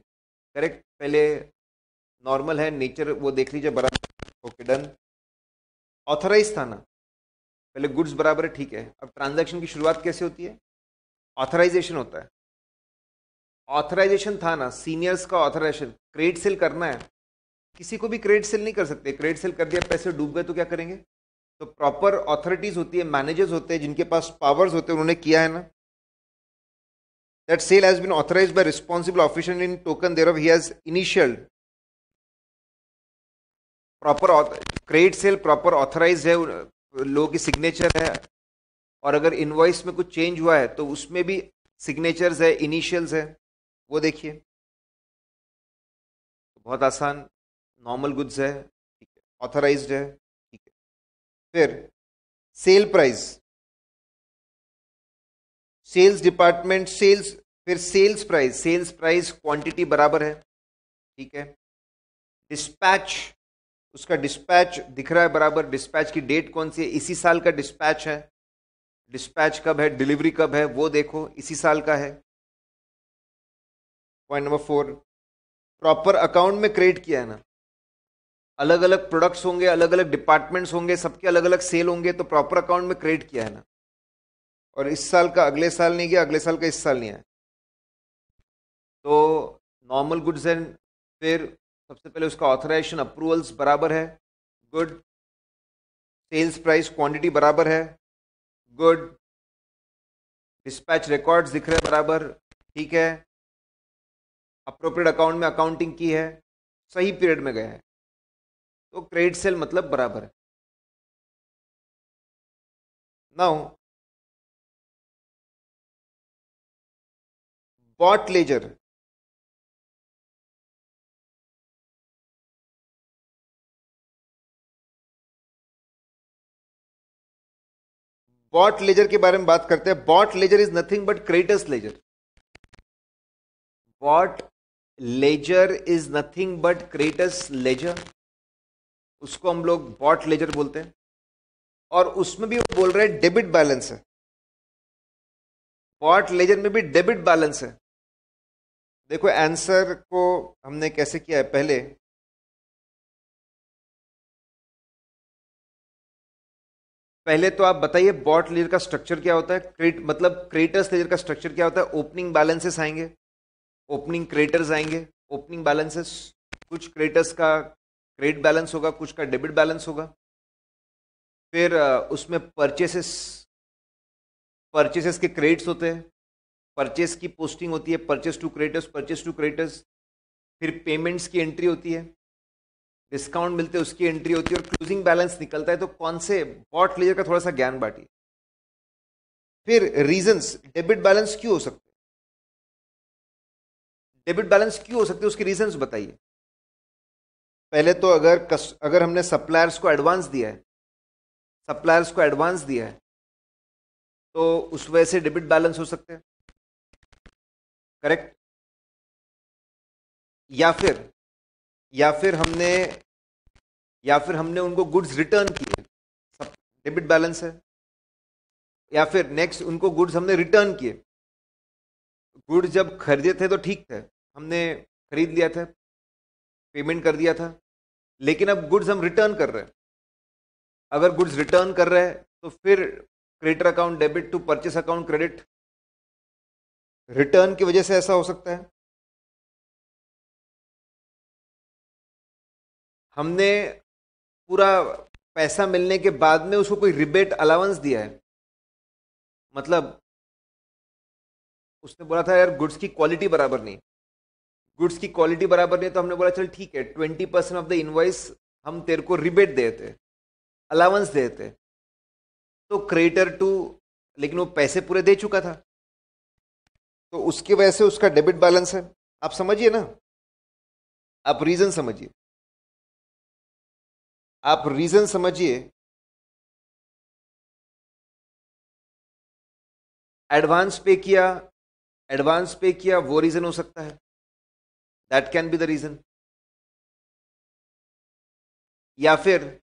करेक्ट पहले नॉर्मल है नेचर वो देख लीजिए बराबर ओके डन ऑथराइज था ना पहले गुड्स बराबर है ठीक है अब ट्रांजैक्शन की शुरुआत कैसे होती है ऑथराइजेशन होता है ऑथराइजेशन था ना सीनियर्स का ऑथराइजेशन क्रेडिट सेल करना है किसी को भी क्रेडिट सेल नहीं कर सकते क्रेडिट सेल कर दिया पैसे डूब गए तो क्या करेंगे तो प्रॉपर ऑथोरिटीज होती है मैनेजर्स होते हैं जिनके पास पावर्स होते हैं उन्होंने किया है ना sale has been been by responsible official in token token of he has initial proper credit sale proper authorize है लोगों की सिग्नेचर है और अगर इनवॉइस में कुछ चेंज हुआ है तो उसमें भी सिग्नेचर्स है इनिशियल्स है वो देखिए बहुत आसान नॉर्मल गुड्स है ठीक है ऑथराइज है ठीक है फिर sale price sales department sales फिर sales price sales price quantity बराबर है ठीक है डिस्पैच उसका डिस्पैच दिख रहा है बराबर डिस्पैच की डेट कौन सी है इसी साल का डिस्पैच है डिस्पैच कब है डिलीवरी कब है वो देखो इसी साल का है point number four proper account में क्रिएट किया है ना अलग अलग प्रोडक्ट्स होंगे अलग अलग डिपार्टमेंट्स होंगे सबके अलग अलग सेल होंगे तो प्रॉपर अकाउंट में क्रिएट किया है ना और इस साल का अगले साल नहीं गया अगले साल का इस साल नहीं आया तो नॉर्मल गुड्स एंड फिर सबसे पहले उसका ऑथराइजेशन अप्रूवल्स बराबर है गुड सेल्स प्राइस क्वांटिटी बराबर है गुड डिस्पैच रिकॉर्ड्स दिख रहे बराबर ठीक है अप्रोप्रिएट अकाउंट में अकाउंटिंग की है सही पीरियड में गया है तो क्रेडिट सेल मतलब बराबर है now bought ledger bought ledger के बारे में बात करते हैं bought ledger is nothing but creditors ledger bought ledger is nothing but creditors ledger उसको हम लोग बॉट लेजर बोलते हैं और उसमें भी वो बोल रहे हैं डेबिट बैलेंस है बॉट लेजर में भी डेबिट बैलेंस है देखो आंसर को हमने कैसे किया है पहले पहले तो आप बताइए बॉट लेयर का स्ट्रक्चर क्या होता है क्रेट मतलब क्रेटर्स लेयर का स्ट्रक्चर क्या होता है ओपनिंग बैलेंसेस आएंगे ओपनिंग क्रेटर्स आएंगे ओपनिंग बैलेंसेस कुछ क्रेटर्स का क्रेडिट बैलेंस होगा कुछ का डेबिट बैलेंस होगा फिर उसमें परचेसेस परचेसेस के क्रेडिट्स होते हैं परचेस की पोस्टिंग होती है purchase to creditors purchase to creditors फिर पेमेंट्स की एंट्री होती है डिस्काउंट मिलते हैं उसकी एंट्री होती है और क्लोजिंग बैलेंस निकलता है तो कौन से बॉट लेजर का थोड़ा सा ज्ञान बांटिए फिर रीजंस डेबिट बैलेंस क्यों हो सकते डेबिट बैलेंस क्यों हो सकते उसके रीजंस बताइए पहले तो अगर कस, अगर हमने सप्लायर्स को एडवांस दिया है सप्लायर्स को एडवांस दिया है तो उस वजह से डेबिट बैलेंस हो सकते हैं करेक्ट या फिर या फिर हमने या फिर हमने उनको गुड्स रिटर्न किए सब डेबिट बैलेंस है या फिर नेक्स्ट उनको गुड्स हमने रिटर्न किए गुड्स जब खरीदे थे तो ठीक थे हमने खरीद लिया था पेमेंट कर दिया था लेकिन अब गुड्स हम रिटर्न कर रहे हैं अगर गुड्स रिटर्न कर रहे हैं तो फिर creditor account debit to purchase account credit return की वजह से ऐसा हो सकता है हमने पूरा पैसा मिलने के बाद में उसको कोई रिबेट अलाउंस दिया है मतलब उसने बोला था यार गुड्स की क्वालिटी बराबर नहीं गुड्स की क्वालिटी बराबर नहीं तो हमने बोला चल ठीक है twenty percent of the invoice हम तेरे को रिबेट देते अलाउंस देते तो क्रेडिटर टू लेकिन वो पैसे पूरे दे चुका था तो उसकी वजह से उसका डेबिट बैलेंस है आप समझिए ना आप रीजन समझिए आप रीजन समझिए एडवांस पे किया एडवांस पे किया वो रीजन हो सकता है that can be the reason या फिर that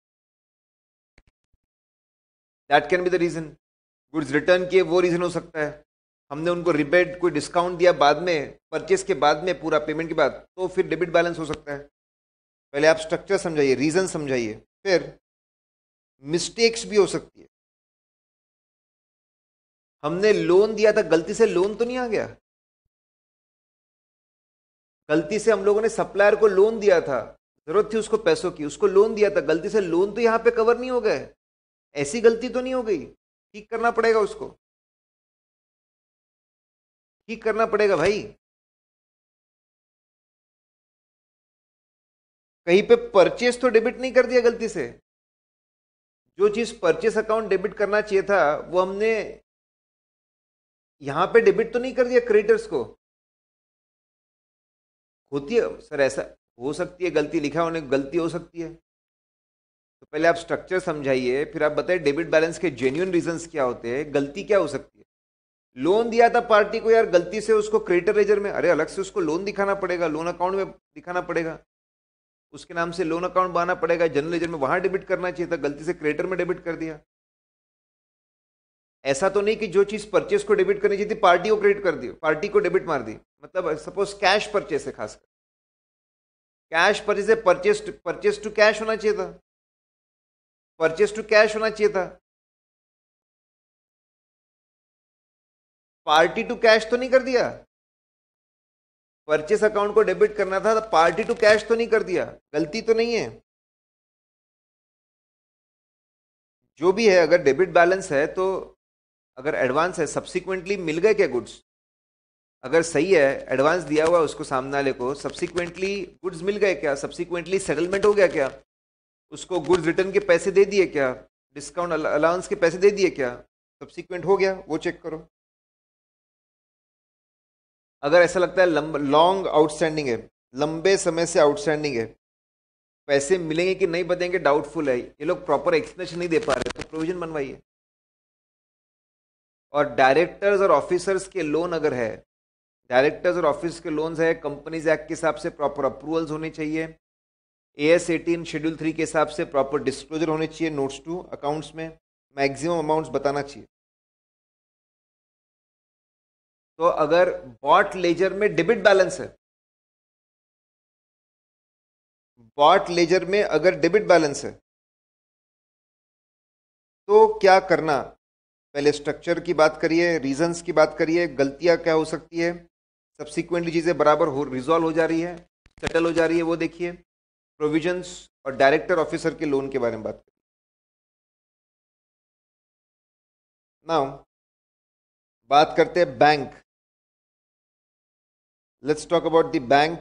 can be the reason goods return किए वो रीजन हो सकता है हमने उनको रिबेट कोई डिस्काउंट दिया बाद में परचेस के बाद में पूरा पेमेंट के बाद तो फिर डेबिट बैलेंस हो सकता है पहले आप स्ट्रक्चर समझाइए रीज़न समझाइए फिर मिस्टेक्स भी हो सकती है हमने लोन दिया था गलती से लोन तो नहीं आ गया गलती से हम लोगों ने सप्लायर को लोन दिया था जरूरत थी उसको पैसों की उसको लोन दिया था गलती से लोन तो यहां पे कवर नहीं हो गए ऐसी गलती तो नहीं हो गई ठीक करना पड़ेगा उसको ठीक करना पड़ेगा भाई कहीं पे परचेस तो डेबिट नहीं कर दिया गलती से जो चीज परचेस अकाउंट डेबिट करना चाहिए था वो हमने यहां पे डेबिट तो नहीं कर दिया क्रेडिटर्स को होती है सर ऐसा हो सकती है गलती लिखा होने गलती हो सकती है तो पहले आप स्ट्रक्चर समझाइए फिर आप बताइए डेबिट बैलेंस के जेन्यून रीजंस क्या होते हैं गलती क्या हो सकती है लोन दिया था पार्टी को यार गलती से उसको क्रेडिटर रेजर में अरे अलग से उसको लोन दिखाना पड़ेगा लोन अकाउंट में दिखाना पड़ेगा उसके नाम से लोन अकाउंट बनाना पड़ेगा जनरल लेजर में वहां डेबिट करना चाहिए था गलती से क्रेडिटर में डेबिट कर दिया ऐसा तो नहीं कि जो चीज परचेस को डेबिट करनी चाहिए थी पार्टी को क्रेडिट कर दी पार्टी को डेबिट मार दी मतलब सपोज कैश परचेस है खासकर कैश परचेस है परचेस परचेस टू कैश होना चाहिए था परचेस टू कैश होना चाहिए था पार्टी टू कैश तो नहीं कर दिया परचेस अकाउंट को डेबिट करना था पार्टी टू कैश तो नहीं कर दिया गलती तो नहीं है जो भी है अगर डेबिट बैलेंस है तो अगर एडवांस है सब्सिक्वेंटली मिल गए क्या गुड्स अगर सही है एडवांस दिया हुआ उसको सामने वाले को सब्सिक्वेंटली गुड्स मिल गए क्या सब्सिक्वेंटली सेटलमेंट हो गया क्या उसको गुड्स रिटर्न के पैसे दे दिए क्या डिस्काउंट अलाउंस के पैसे दे दिए क्या सब्सिक्वेंट हो गया वो चेक करो अगर ऐसा लगता है लॉन्ग आउटस्टैंडिंग है लंबे समय से आउटस्टैंडिंग है पैसे मिलेंगे कि नहीं बदेंगे डाउटफुल है ये लोग प्रॉपर एक्सप्लेनेशन नहीं दे पा रहे तो प्रोविजन बनवाइए और डायरेक्टर्स और ऑफिसर्स के लोन अगर है डायरेक्टर्स और ऑफिस के लोन्स है कंपनीज एक्ट के हिसाब से प्रॉपर अप्रूवल्स होने चाहिए A S eighteen schedule three के हिसाब से प्रॉपर डिस्क्लोजर होने चाहिए नोट्स टू अकाउंट्स में मैक्सिमम अमाउंट्स बताना चाहिए तो अगर बॉट लेजर में डेबिट बैलेंस है बॉट लेजर में अगर डेबिट बैलेंस है तो क्या करना पहले स्ट्रक्चर की बात करिए रीजंस की बात करिए गलतियां क्या हो सकती है सब्सिक्वेंटली चीज़ें बराबर हो रिजॉल्व हो जा रही है सेटल हो जा रही है वो देखिए प्रोविजंस और डायरेक्टर ऑफिसर के लोन के बारे में बात करिए नाउ बात करते हैं bank Let's talk about the bank.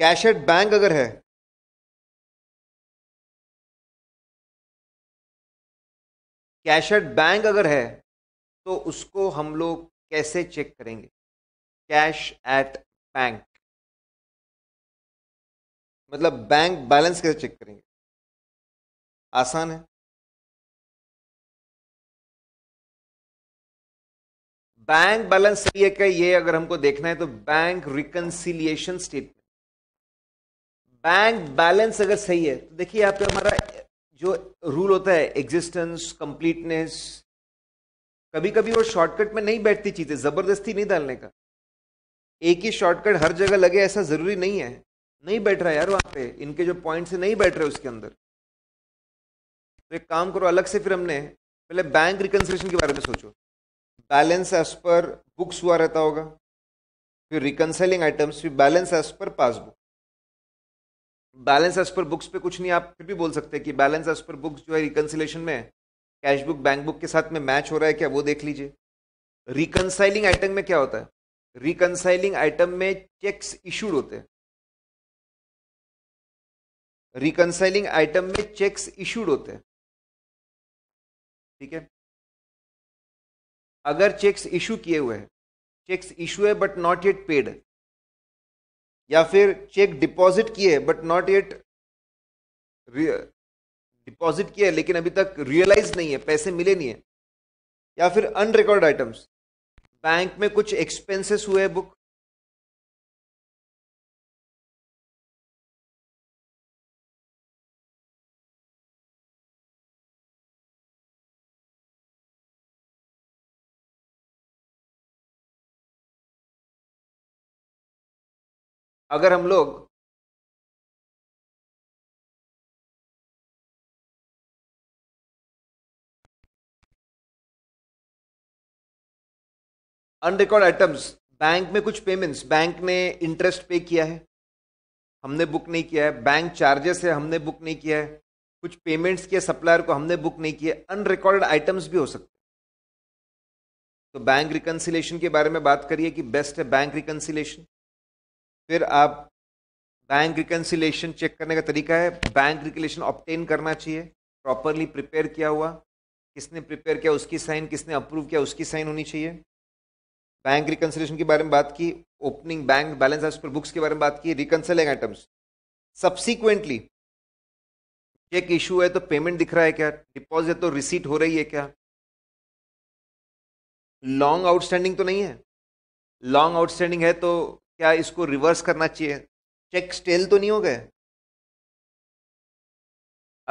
Cash at bank अगर है कैश एट बैंक अगर है तो उसको हम लोग कैसे चेक करेंगे कैश एट बैंक मतलब बैंक बैलेंस कैसे चेक करेंगे आसान है बैंक बैलेंस सही है क्या ये अगर हमको देखना है तो bank reconciliation statement bank balance अगर सही है तो देखिए यहाँ पे हमारा जो रूल होता है एग्जिस्टेंस कंप्लीटनेस कभी कभी वो शॉर्टकट में नहीं बैठती चीजें जबरदस्ती नहीं डालने का एक ही शॉर्टकट हर जगह लगे ऐसा जरूरी नहीं है नहीं बैठ रहा है यार वहां पे इनके जो पॉइंट्स है नहीं बैठ रहे उसके अंदर तो एक काम करो अलग से फिर हमने पहले बैंक रिकन्सिलेशन के बारे में सोचो बैलेंस एज पर बुक्स हुआ रहता होगा फिर रिकनसेलिंग आइटम्स फिर balance as per passbook balance as per books पे कुछ नहीं आप फिर भी बोल सकते कि बैलेंस एज पर बुक्स जो है रिकनसिलेशन में कैश बुक बैंक बुक के साथ में मैच हो रहा है क्या वो देख लीजिए रिकनसाइलिंग आइटम में क्या होता है रिकनसाइलिंग आइटम में चेक्स इशूड होते हैं रिकनसाइलिंग आइटम में चेक्स इशूड होते हैं ठीक है अगर चेक्स इशू किए हुए हैं चेक्स इशू है बट नॉट येट पेड या फिर चेक डिपॉजिट किए बट नॉट येट डिपॉजिट किया है लेकिन अभी तक रियलाइज नहीं है पैसे मिले नहीं है या फिर अनरिकॉर्ड आइटम्स बैंक में कुछ एक्सपेंसेस हुए बुक अगर हम लोग अनरिकॉर्ड आइटम्स बैंक में कुछ पेमेंट्स बैंक ने इंटरेस्ट पे किया है हमने बुक नहीं किया है बैंक चार्जेस है हमने बुक नहीं किया है कुछ पेमेंट्स के सप्लायर को हमने बुक नहीं किया अनरिकॉर्डेड आइटम्स भी हो सकते तो बैंक रिकन्सिलेशन के बारे में बात करिए कि बेस्ट है बैंक रिकन्सिलेशन फिर आप बैंक रिकन्सिलेशन चेक करने का तरीका है बैंक रिकलेशन ऑप्टेन करना चाहिए प्रॉपरली प्रिपेयर किया हुआ किसने प्रिपेयर किया उसकी साइन किसने अप्रूव किया उसकी साइन होनी चाहिए बैंक रिकन्सिलेशन के बारे में बात की ओपनिंग बैंक बैलेंस आज पर बुक्स के बारे में बात की reconciling items subsequently cheque issue है तो पेमेंट दिख रहा है क्या डिपॉजिट तो रिसीट हो रही है क्या लॉन्ग आउटस्टैंडिंग तो नहीं है लॉन्ग आउटस्टैंडिंग है तो क्या इसको रिवर्स करना चाहिए चेक स्टेल तो नहीं हो गए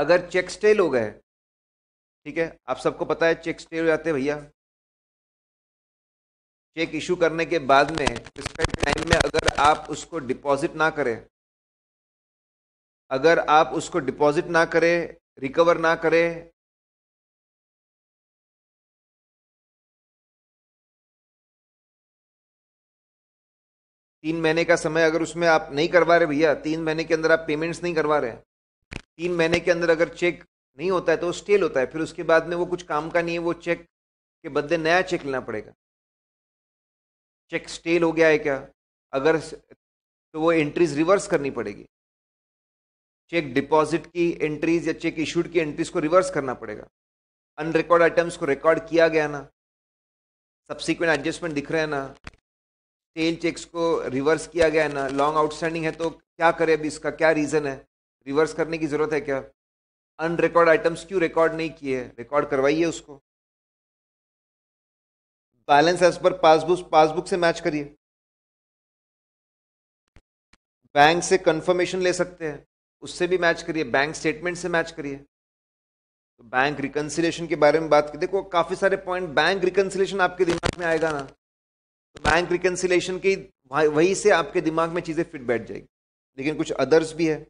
अगर चेक स्टेल हो गए ठीक है आप सबको पता है चेक स्टेल हो जाते हैं भैया चेक इशू करने के बाद में रिस्पेक्ट टाइम में अगर आप उसको डिपॉजिट ना करें अगर आप उसको डिपॉजिट ना करें रिकवर ना करें तीन महीने का समय अगर उसमें आप नहीं करवा रहे भैया तीन महीने के अंदर आप पेमेंट्स नहीं करवा रहे तीन महीने के अंदर अगर चेक नहीं होता है तो स्टेल होता है फिर उसके बाद में वो कुछ काम का नहीं है वो चेक के बदले नया चेक लेना पड़ेगा चेक स्टेल हो गया है क्या अगर तो वो एंट्रीज रिवर्स करनी पड़ेगी चेक डिपॉजिट की एंट्रीज या चेक इशूड की एंट्रीज को रिवर्स करना पड़ेगा अनरिकॉर्ड आइटम्स को रिकॉर्ड किया गया ना सब्सिक्वेंट एडजस्टमेंट दिख रहे हैं ना टेल चेक्स को रिवर्स किया गया है ना लॉन्ग आउटस्टैंडिंग है तो क्या करें अभी इसका क्या रीज़न है रिवर्स करने की ज़रूरत है क्या अनरिकॉर्ड आइटम्स क्यों रिकॉर्ड नहीं किए रिकॉर्ड करवाइए उसको balance as per passbook passbook से मैच करिए बैंक से कंफर्मेशन ले सकते हैं उससे भी मैच करिए बैंक स्टेटमेंट से मैच करिए तो बैंक रिकन्सिलेशन के बारे में बात की देखो काफ़ी सारे पॉइंट बैंक रिकन्सिलेशन आपके दिमाग में आएगा ना तो बैंक रिकन्सिलेशन की वहीं से आपके दिमाग में चीज़ें फिट बैठ जाएगी लेकिन कुछ अदर्स भी है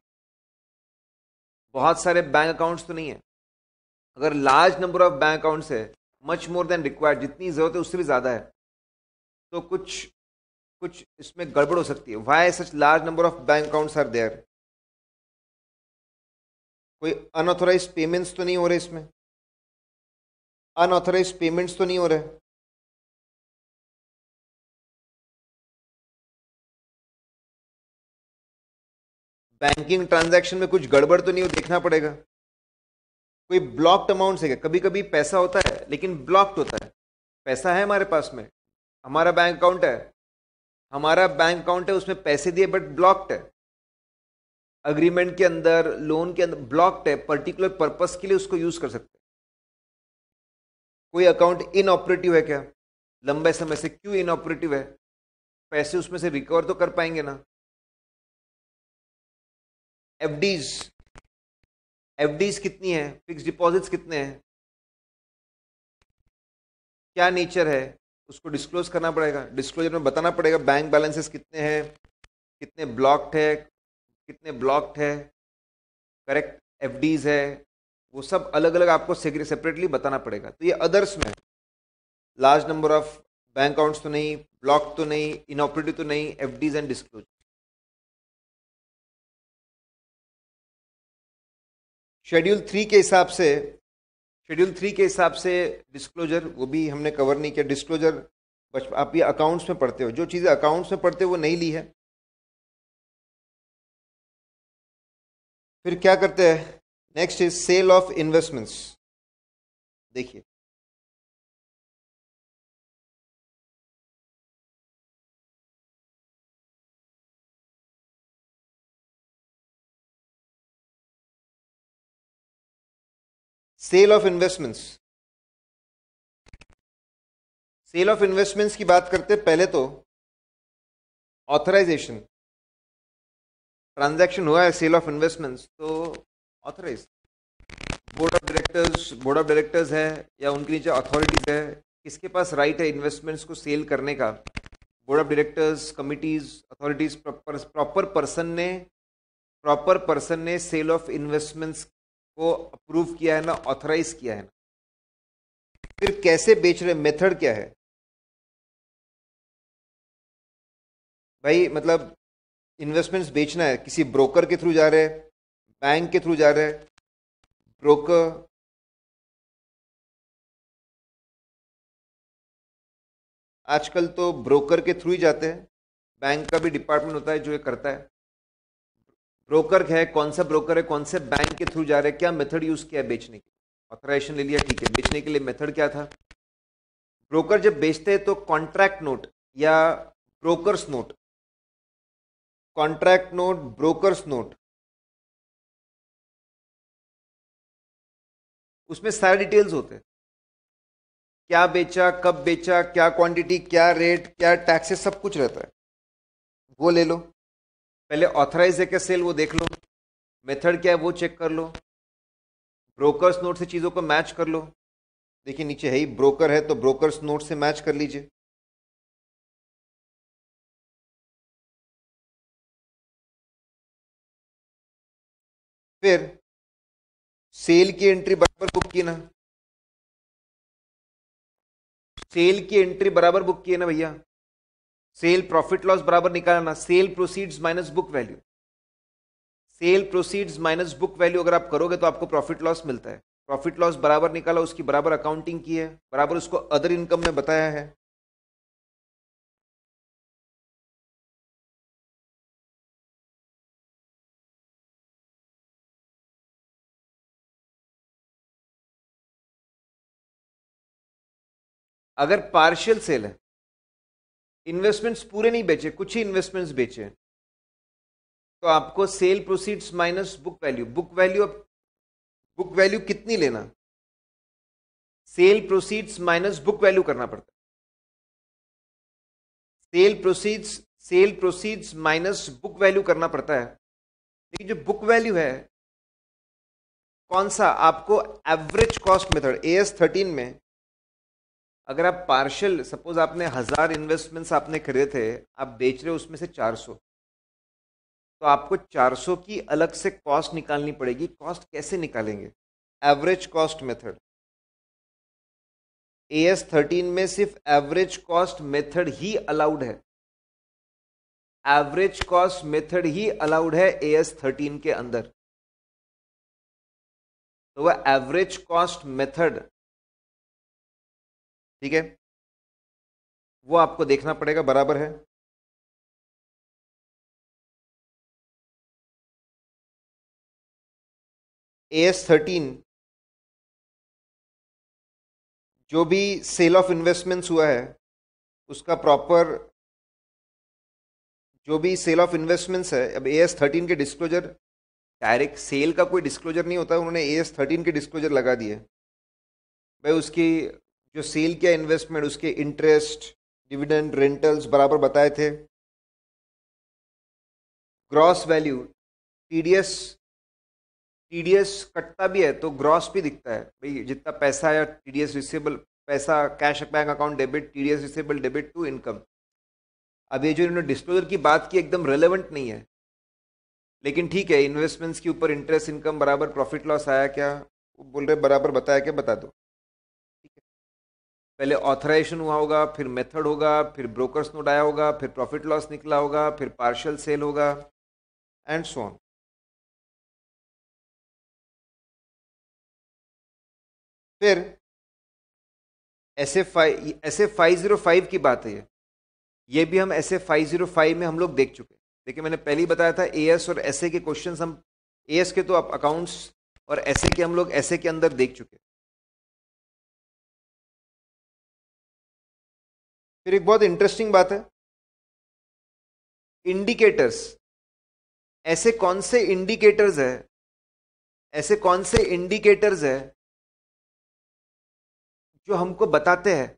बहुत सारे बैंक अकाउंट्स तो नहीं है अगर large number of bank accounts है मच मोर देन रिक्वायर्ड जितनी ज़रूरत है उससे भी ज़्यादा है तो कुछ कुछ इसमें गड़बड़ हो सकती है why such large number of bank accounts are there कोई अनऑथोराइज पेमेंट्स तो नहीं हो रहे इसमें अनऑथोराइज पेमेंट्स तो नहीं हो रहे बैंकिंग ट्रांजैक्शन में कुछ गड़बड़ तो नहीं हो देखना पड़ेगा कोई ब्लॉक्ड अमाउंट है कभी कभी पैसा होता है लेकिन ब्लॉक्ड होता है पैसा है हमारे पास में हमारा बैंक अकाउंट है हमारा बैंक अकाउंट है उसमें पैसे दिए बट ब्लॉक्ड है अग्रीमेंट के अंदर लोन के अंदर ब्लॉक्ड है पर्टिकुलर पर्पस के लिए उसको यूज कर सकते हैं कोई अकाउंट इनऑपरेटिव है क्या लंबे समय से क्यों इनऑपरेटिव है पैसे उसमें से रिकवर तो कर पाएंगे ना एफडीज एफडीज कितनी है फिक्स डिपॉजिट्स कितने हैं क्या नेचर है उसको डिस्क्लोज करना पड़ेगा डिस्क्लोजर में बताना पड़ेगा बैंक बैलेंसेस कितने हैं कितने ब्लॉक्ड है कितने ब्लॉक्ड है करेक्ट डीज है वो सब अलग अलग आपको सेपरेटली बताना पड़ेगा तो ये अदर्स में large number of bank accounts तो नहीं ब्लॉक तो नहीं इनऑपरेटिव तो नहीं FDs and disclose schedule three के हिसाब से शेड्यूल थ्री के हिसाब से डिस्क्लोजर वो भी हमने कवर नहीं किया डिस्क्लोजर आप ये अकाउंट्स में पढ़ते हो जो चीज़ें अकाउंट्स में पढ़ते हो वो नहीं ली है फिर क्या करते हैं next is sale of investments देखिए sale of investments sale of investments की बात करते पहले तो ऑथराइजेशन ट्रांजैक्शन हुआ है सेल ऑफ इन्वेस्टमेंट्स तो authorize board of directors board of directors है या उनके नीचे अथॉरिटीज़ है किसके पास राइट है इन्वेस्टमेंट्स को सेल करने का board of directors committees authorities proper person ने प्रॉपर पर्सन ने सेल ऑफ इन्वेस्टमेंट्स को अप्रूव किया है ना ऑथराइज किया है ना फिर कैसे बेच रहे मेथड क्या है भाई मतलब इन्वेस्टमेंट्स बेचना है किसी ब्रोकर के थ्रू जा रहे हैं बैंक के थ्रू जा रहे हैं ब्रोकर आजकल तो ब्रोकर के थ्रू ही जाते हैं बैंक का भी डिपार्टमेंट होता है जो ये करता है ब्रोकर है कौन सा ब्रोकर है कौन से बैंक के थ्रू जा रहे हैं क्या मेथड यूज किया है बेचने के ऑथराइजेशन ले लिया ठीक है बेचने के लिए मेथड क्या था ब्रोकर जब बेचते हैं तो कॉन्ट्रैक्ट नोट या brokers note contract note brokers note उसमें सारे डिटेल्स होते हैं क्या बेचा कब बेचा क्या क्वांटिटी क्या रेट क्या टैक्सेस सब कुछ रहता है वो ले लो पहले ऑथराइज है क्या सेल वो देख लो मेथड क्या है वो चेक कर लो ब्रोकर्स नोट से चीज़ों को मैच कर लो देखिए नीचे है ही ब्रोकर है तो ब्रोकर्स नोट से मैच कर लीजिए फिर सेल की एंट्री बराबर बुक की ना सेल की एंट्री बराबर बुक की है ना भैया सेल प्रॉफिट लॉस बराबर निकालना sale proceeds minus book value sale proceeds minus book value अगर आप करोगे तो आपको प्रॉफिट लॉस मिलता है प्रॉफिट लॉस बराबर निकाला उसकी बराबर अकाउंटिंग की है बराबर उसको अदर इनकम में बताया है अगर पार्शियल सेल है इन्वेस्टमेंट्स पूरे नहीं बेचे कुछ ही इन्वेस्टमेंट्स बेचे तो आपको sale proceeds minus book value book value अब बुक वैल्यू कितनी लेना sale proceeds minus book value करना पड़ता है sale proceeds sale proceeds minus book value करना पड़ता है लेकिन जो बुक वैल्यू है कौन सा आपको average cost method A S thirteen में अगर आप पार्शल सपोज आपने हज़ार इन्वेस्टमेंट्स आपने खरीदे थे आप बेच रहे हो उसमें से 400 तो आपको 400 की अलग से कॉस्ट निकालनी पड़ेगी कॉस्ट कैसे निकालेंगे average cost method A S thirteen में सिर्फ एवरेज कॉस्ट मेथड ही अलाउड है एवरेज कॉस्ट मेथड ही अलाउड है ए एस थर्टीन के अंदर तो वह एवरेज कॉस्ट मेथड ठीक है वो आपको देखना पड़ेगा बराबर है ए एस थर्टीन जो भी सेल ऑफ इन्वेस्टमेंट्स हुआ है उसका प्रॉपर जो भी सेल ऑफ इन्वेस्टमेंट्स है अब ए एस थर्टीन के डिस्क्लोजर डायरेक्ट सेल का कोई डिस्क्लोजर नहीं होता उन्होंने ए एस थर्टीन के डिस्क्लोजर लगा दिए भाई उसकी जो सेल किया इन्वेस्टमेंट उसके इंटरेस्ट डिविडेंड रेंटल्स बराबर बताए थे ग्रॉस वैल्यू टीडीएस टीडीएस कटता भी है तो ग्रॉस भी दिखता है भाई जितना पैसा या टीडीएस रिसेबल पैसा cash bank account debit TDS receivable debit to income अब ये जो इन्होंने डिस्क्लोजर की बात की एकदम रेलेवेंट नहीं है लेकिन ठीक है इन्वेस्टमेंट्स के ऊपर इंटरेस्ट इनकम बराबर प्रॉफिट लॉस आया क्या वो बोल रहे बराबर बताया क्या बता दो पहले ऑथराइजेशन हुआ होगा फिर मेथड होगा फिर ब्रोकर्स नोट आया होगा फिर प्रॉफिट लॉस निकला होगा फिर पार्शियल सेल होगा एंड सो ऑन फिर S F five S F five zero five की बात है ये भी हम S F five zero five में हम लोग देख चुके हैं देखिए मैंने पहले ही बताया था ए एस और एस ए के क्वेश्चन हम ए एस के तो आप अकाउंट्स और एस ए के हम लोग एस ए के अंदर देख चुके फिर एक बहुत इंटरेस्टिंग बात है इंडिकेटर्स ऐसे कौन से इंडिकेटर्स है ऐसे कौन से इंडिकेटर्स है जो हमको बताते हैं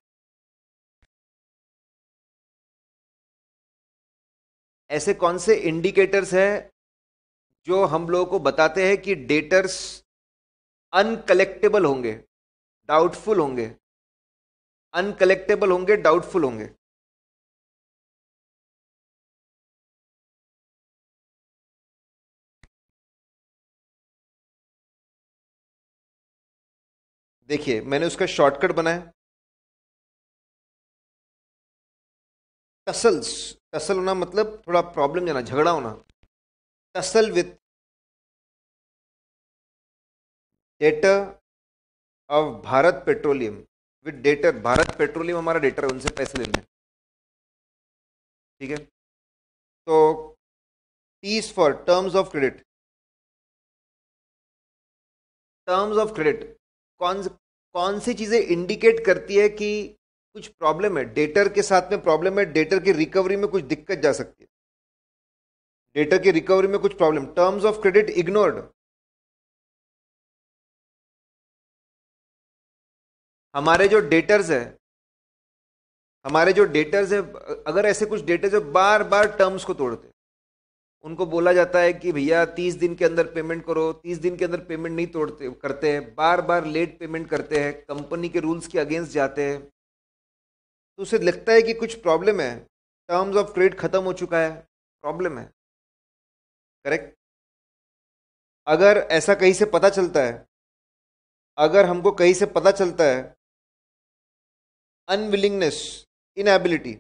ऐसे कौन से इंडिकेटर्स हैं जो हम लोगों को बताते हैं कि डेटर्स अनकलेक्टेबल होंगे डाउटफुल होंगे अनकलेक्टेबल होंगे डाउटफुल होंगे देखिए मैंने उसका शॉर्टकट बनाया टसल्स टसल होना मतलब थोड़ा प्रॉब्लम जाना झगड़ा होना tussle with debtor of Bharat Petroleum with debtor Bharat Petroleum हमारा डेटर है उनसे पैसे लेने ठीक है तो T's for terms of credit terms of credit कौन कौन सी चीज़ें इंडिकेट करती है कि कुछ प्रॉब्लम है डेटर के साथ में प्रॉब्लम है डेटर की रिकवरी में कुछ दिक्कत जा सकती है डेटर की रिकवरी में कुछ problem terms of credit ignored हमारे जो डेटर्स है हमारे जो डेटर्स है अगर ऐसे कुछ डेटर्स है बार बार टर्म्स को तोड़ते उनको बोला जाता है कि भैया तीस दिन के अंदर पेमेंट करो तीस दिन के अंदर पेमेंट नहीं तोड़ते करते हैं बार बार लेट पेमेंट करते हैं कंपनी के रूल्स के अगेंस्ट जाते हैं तो उसे लगता है कि कुछ प्रॉब्लम है टर्म्स ऑफ क्रेडिट खत्म हो चुका है प्रॉब्लम है करेक्ट अगर ऐसा कहीं से पता चलता है अगर हमको कहीं से पता चलता है अनविलिंगनेस इनएबिलिटी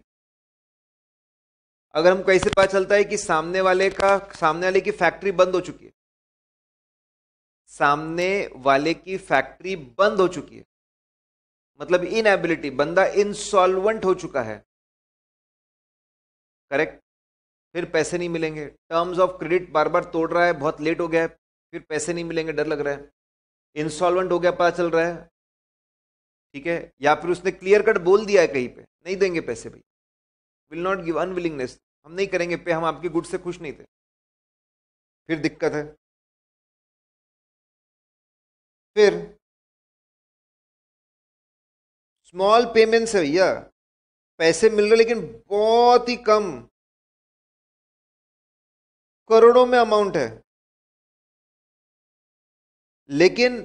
अगर हम कैसे पता चलता है कि सामने वाले का सामने वाले की फैक्ट्री बंद हो चुकी है सामने वाले की फैक्ट्री बंद हो चुकी है मतलब इनएबिलिटी बंदा इनसॉल्वेंट हो चुका है करेक्ट फिर पैसे नहीं मिलेंगे टर्म्स ऑफ क्रेडिट बार बार तोड़ रहा है बहुत लेट हो गया है फिर पैसे नहीं मिलेंगे डर लग रहा है इंसॉल्वेंट हो गया पता चल रहा है ठीक है या फिर उसने क्लियर कट बोल दिया है कहीं पे नहीं देंगे पैसे भाई विल नॉट गिव अनविलिंगनेस हम नहीं करेंगे पे हम आपके गुड से खुश नहीं थे फिर दिक्कत है फिर स्मॉल पेमेंट्स है भैया पैसे मिल रहे लेकिन बहुत ही कम करोड़ों में अमाउंट है लेकिन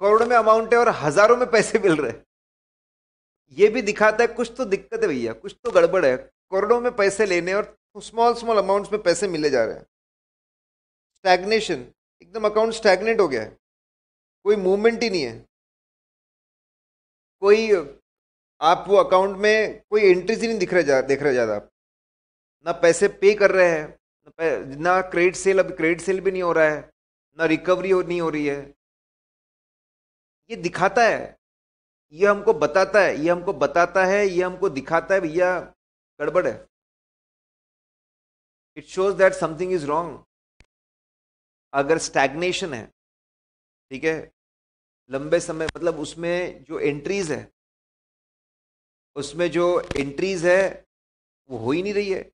करोड़ों में अमाउंट है और हजारों में पैसे मिल रहे ये भी दिखाता है कुछ तो दिक्कत है भैया कुछ तो गड़बड़ है करोड़ों में पैसे लेने और स्मॉल स्मॉल अमाउंट्स में पैसे मिले जा रहे हैं स्टैग्नेशन एकदम अकाउंट स्टैग्नेट हो गया है कोई मूवमेंट ही नहीं है कोई आप वो अकाउंट में कोई एंट्रीज ही नहीं दिख रहे जा देख रहे ज़्यादा ना पैसे पे कर रहे हैं ना क्रेडिट सेल अब क्रेडिट सेल भी नहीं हो रहा है ना रिकवरी हो नहीं हो रही है ये दिखाता है ये हमको बताता है ये हमको बताता है ये हमको दिखाता है भैया गड़बड़ है it shows that something is wrong अगर स्टैग्नेशन है ठीक है लंबे समय मतलब उसमें जो एंट्रीज है उसमें जो एंट्रीज है वो हो ही नहीं रही है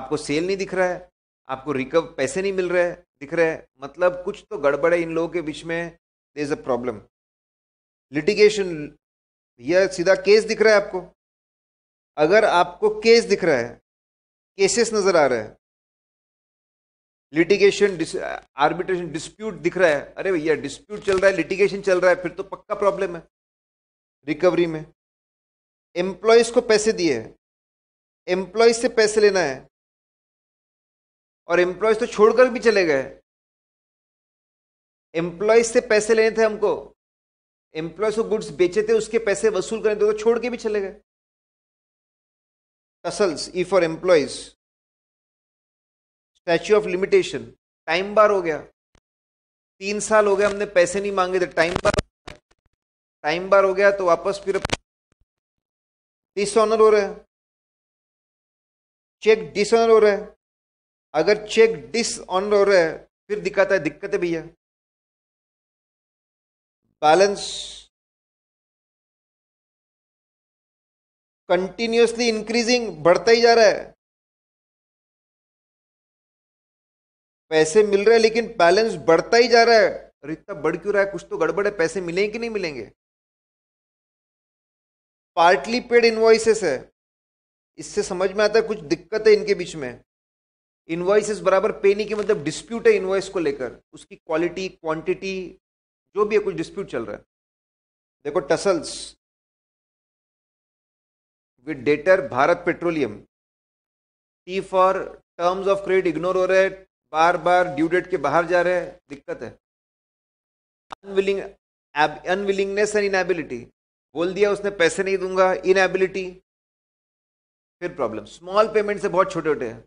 आपको सेल नहीं दिख रहा है आपको रिकव पैसे नहीं मिल रहे दिख रहे मतलब कुछ तो गड़बड़ है इन लोगों के बीच में there is a problem litigation यह सीधा केस दिख रहा है आपको अगर आपको केस दिख रहा है केसेस नजर आ रहा है लिटिगेशन आर्बिट्रेशन डिस्प्यूट दिख रहा है अरे भैया डिस्प्यूट चल रहा है लिटिगेशन चल रहा है फिर तो पक्का प्रॉब्लम है रिकवरी में एम्प्लॉयज को पैसे दिए हैं एम्प्लॉयज से पैसे लेना है और एम्प्लॉयज तो छोड़कर भी चले गए एम्प्लॉयज से पैसे लेने थे हमको एम्प्लॉयज को गुड्स बेचे थे उसके पैसे वसूल करें तो छोड़ के भी चले गए tussles E for employees statute of limitation time bar हो गया तीन साल हो गया हमने पैसे नहीं मांगे थे टाइम बार टाइम बार हो गया तो वापस फिर डिसऑनर हो रहे हैं चेक डिसऑनर हो रहा है अगर चेक डिसऑनर हो रहा है फिर दिक्कत है दिक्कत है भैया बैलेंस कंटिन्यूसली इंक्रीजिंग बढ़ता ही जा रहा है पैसे मिल रहे हैं लेकिन बैलेंस बढ़ता ही जा रहा है और इतना बढ़ क्यों रहा है कुछ तो गड़बड़ है पैसे मिलेंगे कि नहीं मिलेंगे पार्टली पेड इन्वॉइसेस है इससे समझ में आता है कुछ दिक्कत है इनके बीच में इन्वॉइसेस बराबर पे नहीं के मतलब डिस्प्यूट है इन्वॉइस को लेकर उसकी क्वालिटी क्वांटिटी जो भी है कुछ डिस्प्यूट चल रहा है देखो tussles with debtor Bharat Petroleum T for terms of credit ignore हो रहे हैं बार बार ड्यू डेट के बाहर जा रहे हैं दिक्कत है अनविलिंग अनविलिंगनेस एंड इनएबिलिटी बोल दिया उसने पैसे नहीं दूंगा इनएबिलिटी फिर प्रॉब्लम स्मॉल पेमेंट से बहुत छोटे छोटे हैं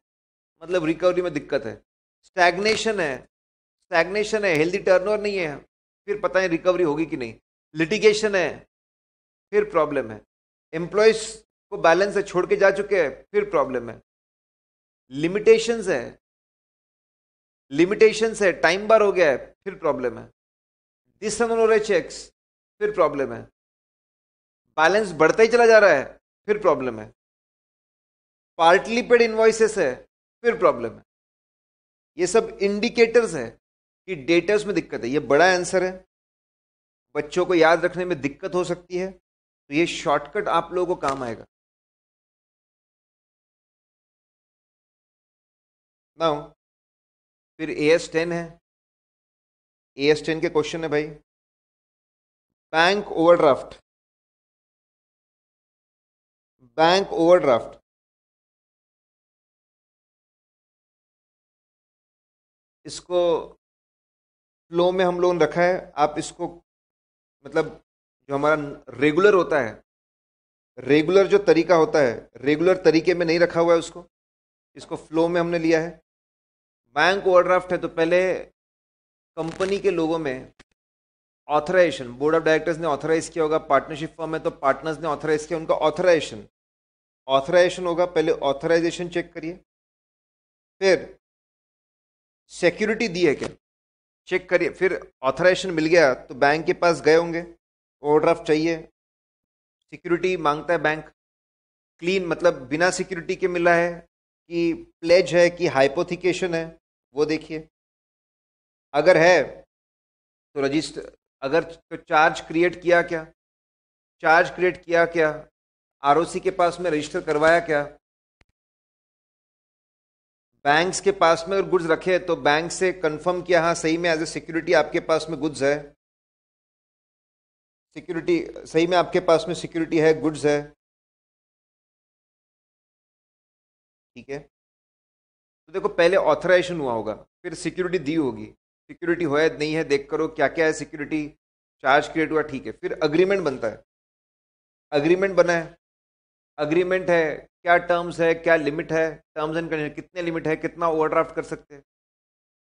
मतलब रिकवरी में दिक्कत है स्टैग्नेशन है स्टैग्नेशन है हेल्दी टर्नओवर नहीं है फिर पता नहीं रिकवरी होगी कि नहीं लिटिगेशन है फिर प्रॉब्लम है एम्प्लॉयज को बैलेंस है छोड़ के जा चुके हैं फिर प्रॉब्लम है लिमिटेशंस है लिमिटेशंस है टाइम बार हो गया है फिर प्रॉब्लम है डिसनोरे चेक्स फिर प्रॉब्लम है बैलेंस बढ़ता ही चला जा रहा है फिर प्रॉब्लम है पार्टली पेड इन्वॉइसेस है फिर प्रॉब्लम है ये सब इंडिकेटर्स है कि डेटर्स में दिक्कत है ये बड़ा आंसर है बच्चों को याद रखने में दिक्कत हो सकती है तो ये शॉर्टकट आप लोगों को काम आएगा ना फिर ए एस टेन है ए एस टेन के क्वेश्चन है भाई बैंक ओवरड्राफ्ट बैंक ओवरड्राफ्ट इसको फ्लो में हम लोगों ने रखा है आप इसको मतलब जो हमारा रेगुलर होता है रेगुलर जो तरीका होता है रेगुलर तरीके में नहीं रखा हुआ है उसको इसको फ्लो में हमने लिया है बैंक ओवरड्राफ्ट है तो पहले कंपनी के लोगों में ऑथराइजेशन बोर्ड ऑफ डायरेक्टर्स ने ऑथराइज किया होगा पार्टनरशिप फॉर्म है तो पार्टनर्स ने ऑथराइज किया उनका ऑथराइजेशन ऑथराइजेशन होगा पहले ऑथराइजेशन चेक करिए फिर सिक्योरिटी दी है क्या चेक करिए फिर ऑथराइजेशन मिल गया तो बैंक के पास गए होंगे ओवरड्राफ्ट चाहिए सिक्योरिटी मांगता है बैंक क्लीन मतलब बिना सिक्योरिटी के मिला है कि प्लेज है कि हाइपोथिकेशन है वो देखिए अगर है तो रजिस्टर अगर तो चार्ज क्रिएट किया क्या चार्ज क्रिएट किया क्या आरओसी के पास में रजिस्टर करवाया क्या बैंक्स के पास में अगर गुड्स रखे तो बैंक से कंफर्म किया हाँ सही में एज ए सिक्योरिटी आपके पास में गुड्स है सिक्योरिटी सही में आपके पास में सिक्योरिटी है गुड्स है ठीक है तो देखो पहले ऑथराइजेशन हुआ होगा फिर सिक्योरिटी दी होगी सिक्योरिटी हो है नहीं है देख करो क्या क्या है सिक्योरिटी चार्ज क्रिएट हुआ ठीक है फिर अग्रीमेंट बनता है अग्रीमेंट बना है अग्रीमेंट है क्या टर्म्स है क्या लिमिट है टर्म्स एंड कंडीशन कितने लिमिट है कितना ओवरड्राफ्ट कर सकते हैं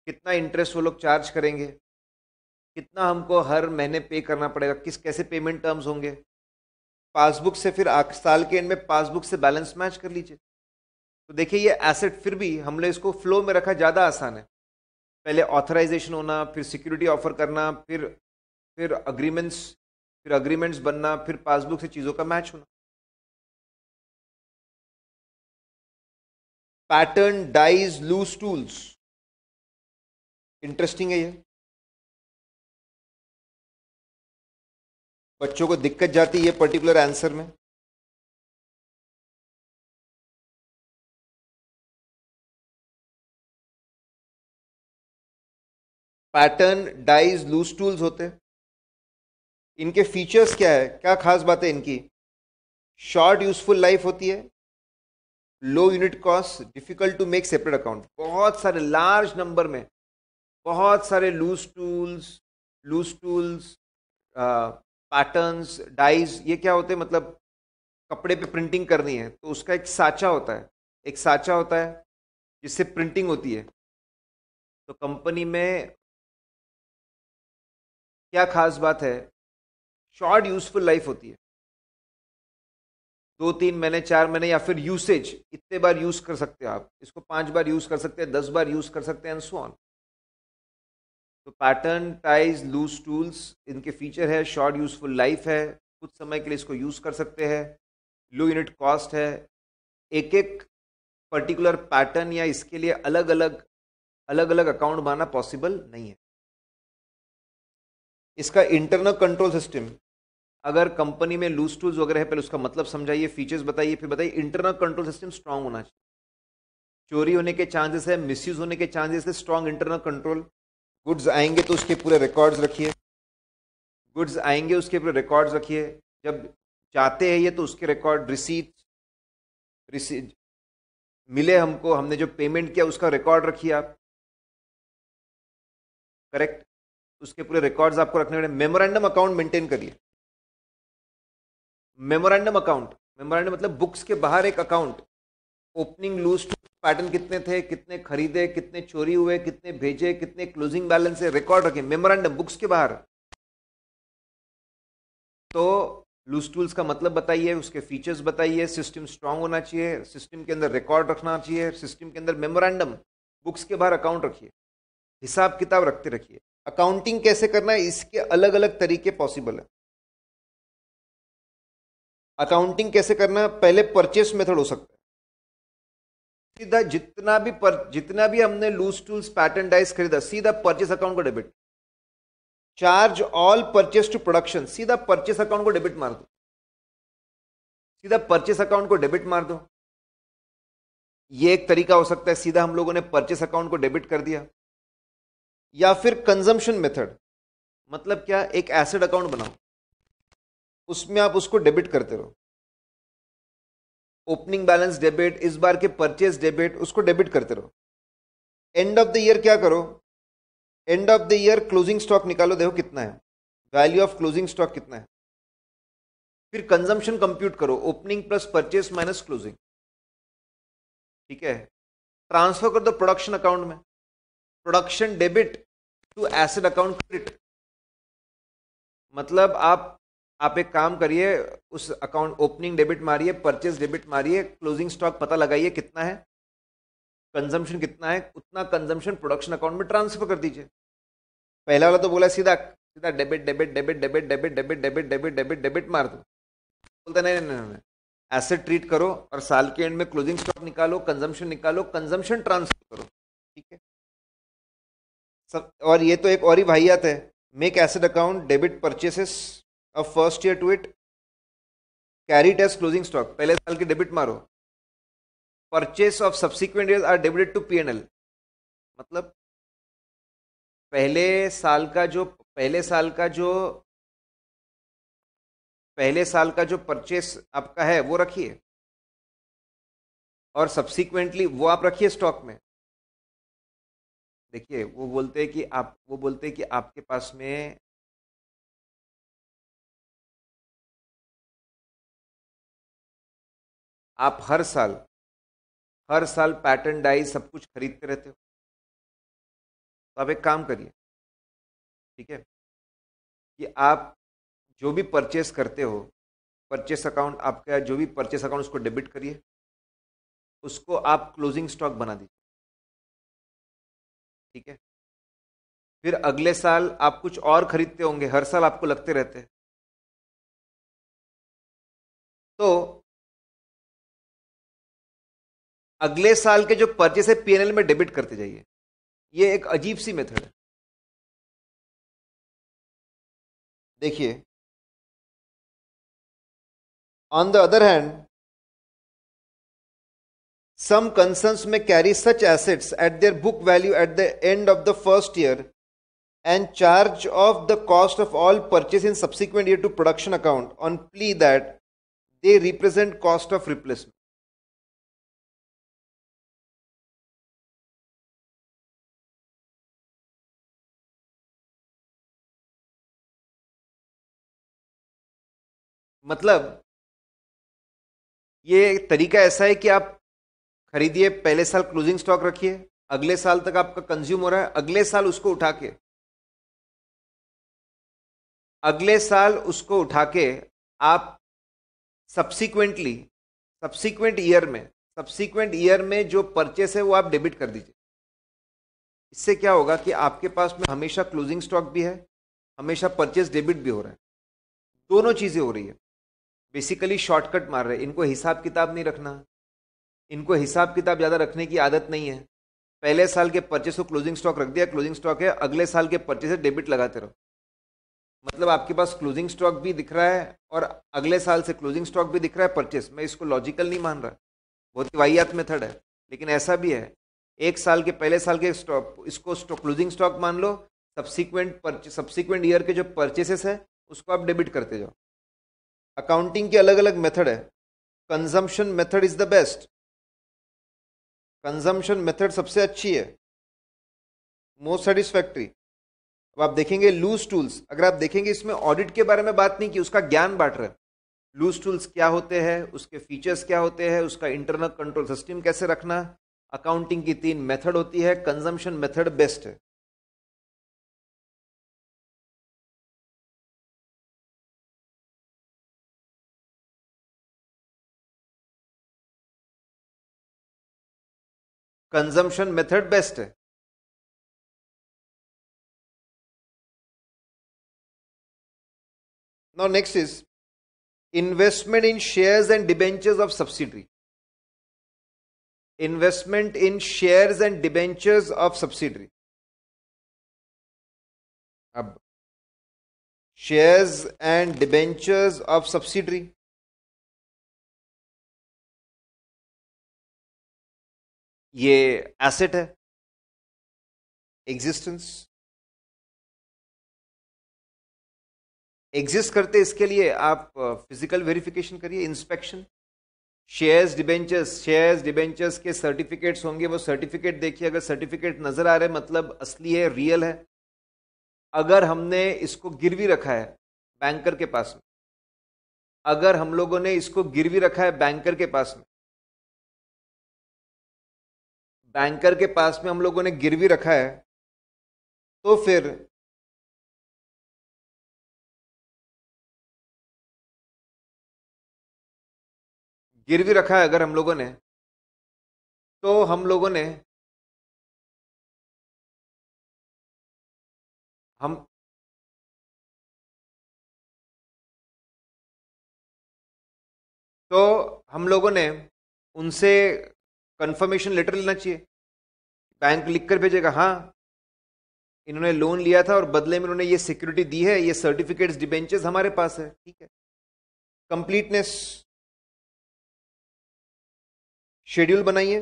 कितना इंटरेस्ट वो लोग चार्ज करेंगे कितना हमको हर महीने पे करना पड़ेगा किस कैसे पेमेंट टर्म्स होंगे पासबुक से फिर साल के एंड में पासबुक से बैलेंस मैच कर लीजिए तो देखिए ये एसेट फिर भी हमने इसको फ्लो में रखा ज़्यादा आसान है पहले ऑथराइजेशन होना फिर सिक्योरिटी ऑफर करना फिर फिर अग्रीमेंट्स फिर अग्रीमेंट्स बनना फिर पासबुक से चीज़ों का मैच होना pattern dies loose tools interesting है ये बच्चों को दिक्कत जाती है पर्टिकुलर आंसर में पैटर्न डाइज लूज टूल्स होते हैं इनके फीचर्स क्या है क्या खास बात है इनकी शॉर्ट यूजफुल लाइफ होती है low unit cost difficult to make separate account बहुत सारे लार्ज नंबर में बहुत सारे loose tools loose tools patterns dies ये क्या होते हैं मतलब कपड़े पे प्रिंटिंग करनी है तो उसका एक साचा होता है एक साचा होता है जिससे प्रिंटिंग होती है तो कंपनी में क्या खास बात है शॉर्ट यूजफुल लाइफ होती है दो तीन महीने चार महीने या फिर यूसेज इतने बार यूज कर सकते हो आप इसको पांच बार यूज कर सकते हैं दस बार यूज कर सकते हैं एंड सो ऑन तो पैटर्न टाइज लूज टूल्स इनके फीचर है शॉर्ट यूजफुल लाइफ है कुछ समय के लिए इसको यूज कर सकते हैं लो यूनिट कॉस्ट है एक एक पर्टिकुलर पैटर्न या इसके लिए अलग अलग अलग अलग अकाउंट बनाना पॉसिबल नहीं है इसका इंटरनल कंट्रोल सिस्टम अगर कंपनी में लूज टूल्स वगैरह है पहले उसका मतलब समझाइए फीचर्स बताइए फिर बताइए इंटरनल कंट्रोल सिस्टम स्ट्रांग होना चाहिए चोरी होने के चांसेस है मिसयूज होने के चांसेस है स्ट्रांग इंटरनल कंट्रोल गुड्स आएंगे तो उसके पूरे रिकॉर्ड्स रखिए गुड्स आएंगे उसके पूरे रिकॉर्ड्स रखिए जब चाहते हैं ये तो उसके रिकॉर्ड रिसीट रिसीट मिले हमको हमने जो पेमेंट किया उसका रिकॉर्ड रखिए आप करेक्ट उसके पूरे रिकॉर्ड्स आपको रखने पड़े मेमोरेंडम अकाउंट मेंटेन करिए मेमोरेंडम अकाउंट मेमोरेंडम मतलब बुक्स के बाहर एक अकाउंट ओपनिंग लूज पैटर्न कितने थे कितने खरीदे कितने चोरी हुए कितने भेजे कितने क्लोजिंग बैलेंस है रिकॉर्ड रखे मेमोरेंडम बुक्स के बाहर तो लूज टूल्स का मतलब बताइए उसके फीचर्स बताइए सिस्टम स्ट्रांग होना चाहिए सिस्टम के अंदर रिकॉर्ड रखना चाहिए सिस्टम के अंदर मेमोरेंडम बुक्स के बाहर अकाउंट रखिए हिसाब किताब रखते रखिए अकाउंटिंग कैसे करना है इसके अलग अलग तरीके पॉसिबल है अकाउंटिंग कैसे करना पहले परचेस मेथड हो सकता है सीधा जितना भी पर जितना भी हमने लूज टूल्स पैटर्न डाइस खरीदा सीधा परचेस अकाउंट को debit charge all purchase to production सीधा परचेस अकाउंट को डेबिट मार दो सीधा परचेस अकाउंट को डेबिट मार दो ये एक तरीका हो सकता है सीधा हम लोगों ने परचेस अकाउंट को डेबिट कर दिया या फिर कंजम्पशन मेथड मतलब क्या एक एसेड अकाउंट बनाओ उसमें आप उसको डेबिट करते रहो ओपनिंग बैलेंस डेबिट इस बार के परचेज डेबिट उसको डेबिट करते रहो एंड ऑफ द ईयर क्या करो end of the year closing stock निकालो देखो कितना है वैल्यू ऑफ क्लोजिंग स्टॉक कितना है फिर कंजम्पशन कंप्यूट करो opening plus purchase minus closing ठीक है ट्रांसफर कर दो प्रोडक्शन अकाउंट में production debit to asset account credit मतलब आप आप एक काम करिए उस अकाउंट ओपनिंग डेबिट मारिए परचेज डेबिट मारिए क्लोजिंग स्टॉक पता लगाइए कितना है कंजम्पशन कितना है उतना कंजम्पशन प्रोडक्शन अकाउंट में ट्रांसफर कर दीजिए पहला वाला तो बोला सीधा सीधा debit debit debit debit debit debit debit debit debit debit मार दो बोलते नहीं नहीं नहीं एसेट ट्रीट करो और साल के एंड में क्लोजिंग स्टॉक निकालो कंजम्पशन निकालो कंजम्पशन ट्रांसफर करो ठीक है सब और ये तो एक और ही भाइयात है make asset account debit purchases अब first year to it carry test closing stock पहले साल के डेबिट मारो purchase of subsequent year are debited to PNL मतलब पहले साल का जो पहले साल का जो पहले साल का जो परचेस आपका है वो रखिए और सब्सिक्वेंटली वो आप रखिए स्टॉक में देखिए वो बोलते हैं कि आप वो बोलते हैं कि आपके पास में आप हर साल हर साल पैटर्न डाई सब कुछ खरीदते रहते हो तो आप एक काम करिए ठीक है कि आप जो भी परचेस करते हो परचेस अकाउंट आपका जो भी परचेस अकाउंट उसको डेबिट करिए उसको आप क्लोजिंग स्टॉक बना दीजिए ठीक है फिर अगले साल आप कुछ और खरीदते होंगे हर साल आपको लगते रहते हैं तो अगले साल के जो परचेस है पी में डेबिट करते जाइए ये एक अजीब सी मेथड है देखिए on the other hand some concerns में carry such assets at their book value at the end of the first year and charge of the cost of all purchase in subsequent year to production account on plea that they represent cost of replacement मतलब ये तरीका ऐसा है कि आप खरीदिए पहले साल क्लोजिंग स्टॉक रखिए अगले साल तक आपका कंज्यूम हो रहा है अगले साल उसको उठा के अगले साल उसको उठा के आप सब्सिक्वेंटली सब्सिक्वेंट ईयर में सब्सिक्वेंट ईयर में जो परचेस है वो आप डेबिट कर दीजिए इससे क्या होगा कि आपके पास में हमेशा क्लोजिंग स्टॉक भी है हमेशा परचेस डेबिट भी हो रहा है दोनों चीज़ें हो रही है बेसिकली शॉर्टकट मार रहे इनको हिसाब किताब नहीं रखना इनको हिसाब किताब ज़्यादा रखने की आदत नहीं है पहले साल के परचेस को क्लोजिंग स्टॉक रख दिया क्लोजिंग स्टॉक है अगले साल के परचेस डेबिट लगाते रहो मतलब आपके पास क्लोजिंग स्टॉक भी दिख रहा है और अगले साल से क्लोजिंग स्टॉक भी दिख रहा है परचेस मैं इसको लॉजिकल नहीं मान रहा बहुत ही वाहियात मेथड है लेकिन ऐसा भी है एक साल के पहले साल के स्टॉक इसको क्लोजिंग स्टॉक मान लो सब्सिक्वेंट सब्सिक्वेंट ईयर के जो परचेसेस है उसको आप डेबिट करते जाओ अकाउंटिंग के अलग अलग मेथड है consumption method is the best consumption method सबसे अच्छी है मोस्ट सेटिस्फैक्ट्री अब आप देखेंगे लूज टूल्स अगर आप देखेंगे इसमें ऑडिट के बारे में बात नहीं की उसका ज्ञान बांट रहे लूज टूल्स क्या होते हैं उसके फीचर्स क्या होते हैं उसका इंटरनल कंट्रोल सिस्टम कैसे रखना अकाउंटिंग की तीन मेथड होती है कंजम्पशन मेथड बेस्ट है कंजम्पशन मेथड बेस्ट है now next is investment in shares and debentures of subsidiary investment in shares and debentures of subsidiary अब shares and debentures of subsidiary ये एसेट है existence exist करते इसके लिए आप physical verification करिए inspection shares debentures shares debentures के certificates होंगे वो सर्टिफिकेट देखिए अगर सर्टिफिकेट नजर आ रहे मतलब असली है रियल है अगर हमने इसको गिरवी रखा है बैंकर के पास में अगर हम लोगों ने इसको गिरवी रखा है बैंकर के पास में बैंकर के पास में हम लोगों ने गिरवी रखा है तो फिर गिरवी रखा है अगर हम लोगों ने तो हम लोगों ने हम तो हम लोगों ने उनसे कंफर्मेशन लेटर लेना चाहिए बैंक लिख कर भेजेगा हाँ इन्होंने लोन लिया था और बदले में इन्होंने ये सिक्योरिटी दी है ये सर्टिफिकेट्स डिबेंचेस हमारे पास है ठीक है कंप्लीटनेस शेड्यूल बनाइए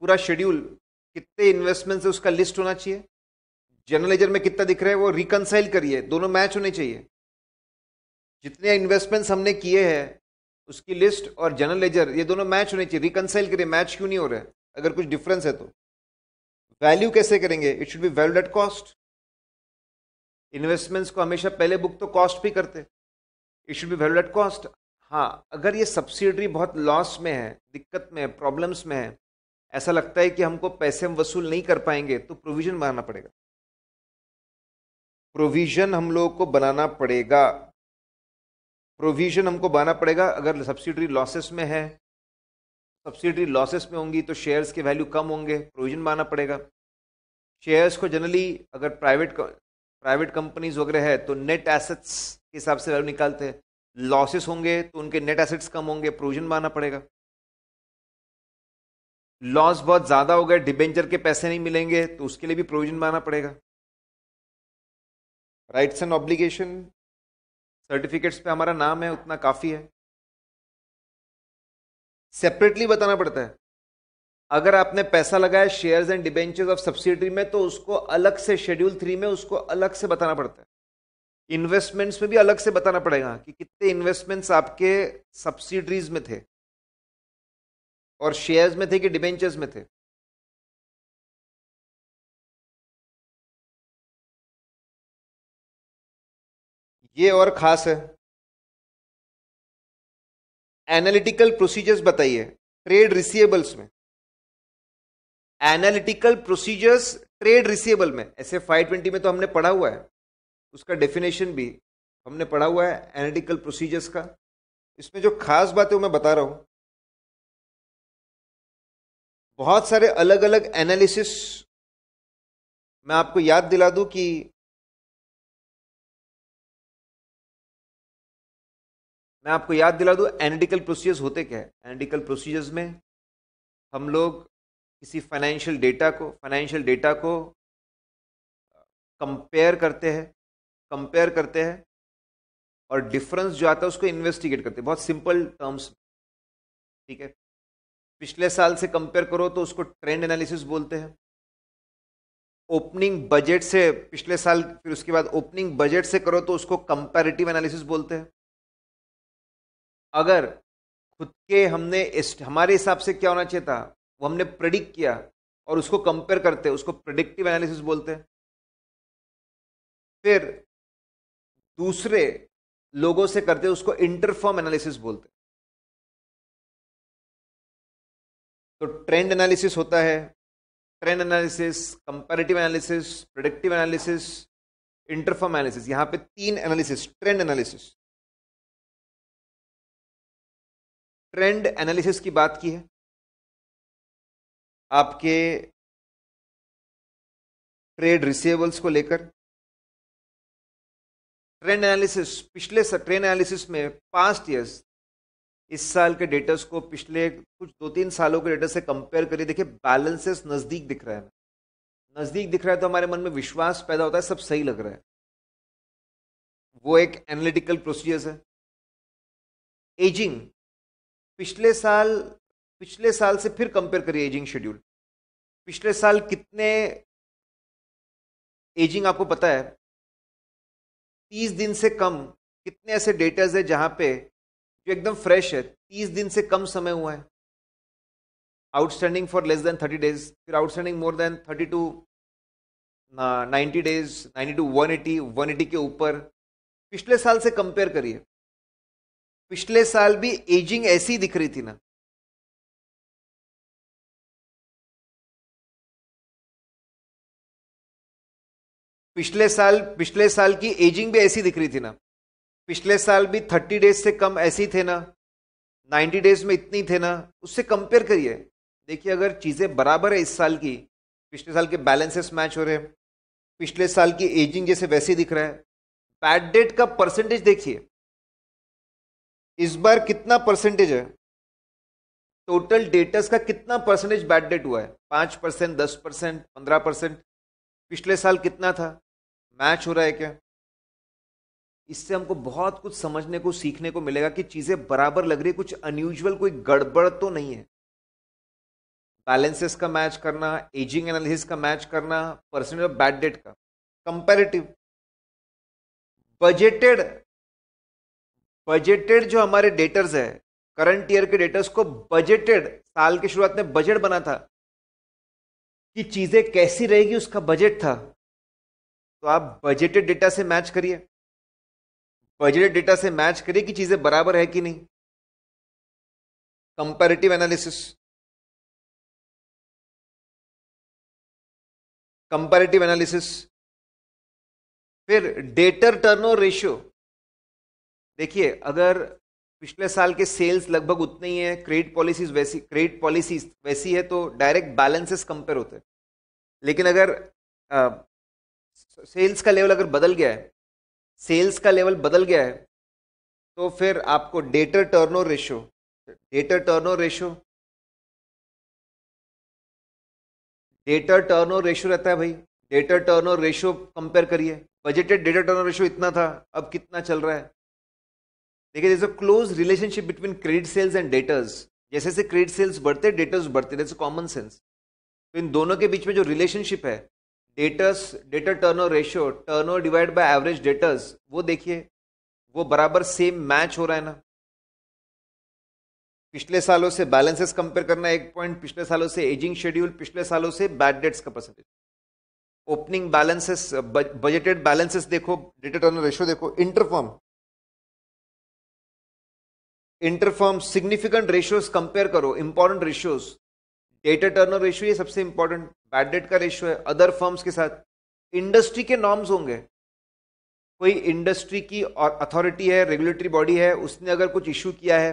पूरा शेड्यूल कितने इन्वेस्टमेंट है उसका लिस्ट होना चाहिए जनरल में कितना दिख रहा है वो रिकनसाइल करिए दोनों मैच होने चाहिए जितने इन्वेस्टमेंट्स हमने किए हैं उसकी लिस्ट और जनरल लेजर ये दोनों मैच होने चाहिए रिकनसाइल करिए मैच क्यों नहीं हो रहा है अगर कुछ डिफरेंस है तो वैल्यू कैसे करेंगे it should be value at cost investments को हमेशा पहले बुक तो कॉस्ट भी करते it should be value at cost हाँ अगर ये सब्सिडरी बहुत लॉस में है दिक्कत में है प्रॉब्लम्स में है ऐसा लगता है कि हमको पैसे हम वसूल नहीं कर पाएंगे तो प्रोविजन बनाना पड़ेगा प्रोविजन हम लोगों को बनाना पड़ेगा प्रोविजन हमको बनाना पड़ेगा अगर सब्सिडरी लॉसेस में है सब्सिडरी लॉसेस में होंगी तो शेयर्स के वैल्यू कम होंगे प्रोविजन बनाना पड़ेगा शेयर्स को जनरली अगर प्राइवेट प्राइवेट कंपनीज वगैरह है तो नेट एसेट्स के हिसाब से वैल्यू निकालते हैं लॉसेस होंगे तो उनके नेट एसेट्स कम होंगे प्रोविजन बनाना पड़ेगा लॉस बहुत ज़्यादा हो गए डिबेंचर के पैसे नहीं मिलेंगे तो उसके लिए भी प्रोविजन बनाना पड़ेगा राइट्स एंड ऑब्लिगेशन सर्टिफिकेट्स पे हमारा नाम है उतना काफ़ी है सेपरेटली बताना पड़ता है अगर आपने पैसा लगाया shares and debentures of subsidiary में तो उसको अलग से शेड्यूल थ्री में उसको अलग से बताना पड़ता है इन्वेस्टमेंट्स में भी अलग से बताना पड़ेगा कि कितने इन्वेस्टमेंट्स आपके सब्सिडरीज में थे और शेयर्स में थे कि डिबेंचर्स में थे ये और ख़ास है एनालिटिकल प्रोसीजर्स बताइए ट्रेड रिसीएबल्स में एनालिटिकल प्रोसीजर्स ट्रेड रिसीएबल में ऐसे फाइव ट्वेंटी में तो हमने पढ़ा हुआ है उसका डेफिनेशन भी हमने पढ़ा हुआ है एनालिटिकल प्रोसीजर्स का इसमें जो खास बात है वो मैं बता रहा हूं बहुत सारे अलग अलग एनालिसिस मैं आपको याद दिला दूं कि मैं आपको याद दिला दूं एनालिटिकल प्रोसीजर्स होते क्या है एनालिटिकल प्रोसीजर्स में हम लोग किसी फाइनेंशियल डेटा को फाइनेंशियल डेटा को कंपेयर uh, करते हैं कंपेयर करते हैं और डिफरेंस जो आता है उसको इन्वेस्टिगेट करते हैं बहुत सिंपल टर्म्स में ठीक है पिछले साल से कंपेयर करो तो उसको ट्रेंड एनालिसिस बोलते हैं ओपनिंग बजट से पिछले साल फिर उसके बाद ओपनिंग बजट से करो तो उसको कंपेरेटिव एनालिसिस बोलते हैं अगर खुद के हमने हमारे हिसाब से क्या होना चाहिए था वो हमने प्रडिक्ट किया और उसको कंपेयर करते उसको प्रडिक्टिव एनालिसिस बोलते हैं फिर दूसरे लोगों से करते उसको इंटरफॉर्म एनालिसिस बोलते हैं तो ट्रेंड एनालिसिस होता है trend analysis comparative analysis productive analysis interfirm analysis यहाँ पे तीन analysis trend analysis trend analysis की बात की है आपके ट्रेड रिसेबल्स को लेकर ट्रेंड एनालिसिस पिछले ट्रेंड एनालिसिस में पास्ट ईयर्स इस साल के डेटस को पिछले कुछ दो तीन सालों के डेटा से कंपेयर करिए देखिए बैलेंसेस नज़दीक दिख रहा है नज़दीक दिख रहा है तो हमारे मन में विश्वास पैदा होता है सब सही लग रहा है वो एक एनालिटिकल प्रोसीजर्स है एजिंग पिछले साल पिछले साल से फिर कंपेयर करिए एजिंग शेड्यूल पिछले साल कितने एजिंग आपको पता है तीस दिन से कम कितने ऐसे डेटाज है जहाँ पे जो एकदम फ्रेश है तीस दिन से कम समय हुआ है outstanding for less than thirty days फिर outstanding more than thirty to ninety days ninety to one eighty one eighty के ऊपर पिछले साल से कंपेयर करिए पिछले साल भी एजिंग ऐसी दिख रही थी ना पिछले साल पिछले साल की एजिंग भी ऐसी दिख रही थी ना पिछले साल भी थर्टी डेज से कम ऐसी थे ना नाइन्टी डेज में इतनी थे ना उससे कंपेयर करिए देखिए अगर चीज़ें बराबर है इस साल की पिछले साल के बैलेंसेस मैच हो रहे हैं पिछले साल की एजिंग जैसे वैसे दिख रहा है बैड डेट का परसेंटेज देखिए इस बार कितना परसेंटेज है टोटल डेटस का कितना परसेंटेज बैड डेट हुआ है पांच परसेंट दस परसेंट पंद्रह परसेंट पिछले साल कितना था मैच हो रहा है क्या इससे हमको बहुत कुछ समझने को सीखने को मिलेगा कि चीज़ें बराबर लग रही है कुछ अनयूजल कोई गड़बड़ तो नहीं है बैलेंसेस का मैच करना एजिंग एनालिसिस का मैच करना परसेंटेज ऑफ बैड डेट का कंपेरेटिव बजटेड बजटेड जो हमारे डेटर्स है करंट ईयर के डेटर्स को बजेटेड साल की शुरुआत में बजट बना था कि चीजें कैसी रहेगी उसका बजट था तो आप बजटेड डेटा से मैच करिए बजेटेड डेटा से मैच करिए कि चीजें बराबर है कि नहीं कंपेरेटिव एनालिसिस कंपेरेटिव एनालिसिस फिर डेटर टर्नओवर रेशियो देखिए अगर पिछले साल के सेल्स लगभग उतने ही हैं क्रेडिट पॉलिसीज वैसी क्रेडिट पॉलिसीज वैसी है तो डायरेक्ट बैलेंसेस कंपेयर होते हैं लेकिन अगर आ, सेल्स का लेवल अगर बदल गया है सेल्स का लेवल बदल गया है तो फिर आपको debtor turnover ratio debtor turnover ratio debtor turnover ratio रहता है भाई डेटर टर्नओवर रेशो कंपेयर करिए बजटेड डेटर टर्नओवर रेशो इतना था अब कितना चल रहा है देखिए देखिए close relationship between credit sales and debtors जैसे जैसे क्रेडिट सेल्स बढ़ते डेटर्स बढ़ते दैट्स कॉमन सेंस तो इन दोनों के बीच में जो रिलेशनशिप है debtors debtor over ratio over divide by average debtors वो देखिए वो बराबर सेम मैच हो रहा है ना पिछले सालों से बैलेंसेस कंपेयर करना एक पॉइंट पिछले सालों से एजिंग शेड्यूल पिछले सालों से बैड डेट्स का percentage opening balances budgeted balances देखो डेटा टर्नर रेशो देखो interfirm interfirm significant ratios compare करो important ratios debtor turnover ratio ये सबसे इंपॉर्टेंट बैड डेट का रेशियो है अदर फर्म्स के साथ इंडस्ट्री के नॉर्म्स होंगे कोई इंडस्ट्री की और अथॉरिटी है रेगुलेटरी बॉडी है उसने अगर कुछ इशू किया है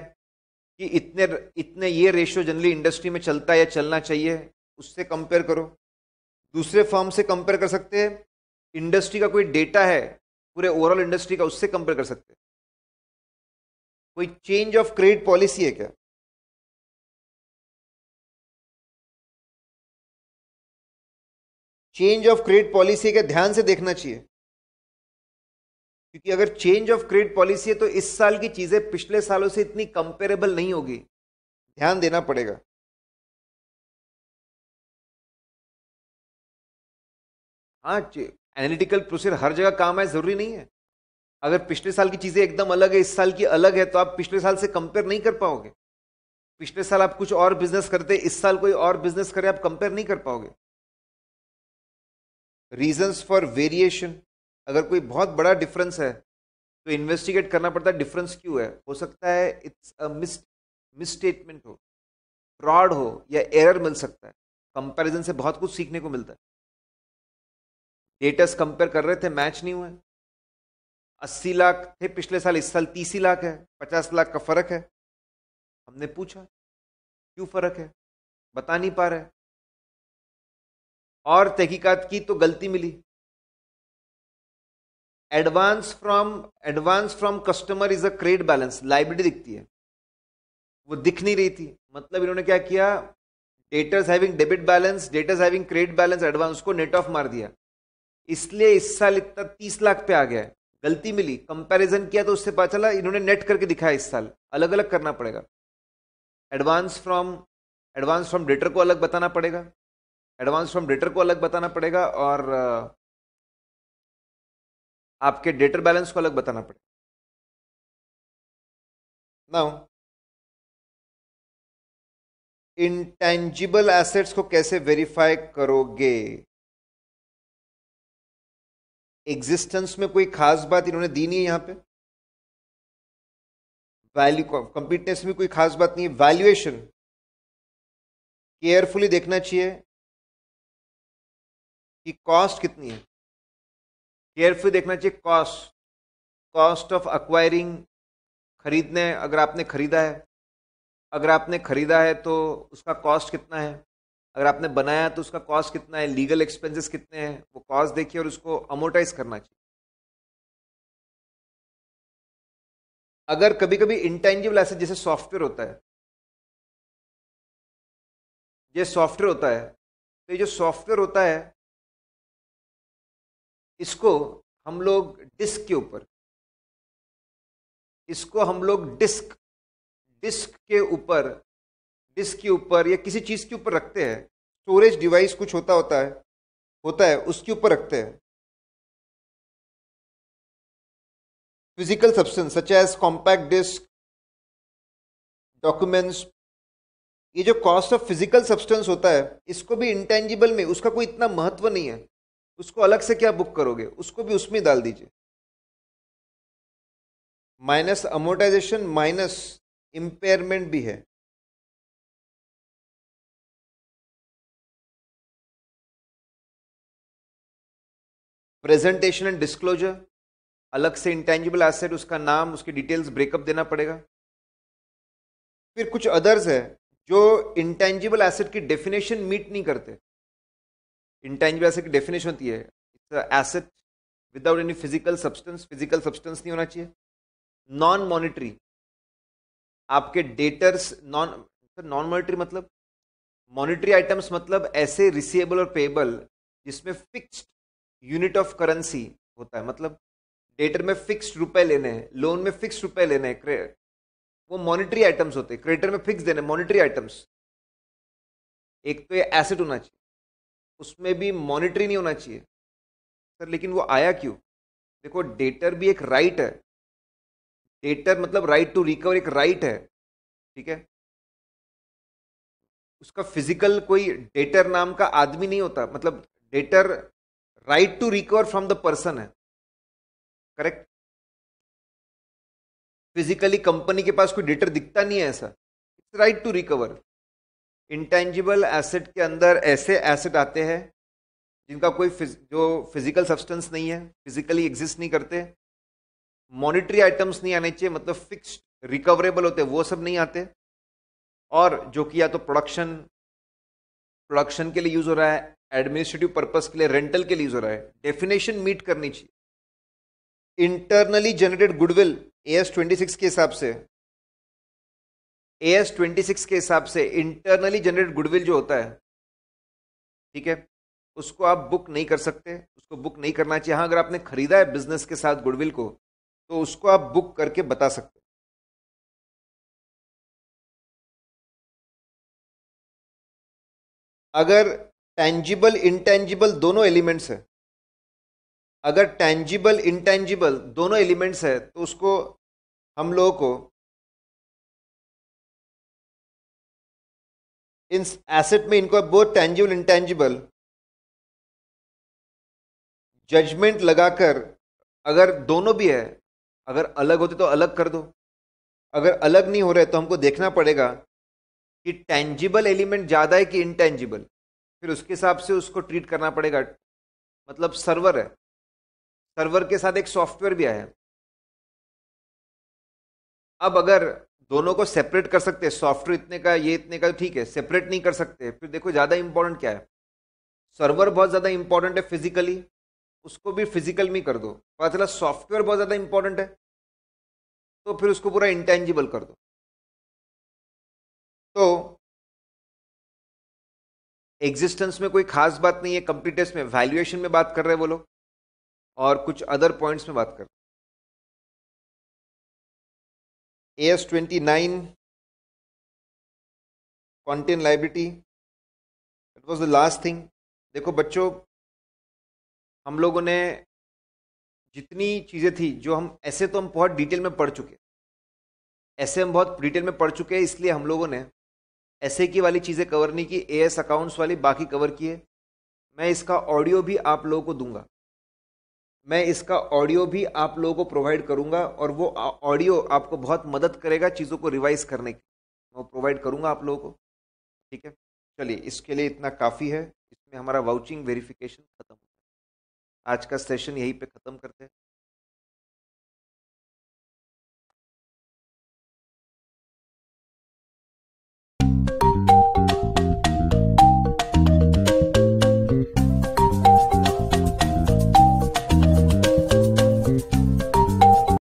कि इतने इतने ये रेशियो जनरली इंडस्ट्री में चलता है या चलना चाहिए उससे कंपेयर करो दूसरे फर्म से कंपेयर कर सकते हैं इंडस्ट्री का कोई डेटा है पूरे ओवरऑल इंडस्ट्री का उससे कंपेयर कर सकते हैं कोई चेंज ऑफ क्रेडिट पॉलिसी है क्या चेंज ऑफ क्रेडिट पॉलिसी का ध्यान से देखना चाहिए क्योंकि अगर चेंज ऑफ क्रेडिट पॉलिसी है तो इस साल की चीजें पिछले सालों से इतनी कंपेरेबल नहीं होगी ध्यान देना पड़ेगा हाँ एनालिटिकल प्रोसीजर हर जगह काम है जरूरी नहीं है अगर पिछले साल की चीज़ें एकदम अलग है इस साल की अलग है तो आप पिछले साल से कंपेयर नहीं कर पाओगे पिछले साल आप कुछ और बिजनेस करते इस साल कोई और बिजनेस करें आप कंपेयर नहीं कर पाओगे रीजंस फॉर वेरिएशन अगर कोई बहुत बड़ा डिफरेंस है तो इन्वेस्टिगेट करना पड़ता है डिफरेंस क्यों है हो सकता है इट्स अ मिस स्टेटमेंट हो फ्रॉड हो या एरर मिल सकता है कंपैरिजन से बहुत कुछ सीखने को मिलता है डेटस कंपेयर कर रहे थे मैच नहीं हुए अस्सी लाख थे पिछले साल इस साल तीस ही लाख है पचास लाख का फर्क है हमने पूछा क्यों फर्क है बता नहीं पा रहे और तहकीकात की तो गलती मिली advance from advance from customer is a credit balance liability दिखती है वो दिख नहीं रही थी मतलब इन्होंने क्या किया debtors having debit balance debtors having credit balance advance को नेट ऑफ मार दिया इसलिए इस साल इतना तीस लाख पे आ गया है गलती मिली कंपैरिजन किया तो उससे पता चला इन्होंने नेट करके दिखाया इस साल अलग अलग करना पड़ेगा advance from advance from debtor को अलग बताना पड़ेगा एडवांस फ्रॉम डेटर को अलग बताना पड़ेगा और uh, आपके डेटर बैलेंस को अलग बताना पड़ेगा नाउ इंटेंजिबल एसेट्स को कैसे वेरीफाई करोगे एग्जिस्टेंस में कोई खास बात इन्होंने दी नहीं है यहां पे वैल्यू कंप्लीटनेस में कोई खास बात नहीं है वैल्यूएशन केयरफुली देखना चाहिए कि कॉस्ट कितनी है केयरफुली देखना चाहिए कॉस्ट कॉस्ट ऑफ अक्वायरिंग खरीदने अगर आपने खरीदा है अगर आपने खरीदा है तो उसका कॉस्ट कितना है अगर आपने बनाया तो उसका कॉस्ट कितना है लीगल एक्सपेंसेस कितने हैं वो कॉस्ट देखिए और उसको अमोटाइज करना चाहिए अगर कभी कभी इंटेंजिबल ऐसे जैसे सॉफ्टवेयर होता है ये सॉफ्टवेयर होता है तो ये जो सॉफ्टवेयर होता है इसको हम लोग डिस्क के ऊपर इसको हम लोग डिस्क डिस्क के ऊपर डिस्क के ऊपर या किसी चीज़ के ऊपर रखते हैं स्टोरेज डिवाइस कुछ होता होता है होता है उसके ऊपर रखते हैं physical substance such as compact disc documents ये जो कॉस्ट ऑफ फिजिकल सब्सटेंस होता है इसको भी इंटेंजिबल में उसका कोई इतना महत्व नहीं है उसको अलग से क्या बुक करोगे उसको भी उसमें डाल दीजिए माइनस अमोर्टाइजेशन माइनस इम्पेयरमेंट भी है प्रेजेंटेशन एंड डिस्क्लोजर अलग से इंटेंजिबल एसेट उसका नाम उसकी डिटेल्स ब्रेकअप देना पड़ेगा फिर कुछ अदर्स है जो इंटेंजिबल एसेट की डेफिनेशन मीट नहीं करते इंटेंजिबल एसेट की डेफिनेशन होती है it's asset without any physical substance physical substance नहीं होना चाहिए नॉन मॉनिटरी आपके डेटर्स नॉन नॉन मॉनिटरी मतलब मॉनिटरी आइटम्स मतलब ऐसे रिसीवेबल और पेबल जिसमें फिक्स्ड यूनिट ऑफ करेंसी होता है मतलब डेटर में फिक्स रुपए लेने हैं लोन में फिक्स रुपए लेने हैं वो मॉनिटरी आइटम्स होते हैं क्रेडिटर में फिक्स देने मॉनिटरी आइटम्स एक तो ये एसेट होना चाहिए उसमें भी मॉनिटरी नहीं होना चाहिए सर लेकिन वो आया क्यों देखो डेटर भी एक राइट है डेटर मतलब राइट टू रिकवर एक राइट है ठीक है उसका फिजिकल कोई डेटर नाम का आदमी नहीं होता मतलब debtor right to recover from the person है करेक्ट फिजिकली कंपनी के पास कोई डेटर दिखता नहीं है ऐसा it's right to recover intangible asset के अंदर ऐसे एसेट आते हैं जिनका कोई फिज, जो फिजिकल सब्सटेंस नहीं है फिजिकली एग्जिस्ट नहीं करते मॉनिटरी आइटम्स नहीं आने चाहिए मतलब फिक्स्ड रिकवरेबल होते वो सब नहीं आते और जो कि या तो प्रोडक्शन प्रोडक्शन के लिए यूज़ हो रहा है एडमिनिस्ट्रेटिव पर्पज के लिए रेंटल के लिए हो रहा है डेफिनेशन मीट करनी चाहिए internally generated goodwill A S twenty six के हिसाब से ए एस ट्वेंटी सिक्स के हिसाब से इंटरनली जनरेटेड गुडविल जो होता है ठीक है उसको आप बुक नहीं कर सकते उसको बुक नहीं करना चाहिए हाँ अगर आपने खरीदा है बिजनेस के साथ गुडविल को तो उसको आप बुक करके बता सकते अगर टेंजिबल इनटेंजिबल दोनों एलिमेंट्स है अगर टेंजिबल इनटेंजिबल दोनों एलिमेंट्स है तो उसको हम लोगों को इन एसेट में इनको बहुत टेंजिबल इंटेंजिबल जजमेंट लगाकर अगर दोनों भी है अगर अलग होते तो अलग कर दो अगर अलग नहीं हो रहे तो हमको देखना पड़ेगा कि टेंजिबल एलिमेंट ज़्यादा है कि इनटेंजिबल फिर उसके हिसाब से उसको ट्रीट करना पड़ेगा मतलब सर्वर है सर्वर के साथ एक सॉफ्टवेयर भी आया अब अगर दोनों को सेपरेट कर सकते हैं सॉफ्टवेयर इतने का ये इतने का ठीक है सेपरेट नहीं कर सकते फिर देखो ज़्यादा इंपॉर्टेंट क्या है सर्वर बहुत ज़्यादा इंपॉर्टेंट है फिजिकली उसको भी फिजिकल में कर दो पता चला सॉफ्टवेयर बहुत ज़्यादा इंपॉर्टेंट है तो फिर उसको पूरा इंटेंजिबल कर दो तो एग्जिस्टेंस में कोई खास बात नहीं है कंप्यूटर्स में वैल्यूएशन में बात कर रहे हैं वो लोग और कुछ अदर पॉइंट्स में बात कर रहे हैं S twenty nine contingent liability it was the last thing देखो बच्चों हम लोगों ने जितनी चीज़ें थी जो हम ऐसे तो हम बहुत डिटेल में पढ़ चुके ऐसे हम बहुत डिटेल में पढ़ चुके हैं इसलिए हम लोगों ने एस की वाली चीज़ें कवर नहीं की ए एस अकाउंट्स वाली बाकी कवर किए मैं इसका ऑडियो भी आप लोगों को दूंगा मैं इसका ऑडियो भी आप लोगों को प्रोवाइड करूंगा और वो ऑडियो आपको बहुत मदद करेगा चीज़ों को रिवाइज करने की मैं प्रोवाइड करूंगा आप लोगों को ठीक है चलिए इसके लिए इतना काफ़ी है इसमें हमारा वाउचिंग वेरिफिकेशन खत्म आज का सेशन यहीं पे ख़त्म करते हैं